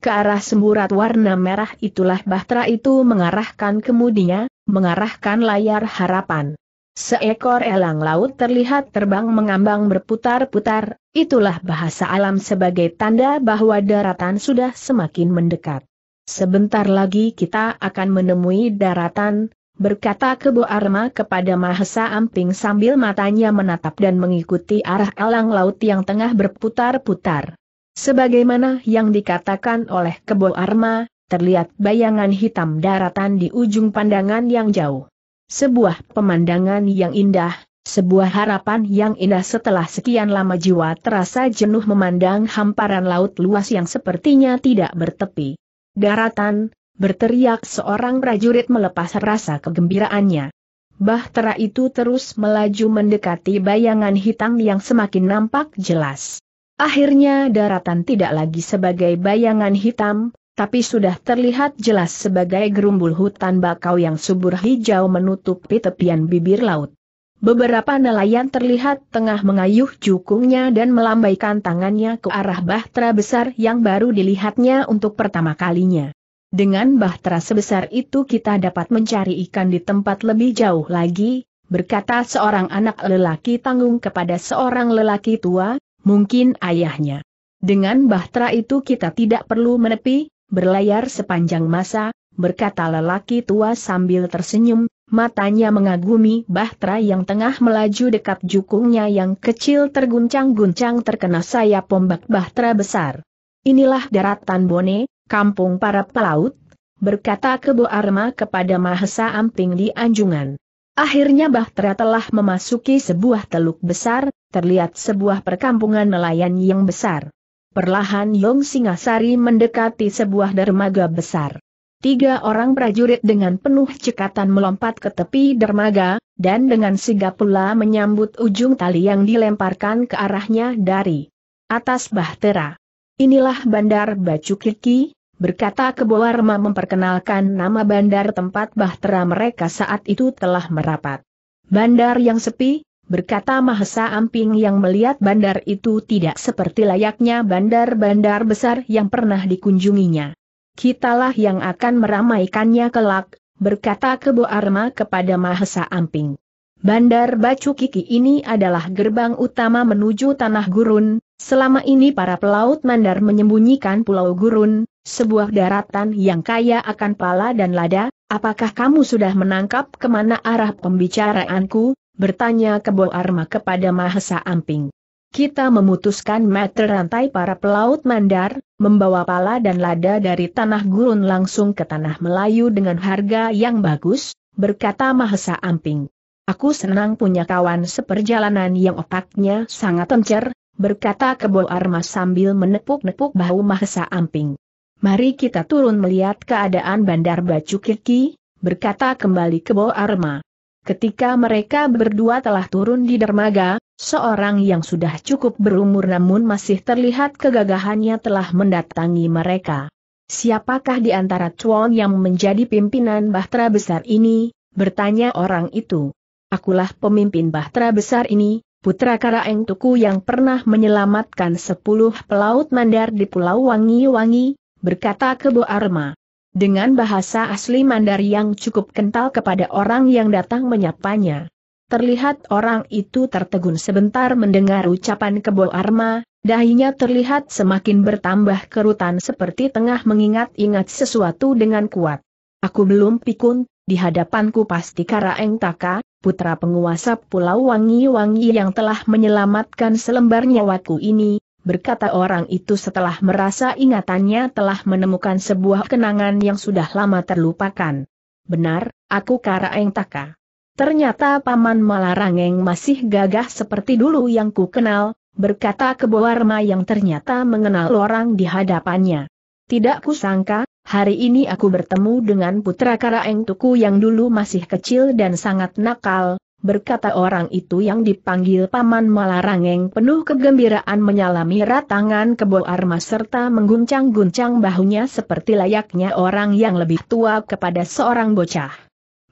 Ke arah semburat warna merah itulah bahtera itu mengarahkan kemudinya, mengarahkan layar harapan. Seekor elang laut terlihat terbang mengambang berputar-putar, itulah bahasa alam sebagai tanda bahwa daratan sudah semakin mendekat. Sebentar lagi kita akan menemui daratan, berkata Kebo Arma kepada Mahesa Amping sambil matanya menatap dan mengikuti arah elang laut yang tengah berputar-putar. Sebagaimana yang dikatakan oleh Kebo Arma, terlihat bayangan hitam daratan di ujung pandangan yang jauh. Sebuah pemandangan yang indah, sebuah harapan yang indah setelah sekian lama jiwa terasa jenuh memandang hamparan laut luas yang sepertinya tidak bertepi. Daratan, berteriak seorang prajurit melepas rasa kegembiraannya. Bahtera itu terus melaju mendekati bayangan hitam yang semakin nampak jelas. Akhirnya daratan tidak lagi sebagai bayangan hitam, tapi sudah terlihat jelas sebagai gerumbul hutan bakau yang subur hijau menutupi tepian bibir laut. Beberapa nelayan terlihat tengah mengayuh jukungnya dan melambaikan tangannya ke arah bahtera besar yang baru dilihatnya untuk pertama kalinya. Dengan bahtera sebesar itu kita dapat mencari ikan di tempat lebih jauh lagi, berkata seorang anak lelaki tanggung kepada seorang lelaki tua, mungkin ayahnya. Dengan bahtera itu kita tidak perlu menepi, berlayar sepanjang masa, berkata lelaki tua sambil tersenyum, matanya mengagumi bahtera yang tengah melaju dekat jukungnya yang kecil terguncang-guncang terkena sayap ombak bahtera besar. Inilah daratan Bone, kampung para pelaut, berkata Kebo Arma kepada Mahesa Amping di Anjungan. Akhirnya Bahtera telah memasuki sebuah teluk besar, terlihat sebuah perkampungan nelayan yang besar. Perlahan Yong Singasari mendekati sebuah dermaga besar. Tiga orang prajurit dengan penuh cekatan melompat ke tepi dermaga, dan dengan sigap pula menyambut ujung tali yang dilemparkan ke arahnya dari atas Bahtera. Inilah Bandar Bacu Kiki, Berkata keboarma memperkenalkan nama bandar tempat bahtera mereka saat itu telah merapat. Bandar yang sepi, berkata Mahesa Amping yang melihat bandar itu tidak seperti layaknya bandar-bandar besar yang pernah dikunjunginya. Kitalah yang akan meramaikannya kelak, berkata keboarma Arma kepada Mahesa Amping. Bandar Bacu Kiki ini adalah gerbang utama menuju tanah gurun, selama ini para pelaut mandar menyembunyikan pulau gurun, sebuah daratan yang kaya akan pala dan lada, apakah kamu sudah menangkap kemana arah pembicaraanku, bertanya Kebo Arma kepada Mahesa Amping. Kita memutuskan meter rantai para pelaut mandar, membawa pala dan lada dari tanah gurun langsung ke tanah Melayu dengan harga yang bagus, berkata Mahesa Amping. Aku senang punya kawan seperjalanan yang otaknya sangat encer, berkata Kebo Arma sambil menepuk-nepuk bahu Mahesa Amping. Mari kita turun melihat keadaan Bandar Bacu Kirki, berkata kembali ke Bo Arma. Ketika mereka berdua telah turun di dermaga, seorang yang sudah cukup berumur namun masih terlihat kegagahannya telah mendatangi mereka. Siapakah di antara Chuan yang menjadi pimpinan bahtera besar ini? bertanya orang itu. Akulah pemimpin bahtera besar ini, putra Karaeng Tuku yang pernah menyelamatkan sepuluh pelaut mandar di Pulau Wangi-Wangi, berkata Kebo Arma. Dengan bahasa asli Mandar yang cukup kental kepada orang yang datang menyapanya. Terlihat orang itu tertegun sebentar mendengar ucapan Kebo Arma, dahinya terlihat semakin bertambah kerutan seperti tengah mengingat-ingat sesuatu dengan kuat. Aku belum pikun, di hadapanku pasti Karaeng Taka, putra penguasa Pulau Wangi-Wangi yang telah menyelamatkan selembar nyawaku ini, berkata orang itu setelah merasa ingatannya telah menemukan sebuah kenangan yang sudah lama terlupakan. Benar, aku Karaeng Taka. Ternyata Paman Malarangeng masih gagah seperti dulu yang ku kenal, berkata Kebowarma yang ternyata mengenal orang di hadapannya. Tidak kusangka, hari ini aku bertemu dengan putra Karaeng Tuku yang dulu masih kecil dan sangat nakal, berkata orang itu yang dipanggil Paman Malarangeng penuh kegembiraan menyalami ratangan kebo arma serta mengguncang-guncang bahunya seperti layaknya orang yang lebih tua kepada seorang bocah.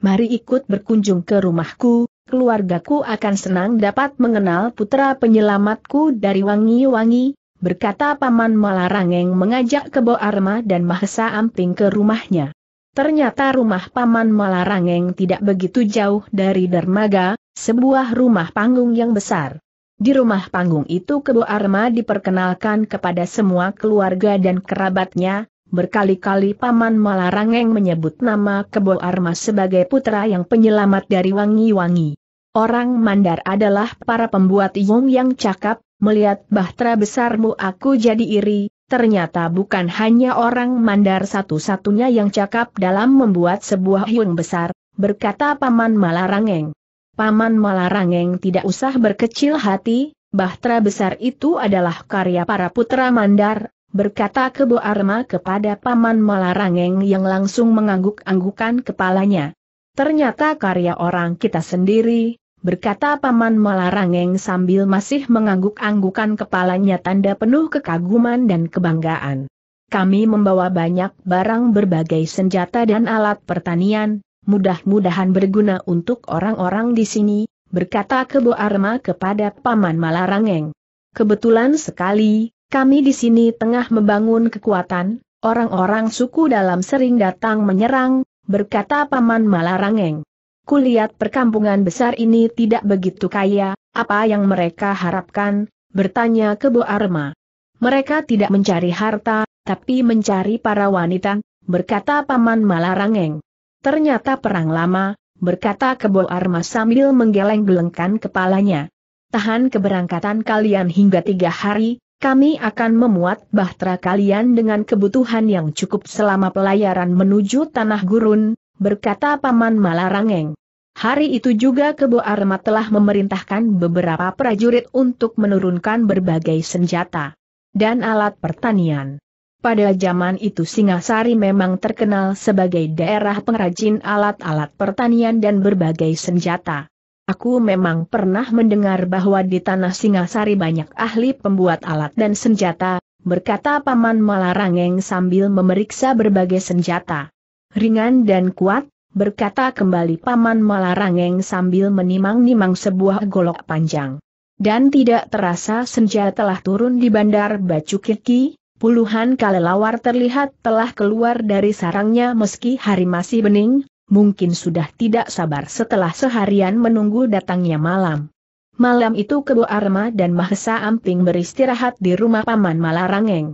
Mari ikut berkunjung ke rumahku, keluargaku akan senang dapat mengenal putra penyelamatku dari wangi-wangi, berkata Paman Malarangeng mengajak Kebo Arma dan Mahesa Amping ke rumahnya. Ternyata rumah Paman Malarangeng tidak begitu jauh dari dermaga, sebuah rumah panggung yang besar. Di rumah panggung itu kedua Arma diperkenalkan kepada semua keluarga dan kerabatnya, Berkali-kali Paman Malarangeng menyebut nama Kebo Arma sebagai putra yang penyelamat dari wangi-wangi. Orang Mandar adalah para pembuat Yong yang cakap, melihat bahtera besarmu aku jadi iri, ternyata bukan hanya orang Mandar satu-satunya yang cakap dalam membuat sebuah hiung besar, berkata Paman Malarangeng. Paman Malarangeng tidak usah berkecil hati, bahtera besar itu adalah karya para putra Mandar, berkata Kebo Arma kepada Paman Malarangeng yang langsung mengangguk-anggukan kepalanya. Ternyata karya orang kita sendiri, berkata Paman Malarangeng sambil masih mengangguk-anggukan kepalanya tanda penuh kekaguman dan kebanggaan. Kami membawa banyak barang berbagai senjata dan alat pertanian, mudah-mudahan berguna untuk orang-orang di sini, berkata Kebo Arma kepada Paman Malarangeng. Kebetulan sekali, kami di sini tengah membangun kekuatan, orang-orang suku dalam sering datang menyerang, berkata Paman Malarangeng kulihat perkampungan besar ini tidak begitu kaya, apa yang mereka harapkan, bertanya ke Bu Arma. Mereka tidak mencari harta, tapi mencari para wanita, berkata Paman Malarangeng. Ternyata perang lama, berkata Kebo Arma sambil menggeleng-gelengkan kepalanya. Tahan keberangkatan kalian hingga tiga hari, kami akan memuat bahtera kalian dengan kebutuhan yang cukup selama pelayaran menuju tanah gurun, berkata Paman Malarangeng. Hari itu juga Kebo Arma telah memerintahkan beberapa prajurit untuk menurunkan berbagai senjata dan alat pertanian. Pada zaman itu Singasari memang terkenal sebagai daerah pengrajin alat-alat pertanian dan berbagai senjata. Aku memang pernah mendengar bahwa di tanah Singasari banyak ahli pembuat alat dan senjata, berkata Paman Malarangeng sambil memeriksa berbagai senjata ringan dan kuat, berkata kembali Paman Malarangeng sambil menimang-nimang sebuah golok panjang. Dan tidak terasa senja telah turun di bandar Bacu Kiki, puluhan kalelawar terlihat telah keluar dari sarangnya meski hari masih bening, mungkin sudah tidak sabar setelah seharian menunggu datangnya malam. Malam itu Kebo Arma dan Mahesa Amping beristirahat di rumah Paman Malarangeng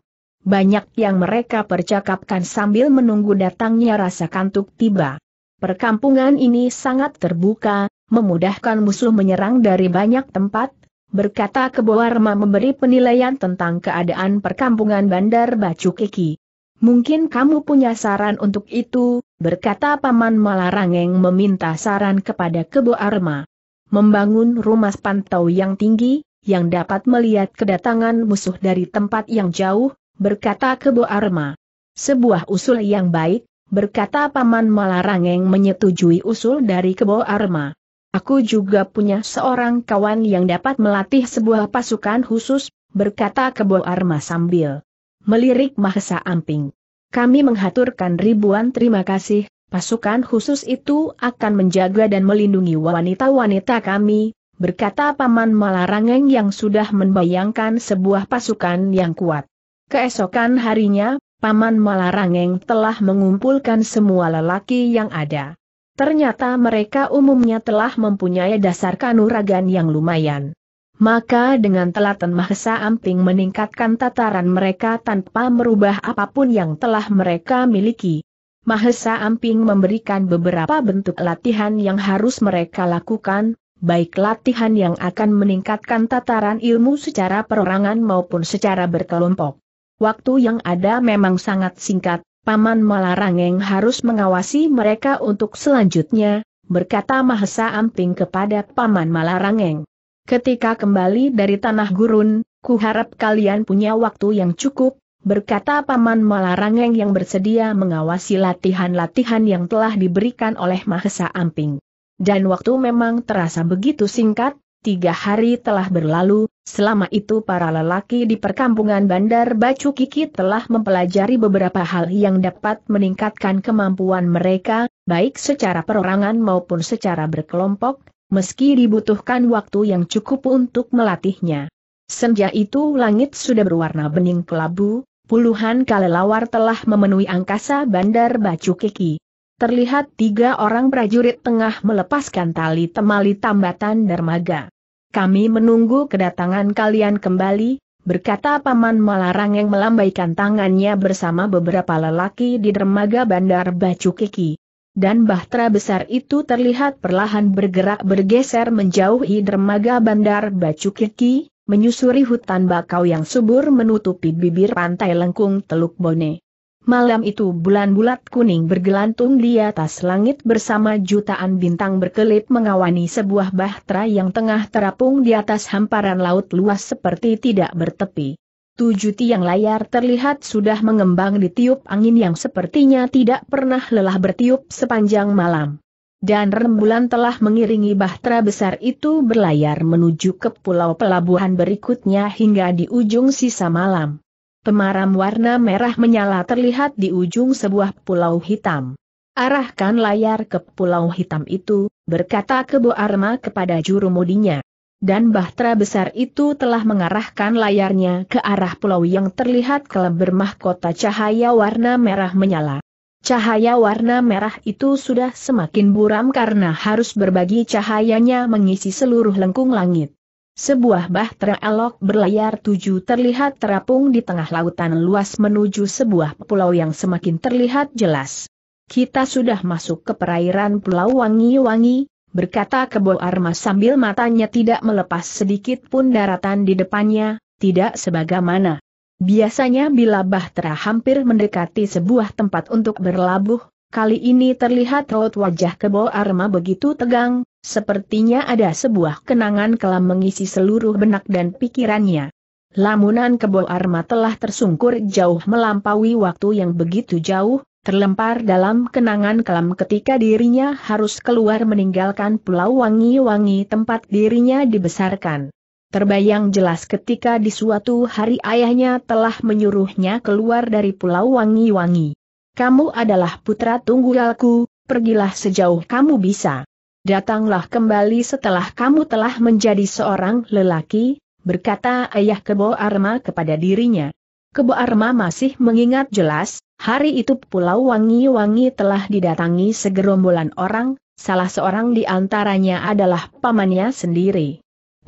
banyak yang mereka percakapkan sambil menunggu datangnya rasa kantuk tiba. Perkampungan ini sangat terbuka, memudahkan musuh menyerang dari banyak tempat, berkata Keboarma memberi penilaian tentang keadaan perkampungan Bandar Bacu Kiki. Mungkin kamu punya saran untuk itu, berkata Paman Malarangeng meminta saran kepada kebo Arma. Membangun rumah pantau yang tinggi, yang dapat melihat kedatangan musuh dari tempat yang jauh, berkata Kebo Arma. Sebuah usul yang baik, berkata Paman Malarangeng menyetujui usul dari Kebo Arma. Aku juga punya seorang kawan yang dapat melatih sebuah pasukan khusus, berkata Kebo Arma sambil melirik Mahesa Amping. Kami menghaturkan ribuan terima kasih, pasukan khusus itu akan menjaga dan melindungi wanita-wanita kami, berkata Paman Malarangeng yang sudah membayangkan sebuah pasukan yang kuat. Keesokan harinya, Paman Malarangeng telah mengumpulkan semua lelaki yang ada. Ternyata mereka umumnya telah mempunyai dasar kanuragan yang lumayan. Maka dengan telaten Mahesa Amping meningkatkan tataran mereka tanpa merubah apapun yang telah mereka miliki. Mahesa Amping memberikan beberapa bentuk latihan yang harus mereka lakukan, baik latihan yang akan meningkatkan tataran ilmu secara perorangan maupun secara berkelompok. Waktu yang ada memang sangat singkat, Paman Malarangeng harus mengawasi mereka untuk selanjutnya, berkata Mahesa Amping kepada Paman Malarangeng. Ketika kembali dari tanah gurun, kuharap kalian punya waktu yang cukup, berkata Paman Malarangeng yang bersedia mengawasi latihan-latihan yang telah diberikan oleh Mahesa Amping. Dan waktu memang terasa begitu singkat, tiga hari telah berlalu, selama itu para lelaki di perkampungan Bandar Bacu Kiki telah mempelajari beberapa hal yang dapat meningkatkan kemampuan mereka, baik secara perorangan maupun secara berkelompok, meski dibutuhkan waktu yang cukup untuk melatihnya. Senja itu langit sudah berwarna bening kelabu, puluhan kalelawar telah memenuhi angkasa Bandar Bacu Kiki terlihat tiga orang prajurit tengah melepaskan tali temali tambatan dermaga. Kami menunggu kedatangan kalian kembali, berkata Paman Malarang yang melambaikan tangannya bersama beberapa lelaki di dermaga Bandar Bacu Kiki. Dan bahtera besar itu terlihat perlahan bergerak bergeser menjauhi dermaga Bandar Bacu Kiki, menyusuri hutan bakau yang subur menutupi bibir pantai lengkung Teluk Bone. Malam itu bulan bulat kuning bergelantung di atas langit bersama jutaan bintang berkelip mengawani sebuah bahtera yang tengah terapung di atas hamparan laut luas seperti tidak bertepi. Tujuh tiang layar terlihat sudah mengembang di tiup angin yang sepertinya tidak pernah lelah bertiup sepanjang malam. Dan rembulan telah mengiringi bahtera besar itu berlayar menuju ke pulau pelabuhan berikutnya hingga di ujung sisa malam. Pemaram warna merah menyala terlihat di ujung sebuah pulau hitam. Arahkan layar ke pulau hitam itu, berkata Kebo Arma kepada juru mudinya. Dan bahtera besar itu telah mengarahkan layarnya ke arah pulau yang terlihat kelab bermahkota cahaya warna merah menyala. Cahaya warna merah itu sudah semakin buram karena harus berbagi cahayanya mengisi seluruh lengkung langit. Sebuah bahtera elok berlayar tujuh terlihat terapung di tengah lautan luas menuju sebuah pulau yang semakin terlihat jelas. Kita sudah masuk ke perairan Pulau Wangi-Wangi, berkata Kebo Arma sambil matanya tidak melepas sedikit pun daratan di depannya, tidak sebagaimana. Biasanya bila bahtera hampir mendekati sebuah tempat untuk berlabuh, Kali ini terlihat raut wajah kebo Arma begitu tegang, sepertinya ada sebuah kenangan kelam mengisi seluruh benak dan pikirannya. Lamunan kebo Arma telah tersungkur jauh melampaui waktu yang begitu jauh, terlempar dalam kenangan kelam ketika dirinya harus keluar meninggalkan pulau wangi-wangi tempat dirinya dibesarkan. Terbayang jelas ketika di suatu hari ayahnya telah menyuruhnya keluar dari pulau wangi-wangi kamu adalah putra tunggalku, pergilah sejauh kamu bisa. Datanglah kembali setelah kamu telah menjadi seorang lelaki, berkata ayah Kebo Arma kepada dirinya. Kebo Arma masih mengingat jelas, hari itu Pulau Wangi-Wangi telah didatangi segerombolan orang, salah seorang di antaranya adalah pamannya sendiri.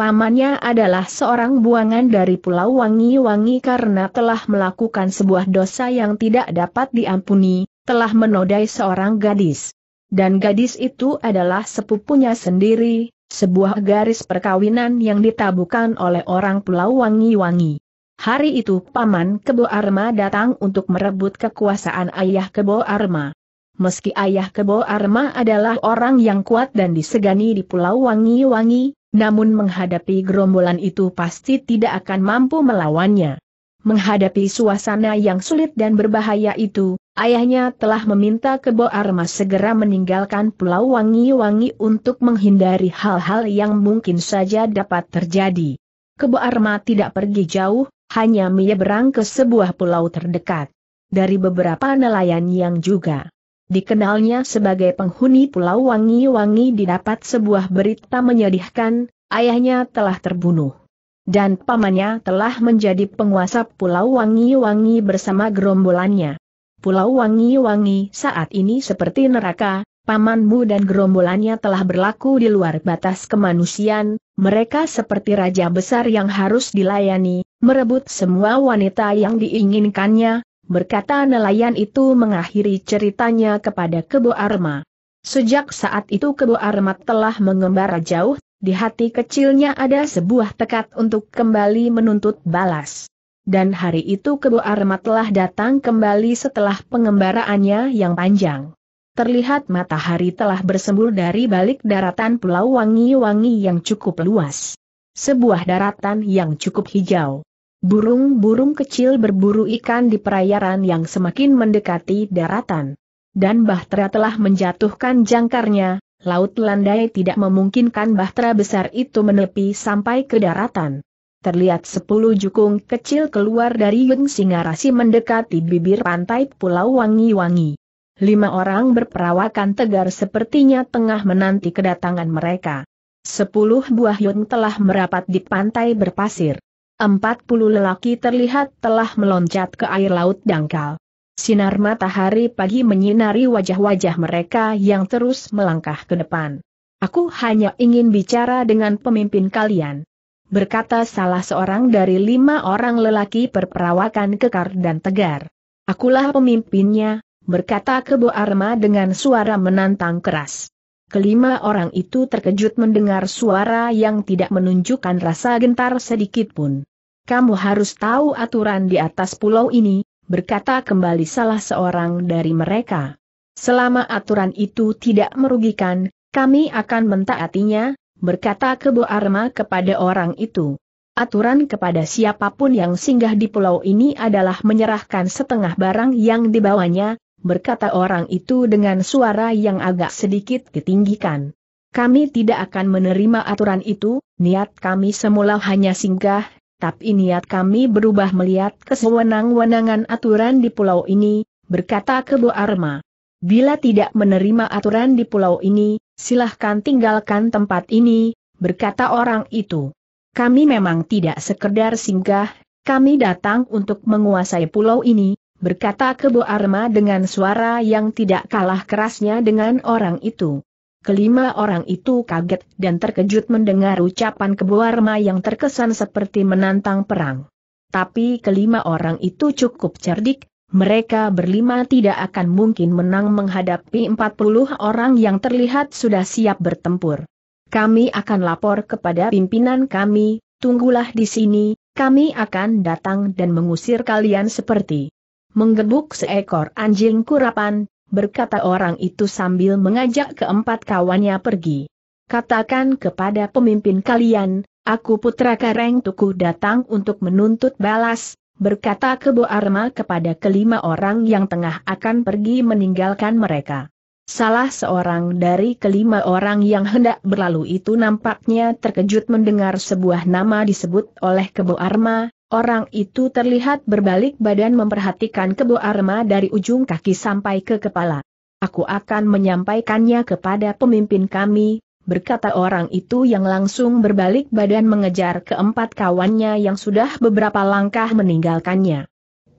Pamannya adalah seorang buangan dari Pulau Wangi-Wangi karena telah melakukan sebuah dosa yang tidak dapat diampuni, telah menodai seorang gadis. Dan gadis itu adalah sepupunya sendiri, sebuah garis perkawinan yang ditabukan oleh orang Pulau Wangi-Wangi. Hari itu Paman Kebo Arma datang untuk merebut kekuasaan Ayah Kebo Arma. Meski Ayah Kebo Arma adalah orang yang kuat dan disegani di Pulau Wangi-Wangi, namun menghadapi gerombolan itu pasti tidak akan mampu melawannya. Menghadapi suasana yang sulit dan berbahaya itu, ayahnya telah meminta Kebo Arma segera meninggalkan Pulau Wangi-Wangi untuk menghindari hal-hal yang mungkin saja dapat terjadi. Kebo Arma tidak pergi jauh, hanya menyeberang ke sebuah pulau terdekat. Dari beberapa nelayan yang juga dikenalnya sebagai penghuni Pulau Wangi-Wangi didapat sebuah berita menyedihkan, ayahnya telah terbunuh. Dan pamannya telah menjadi penguasa Pulau Wangi-Wangi bersama gerombolannya. Pulau Wangi-Wangi saat ini seperti neraka, pamanmu dan gerombolannya telah berlaku di luar batas kemanusiaan, mereka seperti raja besar yang harus dilayani, merebut semua wanita yang diinginkannya, berkata nelayan itu mengakhiri ceritanya kepada Kebo Arma. Sejak saat itu Kebo Arma telah mengembara jauh, di hati kecilnya ada sebuah tekad untuk kembali menuntut balas. Dan hari itu Kebo Arma telah datang kembali setelah pengembaraannya yang panjang. Terlihat matahari telah bersembur dari balik daratan Pulau Wangi-Wangi yang cukup luas. Sebuah daratan yang cukup hijau. Burung-burung kecil berburu ikan di perairan yang semakin mendekati daratan. Dan Bahtera telah menjatuhkan jangkarnya, laut landai tidak memungkinkan Bahtera besar itu menepi sampai ke daratan. Terlihat sepuluh jukung kecil keluar dari Yung Singarasi mendekati bibir pantai Pulau Wangi-Wangi. Lima orang berperawakan tegar sepertinya tengah menanti kedatangan mereka. Sepuluh buah Yun telah merapat di pantai berpasir. Empat puluh lelaki terlihat telah meloncat ke air laut dangkal. Sinar matahari pagi menyinari wajah-wajah mereka yang terus melangkah ke depan. Aku hanya ingin bicara dengan pemimpin kalian. Berkata salah seorang dari lima orang lelaki perperawakan kekar dan tegar. Akulah pemimpinnya, berkata Kebo Arma dengan suara menantang keras. Kelima orang itu terkejut mendengar suara yang tidak menunjukkan rasa gentar sedikitpun kamu harus tahu aturan di atas pulau ini, berkata kembali salah seorang dari mereka. Selama aturan itu tidak merugikan, kami akan mentaatinya, berkata Kebo Arma kepada orang itu. Aturan kepada siapapun yang singgah di pulau ini adalah menyerahkan setengah barang yang dibawanya, berkata orang itu dengan suara yang agak sedikit ketinggikan. Kami tidak akan menerima aturan itu, niat kami semula hanya singgah tapi niat kami berubah melihat kesewenang-wenangan aturan di pulau ini, berkata Kebo Arma. Bila tidak menerima aturan di pulau ini, silahkan tinggalkan tempat ini, berkata orang itu. Kami memang tidak sekedar singgah, kami datang untuk menguasai pulau ini, berkata Kebo Arma dengan suara yang tidak kalah kerasnya dengan orang itu. Kelima orang itu kaget dan terkejut mendengar ucapan Keboarma yang terkesan seperti menantang perang. Tapi kelima orang itu cukup cerdik, mereka berlima tidak akan mungkin menang menghadapi 40 orang yang terlihat sudah siap bertempur. Kami akan lapor kepada pimpinan kami, tunggulah di sini, kami akan datang dan mengusir kalian seperti menggebuk seekor anjing kurapan, berkata orang itu sambil mengajak keempat kawannya pergi. Katakan kepada pemimpin kalian, aku putra Kareng Tuku datang untuk menuntut balas, berkata Kebo Arma kepada kelima orang yang tengah akan pergi meninggalkan mereka. Salah seorang dari kelima orang yang hendak berlalu itu nampaknya terkejut mendengar sebuah nama disebut oleh Kebo Arma, Orang itu terlihat berbalik badan memperhatikan kebo arma dari ujung kaki sampai ke kepala. Aku akan menyampaikannya kepada pemimpin kami, berkata orang itu yang langsung berbalik badan mengejar keempat kawannya yang sudah beberapa langkah meninggalkannya.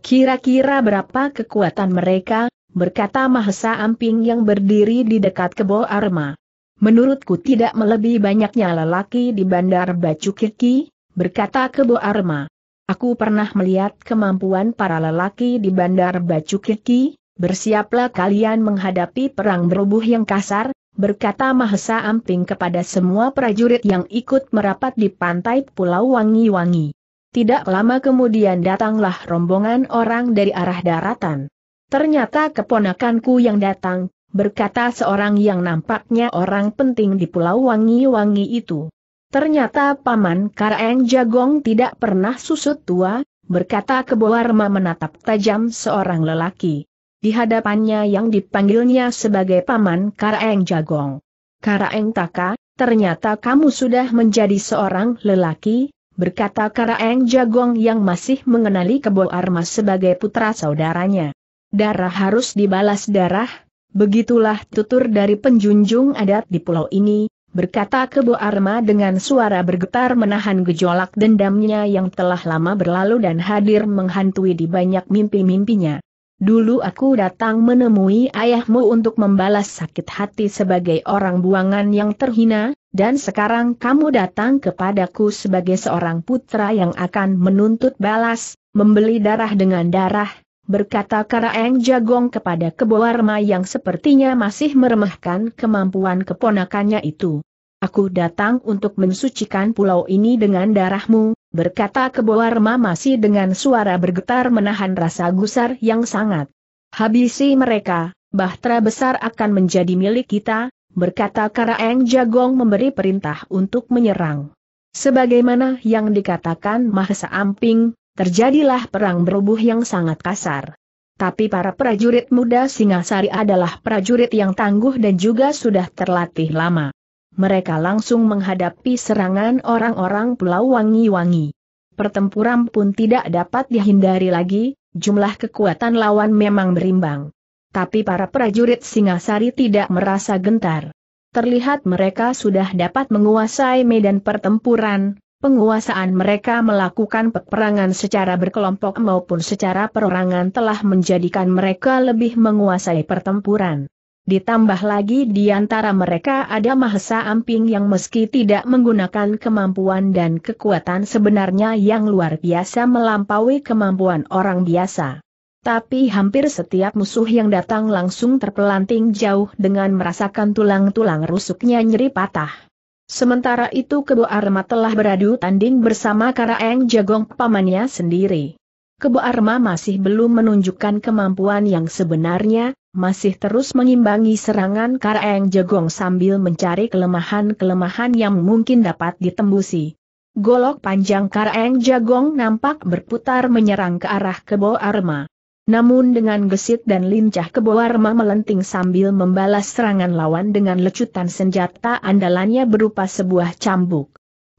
Kira-kira berapa kekuatan mereka, berkata Mahesa Amping yang berdiri di dekat kebo arma. Menurutku tidak melebihi banyaknya lelaki di bandar Bacu Kiki, berkata kebo arma. Aku pernah melihat kemampuan para lelaki di Bandar Bacu Kiki, bersiaplah kalian menghadapi perang berubuh yang kasar, berkata Mahesa Amping kepada semua prajurit yang ikut merapat di pantai Pulau Wangi-Wangi. Tidak lama kemudian datanglah rombongan orang dari arah daratan. Ternyata keponakanku yang datang, berkata seorang yang nampaknya orang penting di Pulau Wangi-Wangi itu. Ternyata Paman Karaeng Jagong tidak pernah susut tua, berkata Keboarma menatap tajam seorang lelaki. Di hadapannya yang dipanggilnya sebagai Paman Karaeng Jagong. Karaeng Taka, ternyata kamu sudah menjadi seorang lelaki, berkata Karaeng Jagong yang masih mengenali Keboarma sebagai putra saudaranya. Darah harus dibalas darah, begitulah tutur dari penjunjung adat di pulau ini, berkata Kebo Arma dengan suara bergetar menahan gejolak dendamnya yang telah lama berlalu dan hadir menghantui di banyak mimpi-mimpinya. Dulu aku datang menemui ayahmu untuk membalas sakit hati sebagai orang buangan yang terhina, dan sekarang kamu datang kepadaku sebagai seorang putra yang akan menuntut balas, membeli darah dengan darah, berkata Karaeng Jagong kepada Keboarma yang sepertinya masih meremehkan kemampuan keponakannya itu. Aku datang untuk mensucikan pulau ini dengan darahmu, berkata Keboarma masih dengan suara bergetar menahan rasa gusar yang sangat. Habisi mereka, bahtera besar akan menjadi milik kita, berkata Karaeng Jagong memberi perintah untuk menyerang. Sebagaimana yang dikatakan Mahesa Amping, terjadilah perang berubuh yang sangat kasar. Tapi para prajurit muda Singasari adalah prajurit yang tangguh dan juga sudah terlatih lama. Mereka langsung menghadapi serangan orang-orang Pulau Wangi-Wangi. Pertempuran pun tidak dapat dihindari lagi, jumlah kekuatan lawan memang berimbang. Tapi para prajurit Singasari tidak merasa gentar. Terlihat mereka sudah dapat menguasai medan pertempuran, penguasaan mereka melakukan peperangan secara berkelompok maupun secara perorangan telah menjadikan mereka lebih menguasai pertempuran. Ditambah lagi di antara mereka ada mahesa amping yang meski tidak menggunakan kemampuan dan kekuatan sebenarnya yang luar biasa melampaui kemampuan orang biasa. Tapi hampir setiap musuh yang datang langsung terpelanting jauh dengan merasakan tulang-tulang rusuknya nyeri patah. Sementara itu Kebo Arma telah beradu tanding bersama Karaeng Jagong pamannya sendiri. Kebo Arma masih belum menunjukkan kemampuan yang sebenarnya, masih terus mengimbangi serangan Karaeng Jagong sambil mencari kelemahan-kelemahan yang mungkin dapat ditembusi. Golok panjang Karaeng Jagong nampak berputar menyerang ke arah Kebo Arma. Namun dengan gesit dan lincah Keboarma melenting sambil membalas serangan lawan dengan lecutan senjata andalannya berupa sebuah cambuk.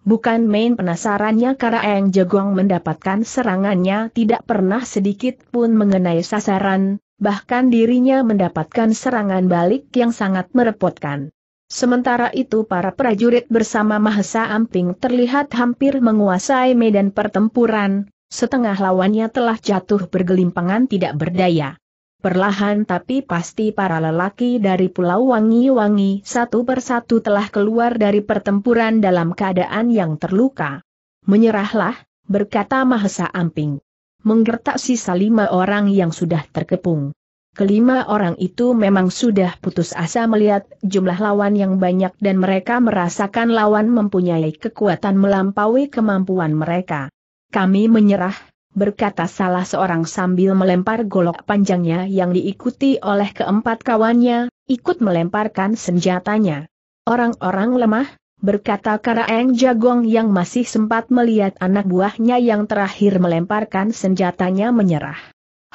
Bukan main penasarannya Karaeng Jegong mendapatkan serangannya tidak pernah sedikit pun mengenai sasaran, bahkan dirinya mendapatkan serangan balik yang sangat merepotkan. Sementara itu para prajurit bersama Mahesa Amping terlihat hampir menguasai medan pertempuran, setengah lawannya telah jatuh bergelimpangan tidak berdaya. Perlahan tapi pasti para lelaki dari Pulau Wangi-Wangi satu persatu telah keluar dari pertempuran dalam keadaan yang terluka. Menyerahlah, berkata Mahesa Amping. Menggertak sisa lima orang yang sudah terkepung. Kelima orang itu memang sudah putus asa melihat jumlah lawan yang banyak dan mereka merasakan lawan mempunyai kekuatan melampaui kemampuan mereka. Kami menyerah, berkata salah seorang sambil melempar golok panjangnya yang diikuti oleh keempat kawannya, ikut melemparkan senjatanya. Orang-orang lemah, berkata Karaeng Jagong yang masih sempat melihat anak buahnya yang terakhir melemparkan senjatanya menyerah.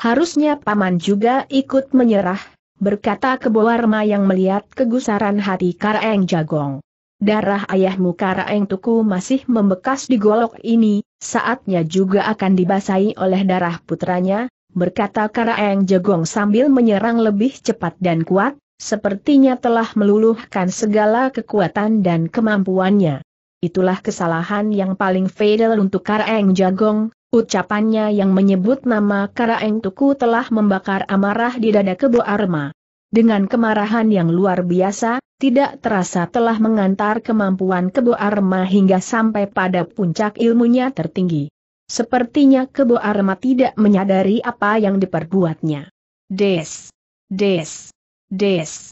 Harusnya paman juga ikut menyerah, berkata Keboarma yang melihat kegusaran hati Karaeng Jagong. Darah ayahmu Karaeng Tuku masih membekas di golok ini, saatnya juga akan dibasahi oleh darah putranya, berkata Karaeng Jegong sambil menyerang lebih cepat dan kuat, sepertinya telah meluluhkan segala kekuatan dan kemampuannya. Itulah kesalahan yang paling fatal untuk Karaeng Jagong, ucapannya yang menyebut nama Karaeng Tuku telah membakar amarah di dada Kebo Arma. Dengan kemarahan yang luar biasa, tidak terasa telah mengantar kemampuan Kebo Arma hingga sampai pada puncak ilmunya tertinggi. Sepertinya Kebo Arma tidak menyadari apa yang diperbuatnya. Des, des, des.